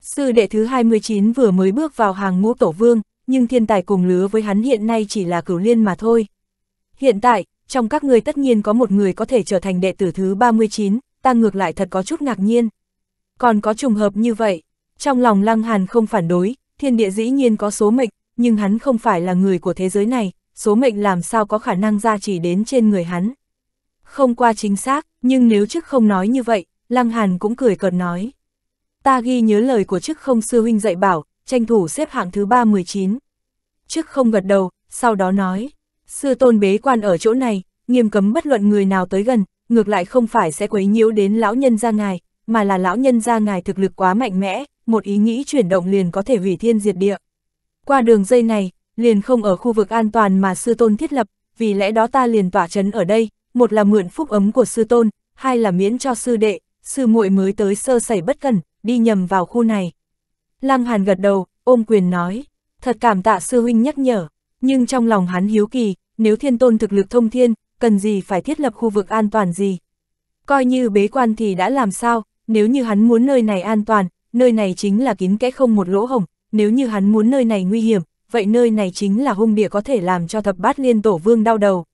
Sư đệ thứ 29 vừa mới bước vào hàng ngũ tổ vương, nhưng thiên tài cùng lứa với hắn hiện nay chỉ là cửu liên mà thôi. Hiện tại, trong các người tất nhiên có một người có thể trở thành đệ tử thứ 39, ta ngược lại thật có chút ngạc nhiên. Còn có trùng hợp như vậy, trong lòng Lăng Hàn không phản đối, thiên địa dĩ nhiên có số mệnh, nhưng hắn không phải là người của thế giới này, số mệnh làm sao có khả năng ra chỉ đến trên người hắn. Không qua chính xác, nhưng nếu chức không nói như vậy, Lăng Hàn cũng cười cợt nói. Ta ghi nhớ lời của chức không sư huynh dạy bảo, tranh thủ xếp hạng thứ 319. Chức không gật đầu, sau đó nói. Sư tôn bế quan ở chỗ này, nghiêm cấm bất luận người nào tới gần, ngược lại không phải sẽ quấy nhiễu đến lão nhân gia ngài, mà là lão nhân gia ngài thực lực quá mạnh mẽ, một ý nghĩ chuyển động liền có thể hủy thiên diệt địa. Qua đường dây này, liền không ở khu vực an toàn mà sư tôn thiết lập, vì lẽ đó ta liền tỏa chấn ở đây, một là mượn phúc ấm của sư tôn, hai là miễn cho sư đệ, sư muội mới tới sơ sẩy bất cẩn, đi nhầm vào khu này. Lăng Hàn gật đầu, ôm quyền nói, thật cảm tạ sư huynh nhắc nhở. Nhưng trong lòng hắn hiếu kỳ, nếu thiên tôn thực lực thông thiên, cần gì phải thiết lập khu vực an toàn gì. Coi như bế quan thì đã làm sao, nếu như hắn muốn nơi này an toàn, nơi này chính là kín kẽ không một lỗ hổng, nếu như hắn muốn nơi này nguy hiểm, vậy nơi này chính là hung địa có thể làm cho thập bát liên tổ vương đau đầu.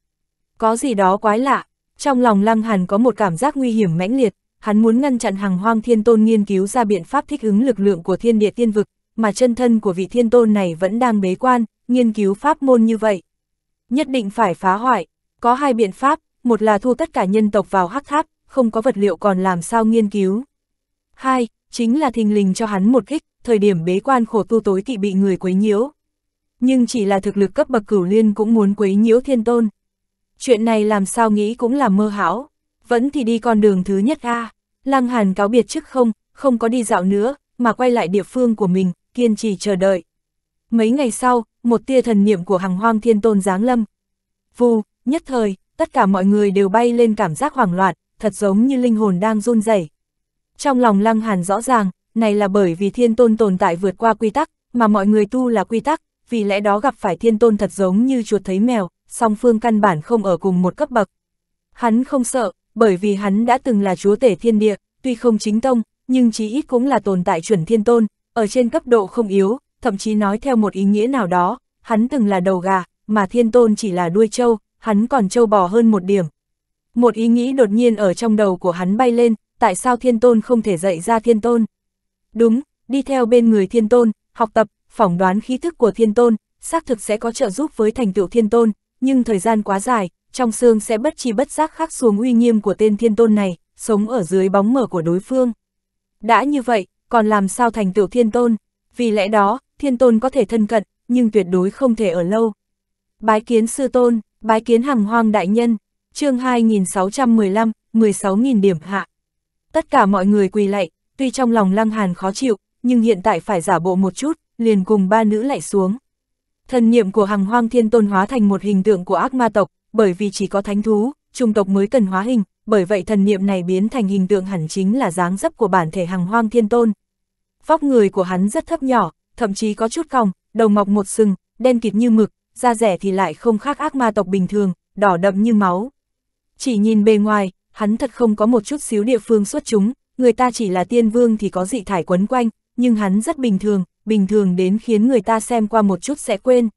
Có gì đó quái lạ, trong lòng Lăng Hàn có một cảm giác nguy hiểm mãnh liệt, hắn muốn ngăn chặn hàng hoang thiên tôn nghiên cứu ra biện pháp thích ứng lực lượng của thiên địa tiên vực, mà chân thân của vị thiên tôn này vẫn đang bế quan, nghiên cứu pháp môn như vậy. Nhất định phải phá hoại, có hai biện pháp, một là thu tất cả nhân tộc vào hắc tháp, không có vật liệu còn làm sao nghiên cứu. Hai, chính là thình lình cho hắn một kích, thời điểm bế quan khổ tu tối kỵ bị người quấy nhiễu. Nhưng chỉ là thực lực cấp bậc cửu liên cũng muốn quấy nhiễu thiên tôn. Chuyện này làm sao nghĩ cũng là mơ hão, vẫn thì đi con đường thứ nhất a Lăng Hàn cáo biệt trước không, không có đi dạo nữa, mà quay lại địa phương của mình, kiên trì chờ đợi. Mấy ngày sau, một tia thần niệm của hằng hoang thiên tôn giáng lâm. Vù, nhất thời, tất cả mọi người đều bay lên cảm giác hoảng loạn, thật giống như linh hồn đang run rẩy. Trong lòng Lăng Hàn rõ ràng, này là bởi vì thiên tôn tồn tại vượt qua quy tắc, mà mọi người tu là quy tắc, vì lẽ đó gặp phải thiên tôn thật giống như chuột thấy mèo, song phương căn bản không ở cùng một cấp bậc. Hắn không sợ, bởi vì hắn đã từng là chúa tể thiên địa, tuy không chính tông, nhưng chí ít cũng là tồn tại chuẩn thiên tôn, ở trên cấp độ không yếu, thậm chí nói theo một ý nghĩa nào đó, hắn từng là đầu gà, mà thiên tôn chỉ là đuôi trâu, hắn còn trâu bò hơn một điểm. Một ý nghĩ đột nhiên ở trong đầu của hắn bay lên, tại sao thiên tôn không thể dạy ra thiên tôn? Đúng, đi theo bên người thiên tôn, học tập, phỏng đoán khí thức của thiên tôn, xác thực sẽ có trợ giúp với thành tựu thiên tôn, nhưng thời gian quá dài, trong xương sẽ bất chi bất giác khắc xuống uy nghiêm của tên thiên tôn này, sống ở dưới bóng mở của đối phương. Đã như vậy, còn làm sao thành tựu thiên tôn? vì lẽ đó, thiên tôn có thể thân cận, nhưng tuyệt đối không thể ở lâu. Bái kiến sư tôn, bái kiến hằng hoang đại nhân, chương 2615, 16.000 điểm hạ. Tất cả mọi người quỳ lạy, tuy trong lòng lăng hàn khó chịu, nhưng hiện tại phải giả bộ một chút, liền cùng ba nữ lại xuống. Thần niệm của hằng hoang thiên tôn hóa thành một hình tượng của ác ma tộc, bởi vì chỉ có thánh thú, trung tộc mới cần hóa hình, bởi vậy thần niệm này biến thành hình tượng hẳn chính là dáng dấp của bản thể hằng hoang thiên tôn, vóc người của hắn rất thấp nhỏ, thậm chí có chút cong, đầu mọc một sừng, đen kịt như mực, da rẻ thì lại không khác ác ma tộc bình thường, đỏ đậm như máu. Chỉ nhìn bề ngoài, hắn thật không có một chút xíu địa phương xuất chúng, người ta chỉ là tiên vương thì có dị thải quấn quanh, nhưng hắn rất bình thường, bình thường đến khiến người ta xem qua một chút sẽ quên.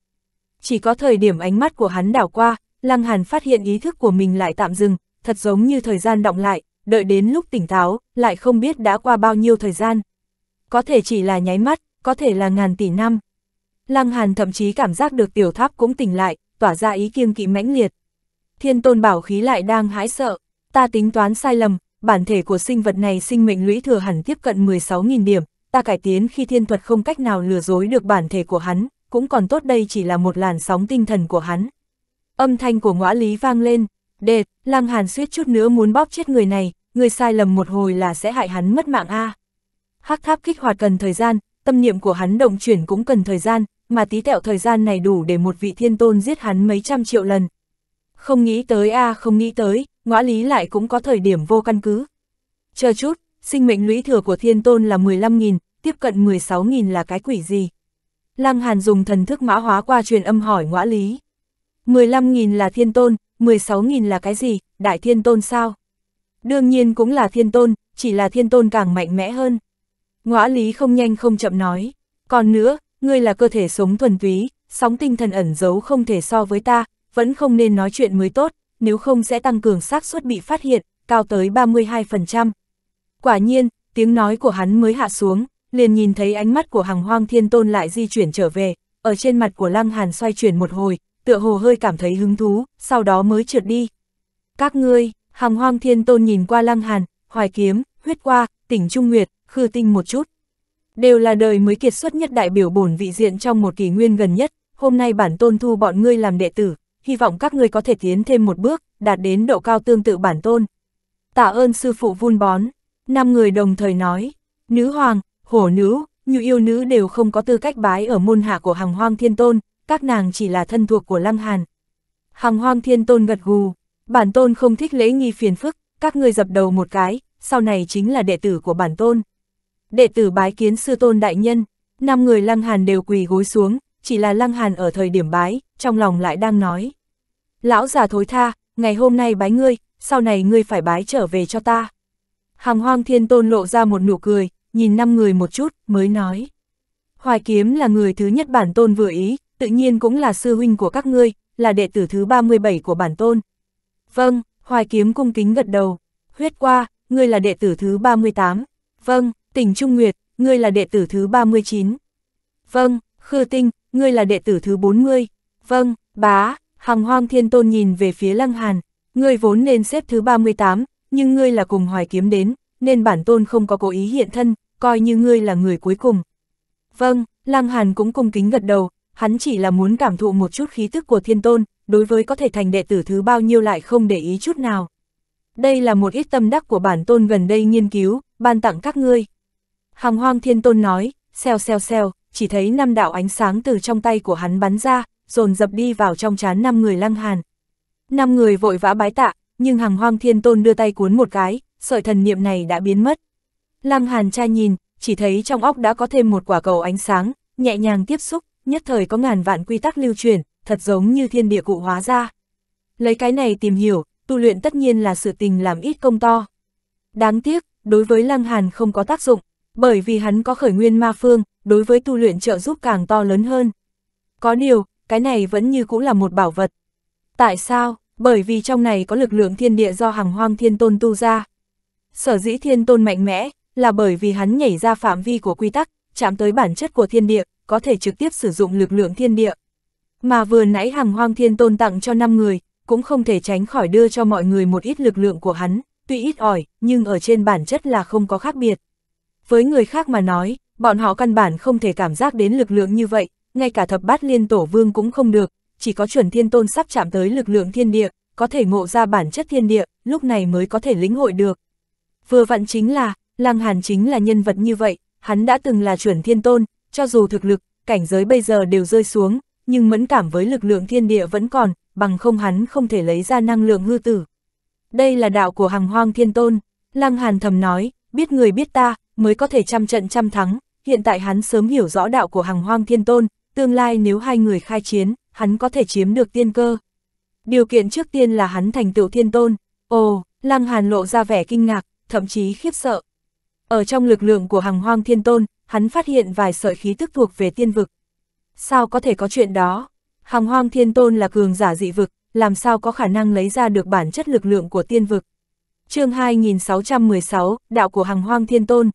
Chỉ có thời điểm ánh mắt của hắn đảo qua, Lăng Hàn phát hiện ý thức của mình lại tạm dừng, thật giống như thời gian động lại, đợi đến lúc tỉnh táo, lại không biết đã qua bao nhiêu thời gian có thể chỉ là nháy mắt, có thể là ngàn tỷ năm. Lăng Hàn thậm chí cảm giác được tiểu tháp cũng tỉnh lại, tỏa ra ý kiêng kỵ mãnh liệt. Thiên tôn bảo khí lại đang hãi sợ, ta tính toán sai lầm, bản thể của sinh vật này sinh mệnh lũy thừa hẳn tiếp cận 16.000 điểm, ta cải tiến khi thiên thuật không cách nào lừa dối được bản thể của hắn, cũng còn tốt đây chỉ là một làn sóng tinh thần của hắn. Âm thanh của ngõ lý vang lên, đệt, lang hàn suýt chút nữa muốn bóp chết người này, người sai lầm một hồi là sẽ hại hắn mất mạng a. À hắc tháp kích hoạt cần thời gian, tâm niệm của hắn động chuyển cũng cần thời gian, mà tí tẹo thời gian này đủ để một vị thiên tôn giết hắn mấy trăm triệu lần. Không nghĩ tới a không nghĩ tới, ngõ lý lại cũng có thời điểm vô căn cứ. Chờ chút, sinh mệnh lũy thừa của thiên tôn là 15.000, tiếp cận 16.000 là cái quỷ gì? Lăng Hàn dùng thần thức mã hóa qua truyền âm hỏi ngõ lý. 15.000 là thiên tôn, 16.000 là cái gì, đại thiên tôn sao? Đương nhiên cũng là thiên tôn, chỉ là thiên tôn càng mạnh mẽ hơn. Ngõa lý không nhanh không chậm nói, còn nữa, ngươi là cơ thể sống thuần túy, sóng tinh thần ẩn giấu không thể so với ta, vẫn không nên nói chuyện mới tốt, nếu không sẽ tăng cường xác suất bị phát hiện, cao tới 32%. Quả nhiên, tiếng nói của hắn mới hạ xuống, liền nhìn thấy ánh mắt của hàng hoang thiên tôn lại di chuyển trở về, ở trên mặt của lăng hàn xoay chuyển một hồi, tựa hồ hơi cảm thấy hứng thú, sau đó mới trượt đi. Các ngươi, hàng hoang thiên tôn nhìn qua lăng hàn, hoài kiếm, huyết qua, tỉnh Trung Nguyệt, khư tinh một chút. Đều là đời mới kiệt xuất nhất đại biểu bổn vị diện trong một kỷ nguyên gần nhất, hôm nay bản tôn thu bọn ngươi làm đệ tử, hy vọng các ngươi có thể tiến thêm một bước, đạt đến độ cao tương tự bản tôn. Tạ ơn sư phụ vun bón, năm người đồng thời nói, nữ hoàng, hổ nữ, nhu yêu nữ đều không có tư cách bái ở môn hạ của hàng hoang thiên tôn, các nàng chỉ là thân thuộc của lăng hàn. Hàng hoang thiên tôn gật gù, bản tôn không thích lễ nghi phiền phức, các ngươi dập đầu một cái, sau này chính là đệ tử của bản tôn đệ tử bái kiến sư tôn đại nhân, năm người Lăng Hàn đều quỳ gối xuống, chỉ là Lăng Hàn ở thời điểm bái, trong lòng lại đang nói. Lão già thối tha, ngày hôm nay bái ngươi, sau này ngươi phải bái trở về cho ta. Hàng hoang thiên tôn lộ ra một nụ cười, nhìn năm người một chút, mới nói. Hoài kiếm là người thứ nhất bản tôn vừa ý, tự nhiên cũng là sư huynh của các ngươi, là đệ tử thứ 37 của bản tôn. Vâng, hoài kiếm cung kính gật đầu. Huyết qua, ngươi là đệ tử thứ 38. Vâng, Tình Trung Nguyệt, ngươi là đệ tử thứ 39. Vâng, Khư Tinh, ngươi là đệ tử thứ 40. Vâng, bá, hằng hoang thiên tôn nhìn về phía Lăng Hàn, ngươi vốn nên xếp thứ 38, nhưng ngươi là cùng hoài kiếm đến, nên bản tôn không có cố ý hiện thân, coi như ngươi là người cuối cùng. Vâng, Lăng Hàn cũng cung kính gật đầu, hắn chỉ là muốn cảm thụ một chút khí tức của thiên tôn, đối với có thể thành đệ tử thứ bao nhiêu lại không để ý chút nào. Đây là một ít tâm đắc của bản tôn gần đây nghiên cứu, ban tặng các ngươi. Hàng hoang thiên tôn nói, xeo xeo xeo, chỉ thấy năm đạo ánh sáng từ trong tay của hắn bắn ra, dồn dập đi vào trong chán năm người lăng hàn. Năm người vội vã bái tạ, nhưng hàng hoang thiên tôn đưa tay cuốn một cái, sợi thần niệm này đã biến mất. Lăng hàn trai nhìn, chỉ thấy trong óc đã có thêm một quả cầu ánh sáng, nhẹ nhàng tiếp xúc, nhất thời có ngàn vạn quy tắc lưu truyền, thật giống như thiên địa cụ hóa ra. Lấy cái này tìm hiểu, tu luyện tất nhiên là sự tình làm ít công to. Đáng tiếc, đối với Lăng Hàn không có tác dụng, bởi vì hắn có khởi nguyên ma phương, đối với tu luyện trợ giúp càng to lớn hơn. Có điều, cái này vẫn như cũng là một bảo vật. Tại sao? Bởi vì trong này có lực lượng thiên địa do hàng hoang thiên tôn tu ra. Sở dĩ thiên tôn mạnh mẽ, là bởi vì hắn nhảy ra phạm vi của quy tắc, chạm tới bản chất của thiên địa, có thể trực tiếp sử dụng lực lượng thiên địa. Mà vừa nãy hàng hoang thiên tôn tặng cho 5 người, cũng không thể tránh khỏi đưa cho mọi người một ít lực lượng của hắn, tuy ít ỏi, nhưng ở trên bản chất là không có khác biệt với người khác mà nói, bọn họ căn bản không thể cảm giác đến lực lượng như vậy, ngay cả thập bát liên tổ vương cũng không được, chỉ có chuẩn thiên tôn sắp chạm tới lực lượng thiên địa, có thể ngộ ra bản chất thiên địa, lúc này mới có thể lĩnh hội được. Vừa vặn chính là, Lăng Hàn chính là nhân vật như vậy, hắn đã từng là chuẩn thiên tôn, cho dù thực lực, cảnh giới bây giờ đều rơi xuống, nhưng mẫn cảm với lực lượng thiên địa vẫn còn, bằng không hắn không thể lấy ra năng lượng hư tử. Đây là đạo của hàng hoang thiên tôn, Lăng Hàn thầm nói, biết người biết ta, mới có thể trăm trận trăm thắng, hiện tại hắn sớm hiểu rõ đạo của hàng hoang thiên tôn, tương lai nếu hai người khai chiến, hắn có thể chiếm được tiên cơ. Điều kiện trước tiên là hắn thành tựu thiên tôn, ồ, lăng hàn lộ ra vẻ kinh ngạc, thậm chí khiếp sợ. Ở trong lực lượng của hàng hoang thiên tôn, hắn phát hiện vài sợi khí tức thuộc về tiên vực. Sao có thể có chuyện đó? Hàng hoang thiên tôn là cường giả dị vực, làm sao có khả năng lấy ra được bản chất lực lượng của tiên vực? chương 2616, đạo của hàng hoang thiên tôn,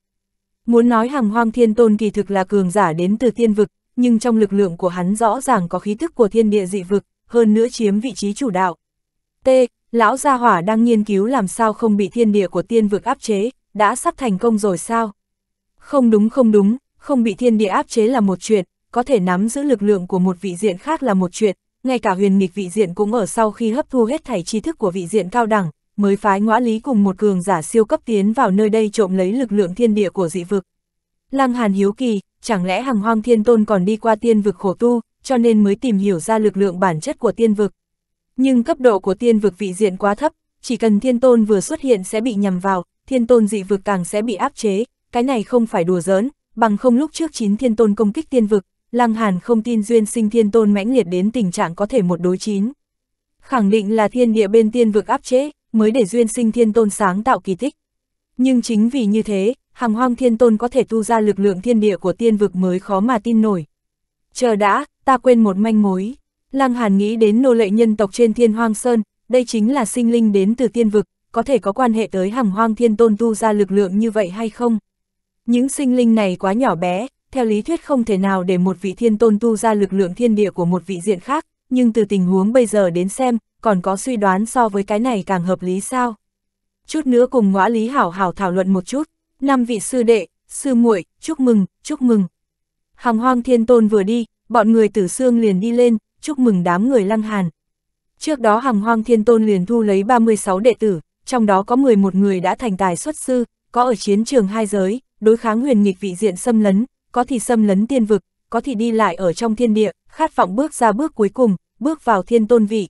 Muốn nói hàm hoang thiên tôn kỳ thực là cường giả đến từ thiên vực, nhưng trong lực lượng của hắn rõ ràng có khí thức của thiên địa dị vực, hơn nữa chiếm vị trí chủ đạo. T. Lão Gia Hỏa đang nghiên cứu làm sao không bị thiên địa của tiên vực áp chế, đã sắp thành công rồi sao? Không đúng không đúng, không bị thiên địa áp chế là một chuyện, có thể nắm giữ lực lượng của một vị diện khác là một chuyện, ngay cả huyền nghịch vị diện cũng ở sau khi hấp thu hết thảy tri thức của vị diện cao đẳng, mới phái ngõa lý cùng một cường giả siêu cấp tiến vào nơi đây trộm lấy lực lượng thiên địa của dị vực. Lăng Hàn hiếu kỳ, chẳng lẽ hàng hoang thiên tôn còn đi qua tiên vực khổ tu, cho nên mới tìm hiểu ra lực lượng bản chất của tiên vực. Nhưng cấp độ của tiên vực vị diện quá thấp, chỉ cần thiên tôn vừa xuất hiện sẽ bị nhầm vào, thiên tôn dị vực càng sẽ bị áp chế, cái này không phải đùa giỡn, bằng không lúc trước chín thiên tôn công kích tiên vực, Lăng Hàn không tin duyên sinh thiên tôn mãnh liệt đến tình trạng có thể một đối chín. Khẳng định là thiên địa bên tiên vực áp chế, mới để duyên sinh thiên tôn sáng tạo kỳ tích. Nhưng chính vì như thế, hàng hoang thiên tôn có thể tu ra lực lượng thiên địa của tiên vực mới khó mà tin nổi. Chờ đã, ta quên một manh mối. Lăng Hàn nghĩ đến nô lệ nhân tộc trên thiên hoang sơn, đây chính là sinh linh đến từ tiên vực, có thể có quan hệ tới hàng hoang thiên tôn tu ra lực lượng như vậy hay không? Những sinh linh này quá nhỏ bé, theo lý thuyết không thể nào để một vị thiên tôn tu ra lực lượng thiên địa của một vị diện khác, nhưng từ tình huống bây giờ đến xem, còn có suy đoán so với cái này càng hợp lý sao? Chút nữa cùng ngõa lý hảo hảo thảo luận một chút, năm vị sư đệ, sư muội chúc mừng, chúc mừng. Hằng hoang thiên tôn vừa đi, bọn người tử xương liền đi lên, chúc mừng đám người lăng hàn. Trước đó hằng hoang thiên tôn liền thu lấy 36 đệ tử, trong đó có 11 người đã thành tài xuất sư, có ở chiến trường hai giới, đối kháng huyền nghịch vị diện xâm lấn, có thì xâm lấn tiên vực, có thì đi lại ở trong thiên địa, khát vọng bước ra bước cuối cùng, bước vào thiên tôn vị,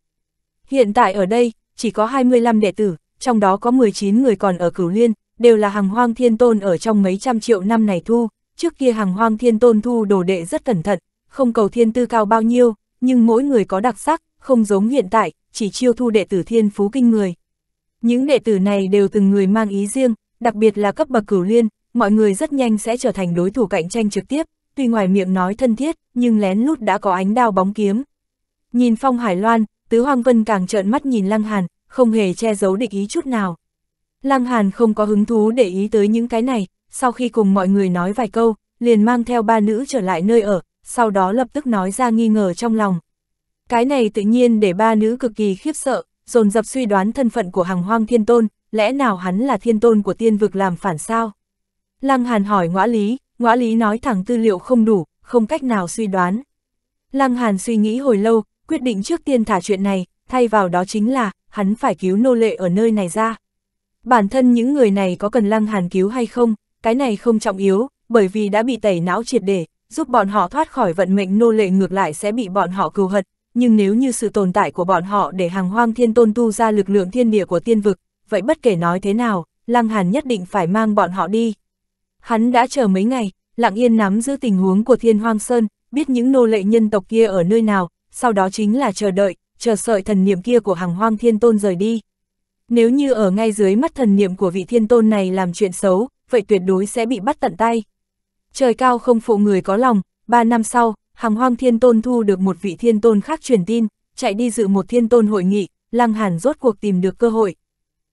Hiện tại ở đây, chỉ có 25 đệ tử, trong đó có 19 người còn ở cửu liên, đều là hàng hoang thiên tôn ở trong mấy trăm triệu năm này thu, trước kia hàng hoang thiên tôn thu đồ đệ rất cẩn thận, không cầu thiên tư cao bao nhiêu, nhưng mỗi người có đặc sắc, không giống hiện tại, chỉ chiêu thu đệ tử thiên phú kinh người. Những đệ tử này đều từng người mang ý riêng, đặc biệt là cấp bậc cửu liên, mọi người rất nhanh sẽ trở thành đối thủ cạnh tranh trực tiếp, tuy ngoài miệng nói thân thiết, nhưng lén lút đã có ánh đao bóng kiếm. Nhìn Phong Hải Loan, Tứ Hoàng Vân càng trợn mắt nhìn Lăng Hàn, không hề che giấu địch ý chút nào. Lăng Hàn không có hứng thú để ý tới những cái này, sau khi cùng mọi người nói vài câu, liền mang theo ba nữ trở lại nơi ở, sau đó lập tức nói ra nghi ngờ trong lòng. Cái này tự nhiên để ba nữ cực kỳ khiếp sợ, dồn dập suy đoán thân phận của hàng hoang thiên tôn, lẽ nào hắn là thiên tôn của tiên vực làm phản sao? Lăng Hàn hỏi ngõ lý, ngõ lý nói thẳng tư liệu không đủ, không cách nào suy đoán. Lăng Hàn suy nghĩ hồi lâu, quyết định trước tiên thả chuyện này, thay vào đó chính là, hắn phải cứu nô lệ ở nơi này ra. Bản thân những người này có cần Lăng Hàn cứu hay không, cái này không trọng yếu, bởi vì đã bị tẩy não triệt để, giúp bọn họ thoát khỏi vận mệnh nô lệ ngược lại sẽ bị bọn họ cừu hận, nhưng nếu như sự tồn tại của bọn họ để hàng hoang thiên tôn tu ra lực lượng thiên địa của tiên vực, vậy bất kể nói thế nào, Lăng Hàn nhất định phải mang bọn họ đi. Hắn đã chờ mấy ngày, lặng yên nắm giữ tình huống của thiên hoang sơn, biết những nô lệ nhân tộc kia ở nơi nào, sau đó chính là chờ đợi, chờ sợi thần niệm kia của hàng hoang thiên tôn rời đi. Nếu như ở ngay dưới mắt thần niệm của vị thiên tôn này làm chuyện xấu, vậy tuyệt đối sẽ bị bắt tận tay. Trời cao không phụ người có lòng, ba năm sau, hàng hoang thiên tôn thu được một vị thiên tôn khác truyền tin, chạy đi dự một thiên tôn hội nghị, Lăng Hàn rốt cuộc tìm được cơ hội.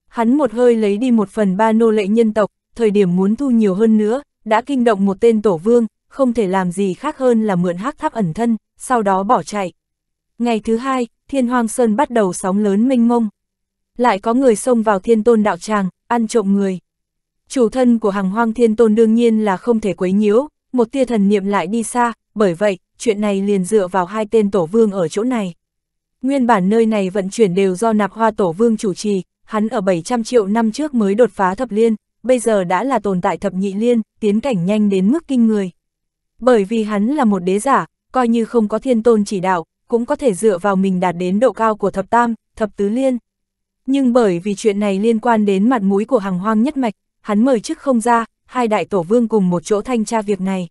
Hắn một hơi lấy đi một phần ba nô lệ nhân tộc, thời điểm muốn thu nhiều hơn nữa, đã kinh động một tên tổ vương, không thể làm gì khác hơn là mượn hắc tháp ẩn thân, sau đó bỏ chạy. Ngày thứ hai, thiên hoang sơn bắt đầu sóng lớn minh mông. Lại có người xông vào thiên tôn đạo tràng, ăn trộm người. Chủ thân của hàng hoang thiên tôn đương nhiên là không thể quấy nhiễu, một tia thần niệm lại đi xa, bởi vậy, chuyện này liền dựa vào hai tên tổ vương ở chỗ này. Nguyên bản nơi này vận chuyển đều do nạp hoa tổ vương chủ trì, hắn ở 700 triệu năm trước mới đột phá thập liên, bây giờ đã là tồn tại thập nhị liên, tiến cảnh nhanh đến mức kinh người. Bởi vì hắn là một đế giả, coi như không có thiên tôn chỉ đạo, cũng có thể dựa vào mình đạt đến độ cao của thập tam, thập tứ liên. Nhưng bởi vì chuyện này liên quan đến mặt mũi của hàng hoang nhất mạch, hắn mời chức không ra, hai đại tổ vương cùng một chỗ thanh tra việc này.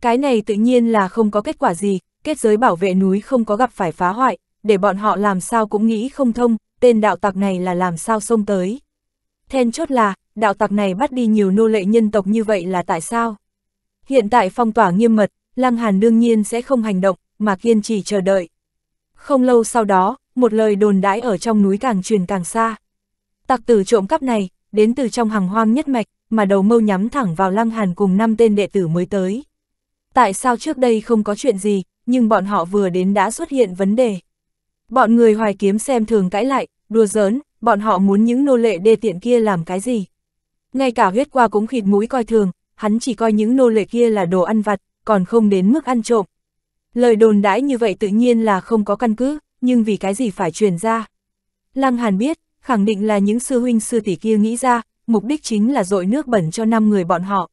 Cái này tự nhiên là không có kết quả gì, kết giới bảo vệ núi không có gặp phải phá hoại, để bọn họ làm sao cũng nghĩ không thông, tên đạo tặc này là làm sao xông tới. Then chốt là, đạo tặc này bắt đi nhiều nô lệ nhân tộc như vậy là tại sao? Hiện tại phong tỏa nghiêm mật, Lăng Hàn đương nhiên sẽ không hành động, mà kiên trì chờ đợi. Không lâu sau đó, một lời đồn đãi ở trong núi càng truyền càng xa. Tặc tử trộm cắp này, đến từ trong hàng hoang nhất mạch, mà đầu mâu nhắm thẳng vào Lăng Hàn cùng năm tên đệ tử mới tới. Tại sao trước đây không có chuyện gì, nhưng bọn họ vừa đến đã xuất hiện vấn đề. Bọn người hoài kiếm xem thường cãi lại, đùa giỡn, bọn họ muốn những nô lệ đê tiện kia làm cái gì. Ngay cả huyết qua cũng khịt mũi coi thường, hắn chỉ coi những nô lệ kia là đồ ăn vặt, còn không đến mức ăn trộm, Lời đồn đãi như vậy tự nhiên là không có căn cứ, nhưng vì cái gì phải truyền ra. Lăng Hàn biết, khẳng định là những sư huynh sư tỷ kia nghĩ ra, mục đích chính là dội nước bẩn cho năm người bọn họ.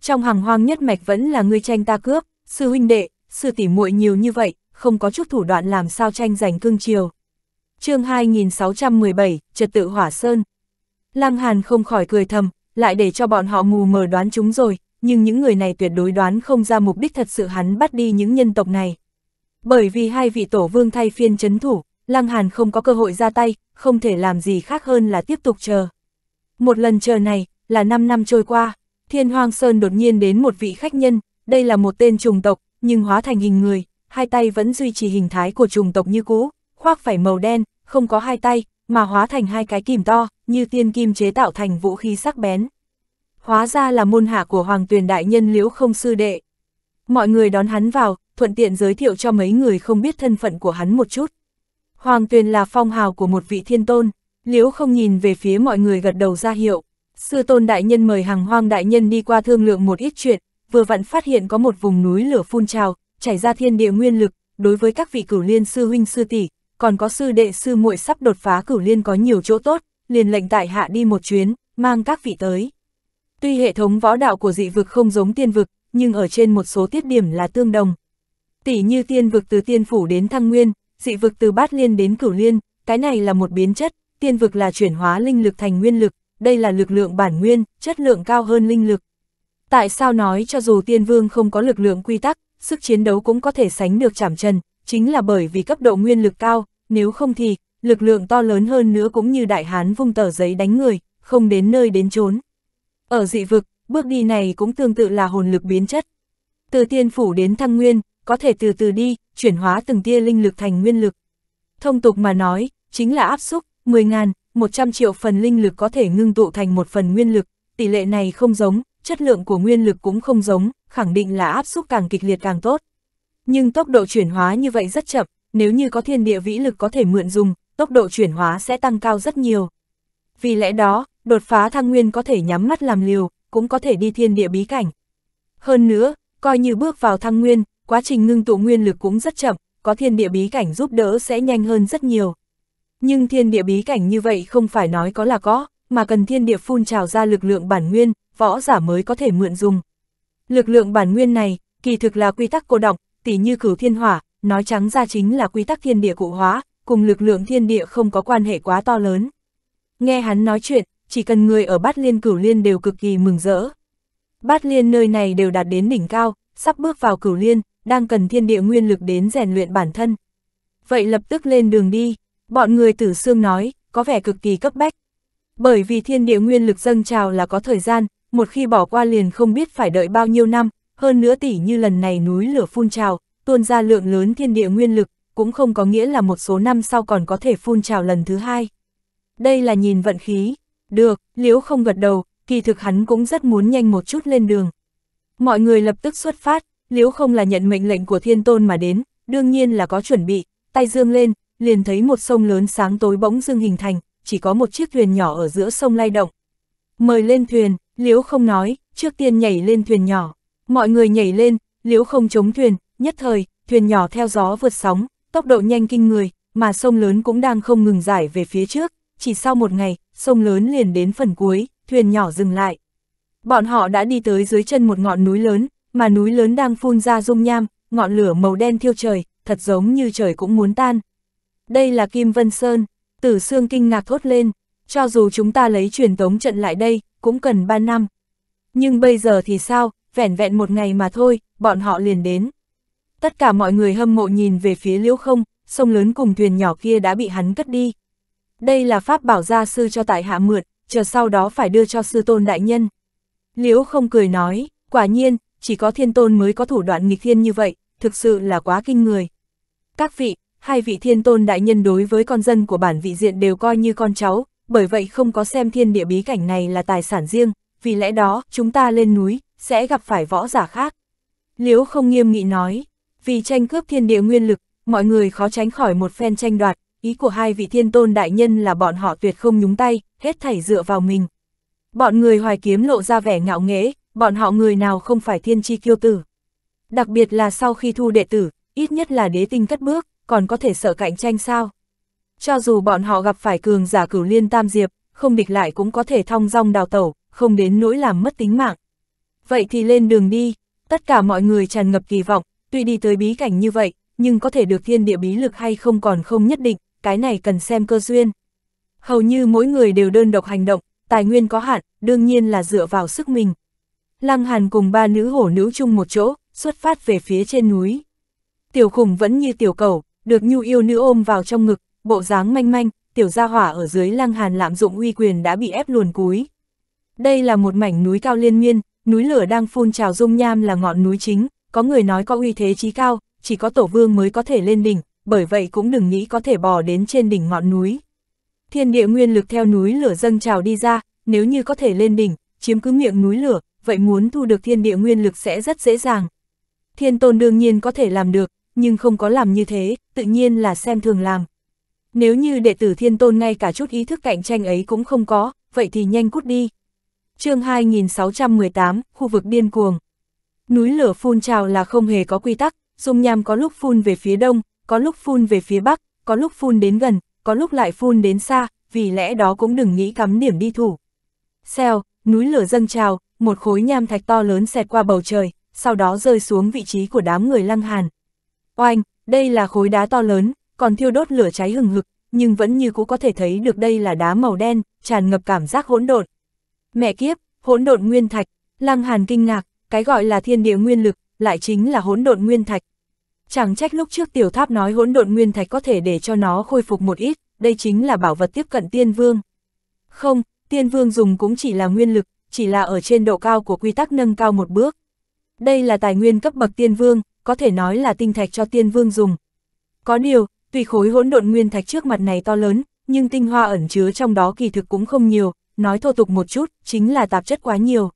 Trong hàng hoang nhất mạch vẫn là ngươi tranh ta cướp, sư huynh đệ, sư tỷ muội nhiều như vậy, không có chút thủ đoạn làm sao tranh giành cương triều chương 2617, Trật tự Hỏa Sơn. Lăng Hàn không khỏi cười thầm, lại để cho bọn họ mù mờ đoán chúng rồi, nhưng những người này tuyệt đối đoán không ra mục đích thật sự hắn bắt đi những nhân tộc này. Bởi vì hai vị tổ vương thay phiên chấn thủ, Lăng Hàn không có cơ hội ra tay, không thể làm gì khác hơn là tiếp tục chờ. Một lần chờ này, là 5 năm trôi qua, Thiên Hoang Sơn đột nhiên đến một vị khách nhân, đây là một tên trùng tộc, nhưng hóa thành hình người, hai tay vẫn duy trì hình thái của trùng tộc như cũ, khoác phải màu đen, không có hai tay, mà hóa thành hai cái kìm to, như tiên kim chế tạo thành vũ khí sắc bén hóa ra là môn hạ của Hoàng Tuyền Đại Nhân Liễu Không Sư Đệ. Mọi người đón hắn vào, thuận tiện giới thiệu cho mấy người không biết thân phận của hắn một chút. Hoàng Tuyền là phong hào của một vị thiên tôn, Liễu Không nhìn về phía mọi người gật đầu ra hiệu. Sư Tôn Đại Nhân mời hàng hoang Đại Nhân đi qua thương lượng một ít chuyện, vừa vặn phát hiện có một vùng núi lửa phun trào, chảy ra thiên địa nguyên lực, đối với các vị cửu liên sư huynh sư tỷ, còn có sư đệ sư muội sắp đột phá cửu liên có nhiều chỗ tốt, liền lệnh tại hạ đi một chuyến, mang các vị tới. Tuy hệ thống võ đạo của dị vực không giống tiên vực, nhưng ở trên một số tiết điểm là tương đồng. Tỷ như tiên vực từ tiên phủ đến thăng nguyên, dị vực từ bát liên đến cửu liên, cái này là một biến chất, tiên vực là chuyển hóa linh lực thành nguyên lực, đây là lực lượng bản nguyên, chất lượng cao hơn linh lực. Tại sao nói cho dù tiên vương không có lực lượng quy tắc, sức chiến đấu cũng có thể sánh được chảm trần, chính là bởi vì cấp độ nguyên lực cao, nếu không thì, lực lượng to lớn hơn nữa cũng như đại hán vung tờ giấy đánh người, không đến nơi đến chốn. Ở dị vực, bước đi này cũng tương tự là hồn lực biến chất. Từ tiên phủ đến thăng nguyên, có thể từ từ đi, chuyển hóa từng tia linh lực thành nguyên lực. Thông tục mà nói, chính là áp xúc, 10.000, 100 triệu phần linh lực có thể ngưng tụ thành một phần nguyên lực, tỷ lệ này không giống, chất lượng của nguyên lực cũng không giống, khẳng định là áp xúc càng kịch liệt càng tốt. Nhưng tốc độ chuyển hóa như vậy rất chậm, nếu như có thiên địa vĩ lực có thể mượn dùng, tốc độ chuyển hóa sẽ tăng cao rất nhiều. Vì lẽ đó, đột phá thăng nguyên có thể nhắm mắt làm liều, cũng có thể đi thiên địa bí cảnh. Hơn nữa, coi như bước vào thăng nguyên, quá trình ngưng tụ nguyên lực cũng rất chậm, có thiên địa bí cảnh giúp đỡ sẽ nhanh hơn rất nhiều. Nhưng thiên địa bí cảnh như vậy không phải nói có là có, mà cần thiên địa phun trào ra lực lượng bản nguyên, võ giả mới có thể mượn dùng. Lực lượng bản nguyên này, kỳ thực là quy tắc cô động, tỉ như cửu thiên hỏa, nói trắng ra chính là quy tắc thiên địa cụ hóa, cùng lực lượng thiên địa không có quan hệ quá to lớn. Nghe hắn nói chuyện, chỉ cần người ở Bát Liên Cửu Liên đều cực kỳ mừng rỡ. Bát Liên nơi này đều đạt đến đỉnh cao, sắp bước vào Cửu Liên, đang cần thiên địa nguyên lực đến rèn luyện bản thân. Vậy lập tức lên đường đi, bọn người tử xương nói, có vẻ cực kỳ cấp bách. Bởi vì thiên địa nguyên lực dâng trào là có thời gian, một khi bỏ qua liền không biết phải đợi bao nhiêu năm, hơn nữa tỷ như lần này núi lửa phun trào, tuôn ra lượng lớn thiên địa nguyên lực, cũng không có nghĩa là một số năm sau còn có thể phun trào lần thứ hai. Đây là nhìn vận khí, được, Liễu không gật đầu, kỳ thực hắn cũng rất muốn nhanh một chút lên đường. Mọi người lập tức xuất phát, Liễu không là nhận mệnh lệnh của thiên tôn mà đến, đương nhiên là có chuẩn bị, tay dương lên, liền thấy một sông lớn sáng tối bỗng dưng hình thành, chỉ có một chiếc thuyền nhỏ ở giữa sông lay động. Mời lên thuyền, Liễu không nói, trước tiên nhảy lên thuyền nhỏ. Mọi người nhảy lên, Liễu không chống thuyền, nhất thời, thuyền nhỏ theo gió vượt sóng, tốc độ nhanh kinh người, mà sông lớn cũng đang không ngừng giải về phía trước, chỉ sau một ngày, sông lớn liền đến phần cuối, thuyền nhỏ dừng lại. Bọn họ đã đi tới dưới chân một ngọn núi lớn, mà núi lớn đang phun ra dung nham, ngọn lửa màu đen thiêu trời, thật giống như trời cũng muốn tan. Đây là Kim Vân Sơn, tử xương kinh ngạc thốt lên, cho dù chúng ta lấy truyền tống trận lại đây, cũng cần 3 năm. Nhưng bây giờ thì sao, vẻn vẹn một ngày mà thôi, bọn họ liền đến. Tất cả mọi người hâm mộ nhìn về phía liễu không, sông lớn cùng thuyền nhỏ kia đã bị hắn cất đi đây là pháp bảo gia sư cho tại hạ mượt, chờ sau đó phải đưa cho sư tôn đại nhân. Liễu không cười nói, quả nhiên, chỉ có thiên tôn mới có thủ đoạn nghịch thiên như vậy, thực sự là quá kinh người. Các vị, hai vị thiên tôn đại nhân đối với con dân của bản vị diện đều coi như con cháu, bởi vậy không có xem thiên địa bí cảnh này là tài sản riêng, vì lẽ đó chúng ta lên núi, sẽ gặp phải võ giả khác. Liễu không nghiêm nghị nói, vì tranh cướp thiên địa nguyên lực, mọi người khó tránh khỏi một phen tranh đoạt, ý của hai vị thiên tôn đại nhân là bọn họ tuyệt không nhúng tay, hết thảy dựa vào mình. Bọn người hoài kiếm lộ ra vẻ ngạo nghễ, bọn họ người nào không phải thiên chi kiêu tử. Đặc biệt là sau khi thu đệ tử, ít nhất là đế tinh cất bước, còn có thể sợ cạnh tranh sao. Cho dù bọn họ gặp phải cường giả cửu liên tam diệp, không địch lại cũng có thể thong dong đào tẩu, không đến nỗi làm mất tính mạng. Vậy thì lên đường đi, tất cả mọi người tràn ngập kỳ vọng, tuy đi tới bí cảnh như vậy, nhưng có thể được thiên địa bí lực hay không còn không nhất định cái này cần xem cơ duyên. Hầu như mỗi người đều đơn độc hành động, tài nguyên có hạn, đương nhiên là dựa vào sức mình. Lăng Hàn cùng ba nữ hổ nữ chung một chỗ, xuất phát về phía trên núi. Tiểu khủng vẫn như tiểu cầu, được nhu yêu nữ ôm vào trong ngực, bộ dáng manh manh, tiểu gia hỏa ở dưới Lăng Hàn lạm dụng uy quyền đã bị ép luồn cúi. Đây là một mảnh núi cao liên miên, núi lửa đang phun trào dung nham là ngọn núi chính, có người nói có uy thế chí cao, chỉ có tổ vương mới có thể lên đỉnh, bởi vậy cũng đừng nghĩ có thể bò đến trên đỉnh ngọn núi. Thiên địa nguyên lực theo núi lửa dâng trào đi ra, nếu như có thể lên đỉnh, chiếm cứ miệng núi lửa, vậy muốn thu được thiên địa nguyên lực sẽ rất dễ dàng. Thiên tôn đương nhiên có thể làm được, nhưng không có làm như thế, tự nhiên là xem thường làm. Nếu như đệ tử thiên tôn ngay cả chút ý thức cạnh tranh ấy cũng không có, vậy thì nhanh cút đi. chương 2618, khu vực điên cuồng. Núi lửa phun trào là không hề có quy tắc, dung nham có lúc phun về phía đông, có lúc phun về phía bắc, có lúc phun đến gần, có lúc lại phun đến xa, vì lẽ đó cũng đừng nghĩ cắm điểm đi thủ. xeo, núi lửa dâng trào, một khối nham thạch to lớn xẹt qua bầu trời, sau đó rơi xuống vị trí của đám người lăng hàn. Oanh, đây là khối đá to lớn, còn thiêu đốt lửa cháy hừng hực, nhưng vẫn như cũ có thể thấy được đây là đá màu đen, tràn ngập cảm giác hỗn độn. Mẹ kiếp, hỗn độn nguyên thạch, lăng hàn kinh ngạc, cái gọi là thiên địa nguyên lực, lại chính là hỗn độn nguyên thạch, Chẳng trách lúc trước tiểu tháp nói hỗn độn nguyên thạch có thể để cho nó khôi phục một ít, đây chính là bảo vật tiếp cận tiên vương. Không, tiên vương dùng cũng chỉ là nguyên lực, chỉ là ở trên độ cao của quy tắc nâng cao một bước. Đây là tài nguyên cấp bậc tiên vương, có thể nói là tinh thạch cho tiên vương dùng. Có điều, tùy khối hỗn độn nguyên thạch trước mặt này to lớn, nhưng tinh hoa ẩn chứa trong đó kỳ thực cũng không nhiều, nói thô tục một chút, chính là tạp chất quá nhiều.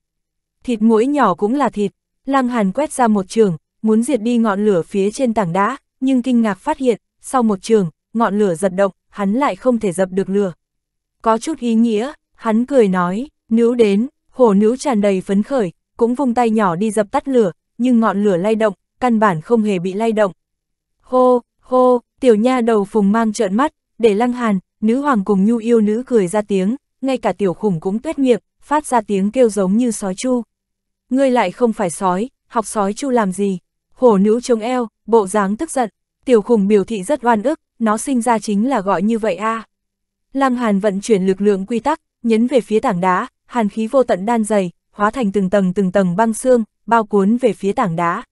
Thịt mũi nhỏ cũng là thịt, Lăng Hàn quét ra một trường, muốn diệt đi ngọn lửa phía trên tảng đá, nhưng kinh ngạc phát hiện, sau một trường, ngọn lửa giật động, hắn lại không thể dập được lửa. Có chút ý nghĩa, hắn cười nói, níu đến, hổ níu tràn đầy phấn khởi, cũng vung tay nhỏ đi dập tắt lửa, nhưng ngọn lửa lay động, căn bản không hề bị lay động. Hô, hô, tiểu nha đầu phùng mang trợn mắt, để lăng hàn, nữ hoàng cùng nhu yêu nữ cười ra tiếng, ngay cả tiểu khủng cũng tuyết miệng, phát ra tiếng kêu giống như sói chu. Ngươi lại không phải sói, học sói chu làm gì? hổ nữ trông eo, bộ dáng tức giận, tiểu khủng biểu thị rất oan ức, nó sinh ra chính là gọi như vậy a. À. Lăng Hàn vận chuyển lực lượng quy tắc, nhấn về phía tảng đá, hàn khí vô tận đan dày, hóa thành từng tầng từng tầng băng xương, bao cuốn về phía tảng đá.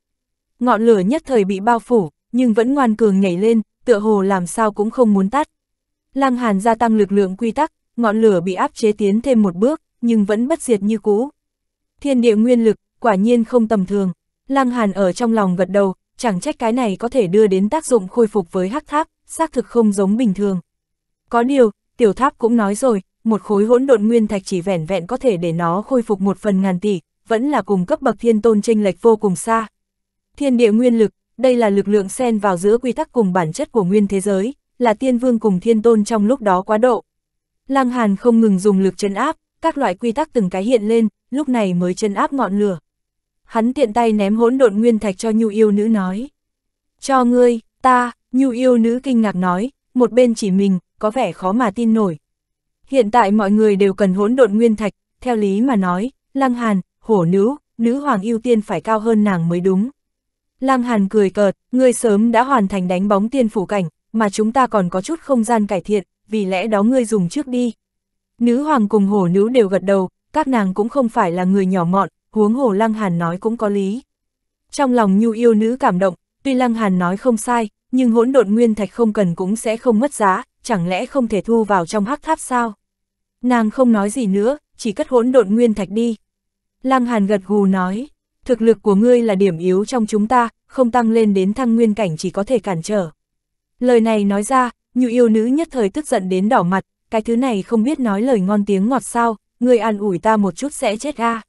Ngọn lửa nhất thời bị bao phủ, nhưng vẫn ngoan cường nhảy lên, tựa hồ làm sao cũng không muốn tắt. Lăng Hàn gia tăng lực lượng quy tắc, ngọn lửa bị áp chế tiến thêm một bước, nhưng vẫn bất diệt như cũ. Thiên địa nguyên lực, quả nhiên không tầm thường. Lăng Hàn ở trong lòng gật đầu, chẳng trách cái này có thể đưa đến tác dụng khôi phục với hắc tháp, xác thực không giống bình thường. Có điều, tiểu tháp cũng nói rồi, một khối hỗn độn nguyên thạch chỉ vẻn vẹn có thể để nó khôi phục một phần ngàn tỷ, vẫn là cùng cấp bậc thiên tôn tranh lệch vô cùng xa. Thiên địa nguyên lực, đây là lực lượng xen vào giữa quy tắc cùng bản chất của nguyên thế giới, là tiên vương cùng thiên tôn trong lúc đó quá độ. Lăng Hàn không ngừng dùng lực chân áp, các loại quy tắc từng cái hiện lên, lúc này mới chân áp ngọn lửa hắn tiện tay ném hỗn độn nguyên thạch cho nhu yêu nữ nói. Cho ngươi, ta, nhu yêu nữ kinh ngạc nói, một bên chỉ mình, có vẻ khó mà tin nổi. Hiện tại mọi người đều cần hỗn độn nguyên thạch, theo lý mà nói, lăng hàn, hổ nữ, nữ hoàng ưu tiên phải cao hơn nàng mới đúng. Lăng hàn cười cợt, ngươi sớm đã hoàn thành đánh bóng tiên phủ cảnh, mà chúng ta còn có chút không gian cải thiện, vì lẽ đó ngươi dùng trước đi. Nữ hoàng cùng hổ nữ đều gật đầu, các nàng cũng không phải là người nhỏ mọn, huống hồ Lăng Hàn nói cũng có lý. Trong lòng nhu yêu nữ cảm động, tuy Lăng Hàn nói không sai, nhưng hỗn độn nguyên thạch không cần cũng sẽ không mất giá, chẳng lẽ không thể thu vào trong hắc tháp sao? Nàng không nói gì nữa, chỉ cất hỗn độn nguyên thạch đi. Lăng Hàn gật gù nói, thực lực của ngươi là điểm yếu trong chúng ta, không tăng lên đến thăng nguyên cảnh chỉ có thể cản trở. Lời này nói ra, nhu yêu nữ nhất thời tức giận đến đỏ mặt, cái thứ này không biết nói lời ngon tiếng ngọt sao, ngươi an ủi ta một chút sẽ chết ga À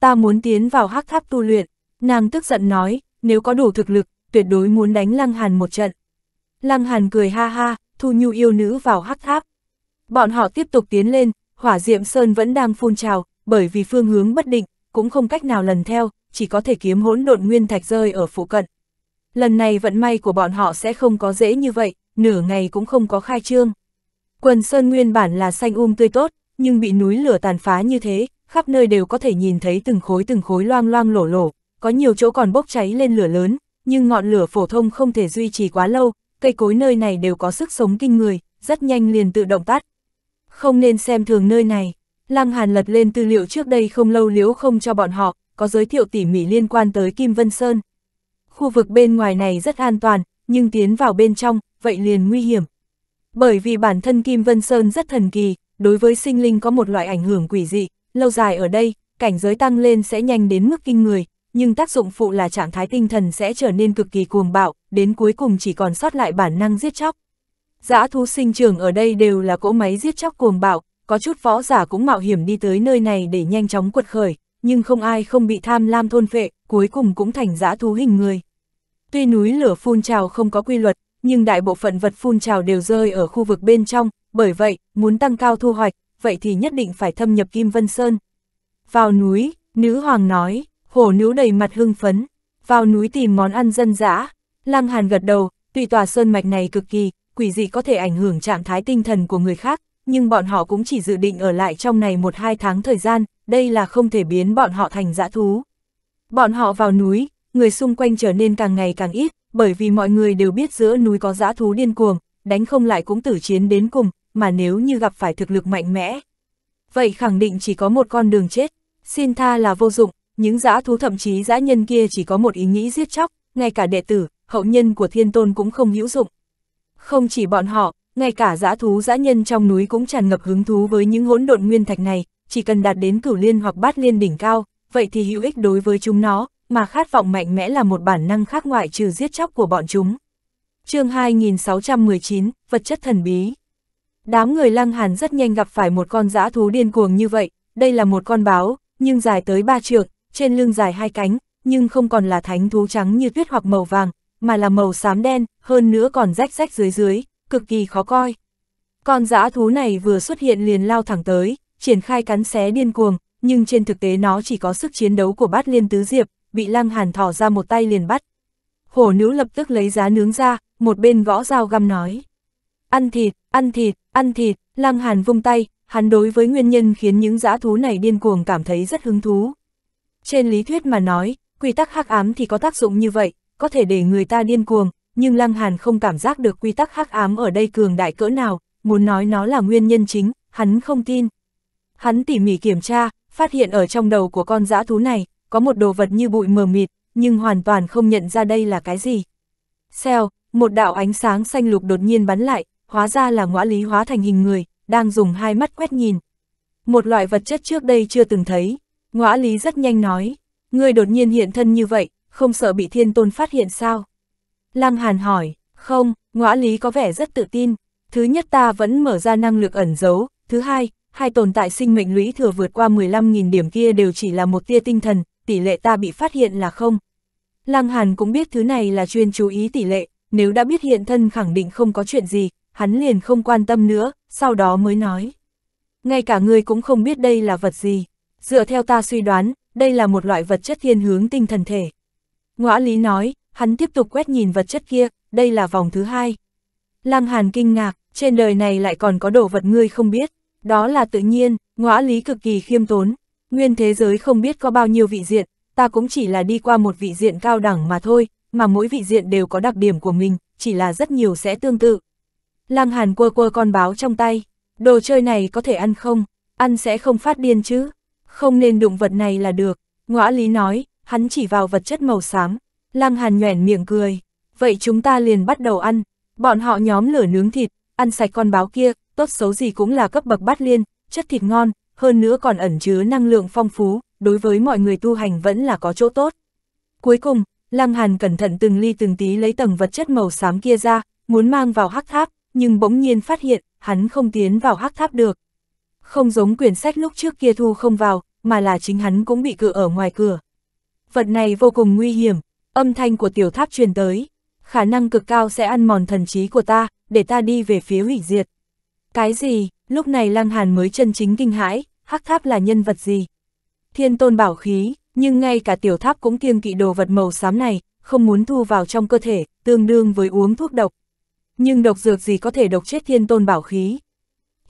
ta muốn tiến vào hắc tháp tu luyện, nàng tức giận nói, nếu có đủ thực lực, tuyệt đối muốn đánh Lăng Hàn một trận. Lăng Hàn cười ha ha, thu nhu yêu nữ vào hắc tháp. Bọn họ tiếp tục tiến lên, hỏa diệm sơn vẫn đang phun trào, bởi vì phương hướng bất định, cũng không cách nào lần theo, chỉ có thể kiếm hỗn độn nguyên thạch rơi ở phụ cận. Lần này vận may của bọn họ sẽ không có dễ như vậy, nửa ngày cũng không có khai trương. Quần sơn nguyên bản là xanh um tươi tốt, nhưng bị núi lửa tàn phá như thế, khắp nơi đều có thể nhìn thấy từng khối từng khối loang loang lổ lổ, có nhiều chỗ còn bốc cháy lên lửa lớn, nhưng ngọn lửa phổ thông không thể duy trì quá lâu, cây cối nơi này đều có sức sống kinh người, rất nhanh liền tự động tắt. Không nên xem thường nơi này, Lăng Hàn lật lên tư liệu trước đây không lâu liếu không cho bọn họ, có giới thiệu tỉ mỉ liên quan tới Kim Vân Sơn. Khu vực bên ngoài này rất an toàn, nhưng tiến vào bên trong, vậy liền nguy hiểm. Bởi vì bản thân Kim Vân Sơn rất thần kỳ, đối với sinh linh có một loại ảnh hưởng quỷ dị, lâu dài ở đây, cảnh giới tăng lên sẽ nhanh đến mức kinh người, nhưng tác dụng phụ là trạng thái tinh thần sẽ trở nên cực kỳ cuồng bạo, đến cuối cùng chỉ còn sót lại bản năng giết chóc. Dã thú sinh trưởng ở đây đều là cỗ máy giết chóc cuồng bạo, có chút võ giả cũng mạo hiểm đi tới nơi này để nhanh chóng quật khởi, nhưng không ai không bị tham lam thôn phệ, cuối cùng cũng thành dã thú hình người. Tuy núi lửa phun trào không có quy luật, nhưng đại bộ phận vật phun trào đều rơi ở khu vực bên trong, bởi vậy, muốn tăng cao thu hoạch, vậy thì nhất định phải thâm nhập Kim Vân Sơn. Vào núi, nữ hoàng nói, hổ nữ đầy mặt hưng phấn, vào núi tìm món ăn dân dã. Lăng Hàn gật đầu, tùy tòa sơn mạch này cực kỳ, quỷ dị có thể ảnh hưởng trạng thái tinh thần của người khác, nhưng bọn họ cũng chỉ dự định ở lại trong này một hai tháng thời gian, đây là không thể biến bọn họ thành dã thú. Bọn họ vào núi, người xung quanh trở nên càng ngày càng ít, bởi vì mọi người đều biết giữa núi có dã thú điên cuồng, đánh không lại cũng tử chiến đến cùng, mà nếu như gặp phải thực lực mạnh mẽ. Vậy khẳng định chỉ có một con đường chết, xin tha là vô dụng, những dã thú thậm chí dã nhân kia chỉ có một ý nghĩ giết chóc, ngay cả đệ tử, hậu nhân của thiên tôn cũng không hữu dụng. Không chỉ bọn họ, ngay cả dã thú dã nhân trong núi cũng tràn ngập hứng thú với những hỗn độn nguyên thạch này, chỉ cần đạt đến cửu liên hoặc bát liên đỉnh cao, vậy thì hữu ích đối với chúng nó, mà khát vọng mạnh mẽ là một bản năng khác ngoại trừ giết chóc của bọn chúng. chương 2619, Vật chất thần bí Đám người lăng hàn rất nhanh gặp phải một con dã thú điên cuồng như vậy, đây là một con báo, nhưng dài tới ba trượng, trên lưng dài hai cánh, nhưng không còn là thánh thú trắng như tuyết hoặc màu vàng, mà là màu xám đen, hơn nữa còn rách rách dưới dưới, cực kỳ khó coi. Con dã thú này vừa xuất hiện liền lao thẳng tới, triển khai cắn xé điên cuồng, nhưng trên thực tế nó chỉ có sức chiến đấu của bát liên tứ diệp, bị lăng hàn thỏ ra một tay liền bắt. Hổ nữ lập tức lấy giá nướng ra, một bên võ dao găm nói. Ăn thịt, ăn thịt, Ăn thịt, Lam Hàn vung tay, hắn đối với nguyên nhân khiến những dã thú này điên cuồng cảm thấy rất hứng thú. Trên lý thuyết mà nói, quy tắc hắc ám thì có tác dụng như vậy, có thể để người ta điên cuồng, nhưng Lăng Hàn không cảm giác được quy tắc hắc ám ở đây cường đại cỡ nào, muốn nói nó là nguyên nhân chính, hắn không tin. Hắn tỉ mỉ kiểm tra, phát hiện ở trong đầu của con dã thú này, có một đồ vật như bụi mờ mịt, nhưng hoàn toàn không nhận ra đây là cái gì. Xèo, một đạo ánh sáng xanh lục đột nhiên bắn lại, hóa ra là ngõa lý hóa thành hình người, đang dùng hai mắt quét nhìn. Một loại vật chất trước đây chưa từng thấy, ngõa lý rất nhanh nói, ngươi đột nhiên hiện thân như vậy, không sợ bị thiên tôn phát hiện sao? Lăng Hàn hỏi, không, ngõa lý có vẻ rất tự tin, thứ nhất ta vẫn mở ra năng lực ẩn giấu, thứ hai, hai tồn tại sinh mệnh lũy thừa vượt qua 15.000 điểm kia đều chỉ là một tia tinh thần, tỷ lệ ta bị phát hiện là không. Lăng Hàn cũng biết thứ này là chuyên chú ý tỷ lệ, nếu đã biết hiện thân khẳng định không có chuyện gì, hắn liền không quan tâm nữa, sau đó mới nói. Ngay cả ngươi cũng không biết đây là vật gì. Dựa theo ta suy đoán, đây là một loại vật chất thiên hướng tinh thần thể. Ngõa lý nói, hắn tiếp tục quét nhìn vật chất kia, đây là vòng thứ hai. Lăng Hàn kinh ngạc, trên đời này lại còn có đồ vật ngươi không biết. Đó là tự nhiên, ngõa lý cực kỳ khiêm tốn. Nguyên thế giới không biết có bao nhiêu vị diện, ta cũng chỉ là đi qua một vị diện cao đẳng mà thôi, mà mỗi vị diện đều có đặc điểm của mình, chỉ là rất nhiều sẽ tương tự. Lăng Hàn quơ quơ con báo trong tay, đồ chơi này có thể ăn không, ăn sẽ không phát điên chứ, không nên đụng vật này là được, ngõa lý nói, hắn chỉ vào vật chất màu xám, Lăng Hàn nhoẻn miệng cười, vậy chúng ta liền bắt đầu ăn, bọn họ nhóm lửa nướng thịt, ăn sạch con báo kia, tốt xấu gì cũng là cấp bậc bát liên, chất thịt ngon, hơn nữa còn ẩn chứa năng lượng phong phú, đối với mọi người tu hành vẫn là có chỗ tốt. Cuối cùng, Lăng Hàn cẩn thận từng ly từng tí lấy tầng vật chất màu xám kia ra, muốn mang vào hắc tháp, nhưng bỗng nhiên phát hiện, hắn không tiến vào hắc tháp được. Không giống quyển sách lúc trước kia thu không vào, mà là chính hắn cũng bị cự ở ngoài cửa. Vật này vô cùng nguy hiểm, âm thanh của tiểu tháp truyền tới, khả năng cực cao sẽ ăn mòn thần trí của ta, để ta đi về phía hủy diệt. Cái gì, lúc này Lăng Hàn mới chân chính kinh hãi, hắc tháp là nhân vật gì? Thiên tôn bảo khí, nhưng ngay cả tiểu tháp cũng kiêng kỵ đồ vật màu xám này, không muốn thu vào trong cơ thể, tương đương với uống thuốc độc nhưng độc dược gì có thể độc chết thiên tôn bảo khí.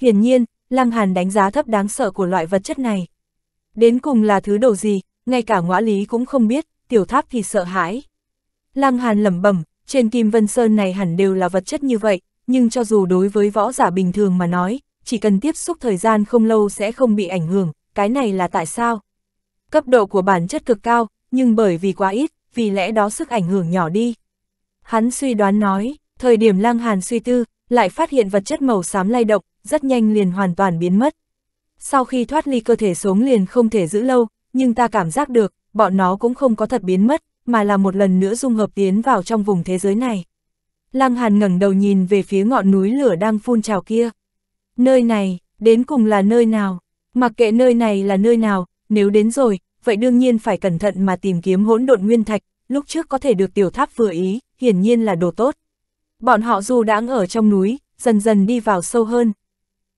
Hiển nhiên, Lăng Hàn đánh giá thấp đáng sợ của loại vật chất này. Đến cùng là thứ đồ gì, ngay cả ngõ lý cũng không biết, tiểu tháp thì sợ hãi. Lăng Hàn lẩm bẩm, trên Kim Vân Sơn này hẳn đều là vật chất như vậy, nhưng cho dù đối với võ giả bình thường mà nói, chỉ cần tiếp xúc thời gian không lâu sẽ không bị ảnh hưởng, cái này là tại sao? Cấp độ của bản chất cực cao, nhưng bởi vì quá ít, vì lẽ đó sức ảnh hưởng nhỏ đi. Hắn suy đoán nói, Thời điểm Lang Hàn suy tư, lại phát hiện vật chất màu xám lay động, rất nhanh liền hoàn toàn biến mất. Sau khi thoát ly cơ thể xuống liền không thể giữ lâu, nhưng ta cảm giác được, bọn nó cũng không có thật biến mất, mà là một lần nữa dung hợp tiến vào trong vùng thế giới này. Lăng Hàn ngẩng đầu nhìn về phía ngọn núi lửa đang phun trào kia. Nơi này, đến cùng là nơi nào? Mặc kệ nơi này là nơi nào, nếu đến rồi, vậy đương nhiên phải cẩn thận mà tìm kiếm hỗn độn nguyên thạch, lúc trước có thể được tiểu tháp vừa ý, hiển nhiên là đồ tốt. Bọn họ dù đã ở trong núi, dần dần đi vào sâu hơn.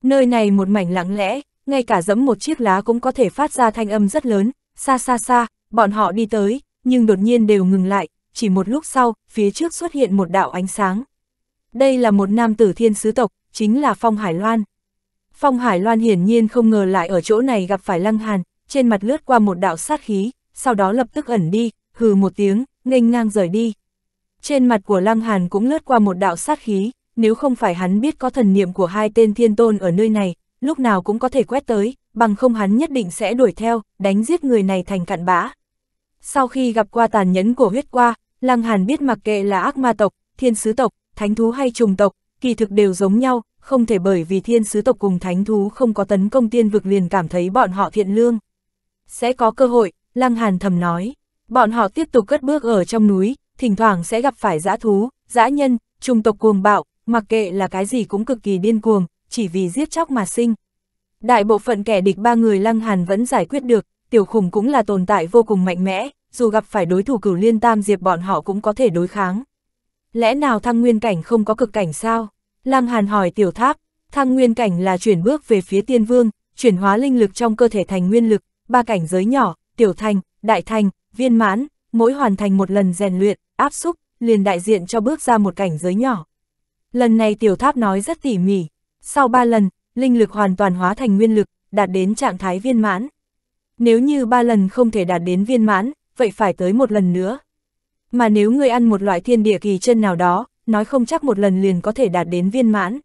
Nơi này một mảnh lặng lẽ, ngay cả giẫm một chiếc lá cũng có thể phát ra thanh âm rất lớn, xa xa xa, bọn họ đi tới, nhưng đột nhiên đều ngừng lại, chỉ một lúc sau, phía trước xuất hiện một đạo ánh sáng. Đây là một nam tử thiên sứ tộc, chính là Phong Hải Loan. Phong Hải Loan hiển nhiên không ngờ lại ở chỗ này gặp phải Lăng Hàn, trên mặt lướt qua một đạo sát khí, sau đó lập tức ẩn đi, hừ một tiếng, nghênh ngang rời đi trên mặt của Lăng Hàn cũng lướt qua một đạo sát khí, nếu không phải hắn biết có thần niệm của hai tên thiên tôn ở nơi này, lúc nào cũng có thể quét tới, bằng không hắn nhất định sẽ đuổi theo, đánh giết người này thành cặn bã. Sau khi gặp qua tàn nhẫn của huyết qua, Lăng Hàn biết mặc kệ là ác ma tộc, thiên sứ tộc, thánh thú hay trùng tộc, kỳ thực đều giống nhau, không thể bởi vì thiên sứ tộc cùng thánh thú không có tấn công tiên vực liền cảm thấy bọn họ thiện lương. Sẽ có cơ hội, Lăng Hàn thầm nói. Bọn họ tiếp tục cất bước ở trong núi, thỉnh thoảng sẽ gặp phải dã thú, dã nhân, trùng tộc cuồng bạo, mặc kệ là cái gì cũng cực kỳ điên cuồng, chỉ vì giết chóc mà sinh. Đại bộ phận kẻ địch ba người Lăng Hàn vẫn giải quyết được, tiểu khủng cũng là tồn tại vô cùng mạnh mẽ, dù gặp phải đối thủ cửu liên tam diệp bọn họ cũng có thể đối kháng. Lẽ nào thăng nguyên cảnh không có cực cảnh sao? Lăng Hàn hỏi tiểu tháp, thăng nguyên cảnh là chuyển bước về phía tiên vương, chuyển hóa linh lực trong cơ thể thành nguyên lực, ba cảnh giới nhỏ, tiểu thành, đại thành, viên mãn, mỗi hoàn thành một lần rèn luyện, áp xúc, liền đại diện cho bước ra một cảnh giới nhỏ. Lần này tiểu tháp nói rất tỉ mỉ, sau ba lần, linh lực hoàn toàn hóa thành nguyên lực, đạt đến trạng thái viên mãn. Nếu như ba lần không thể đạt đến viên mãn, vậy phải tới một lần nữa. Mà nếu người ăn một loại thiên địa kỳ chân nào đó, nói không chắc một lần liền có thể đạt đến viên mãn.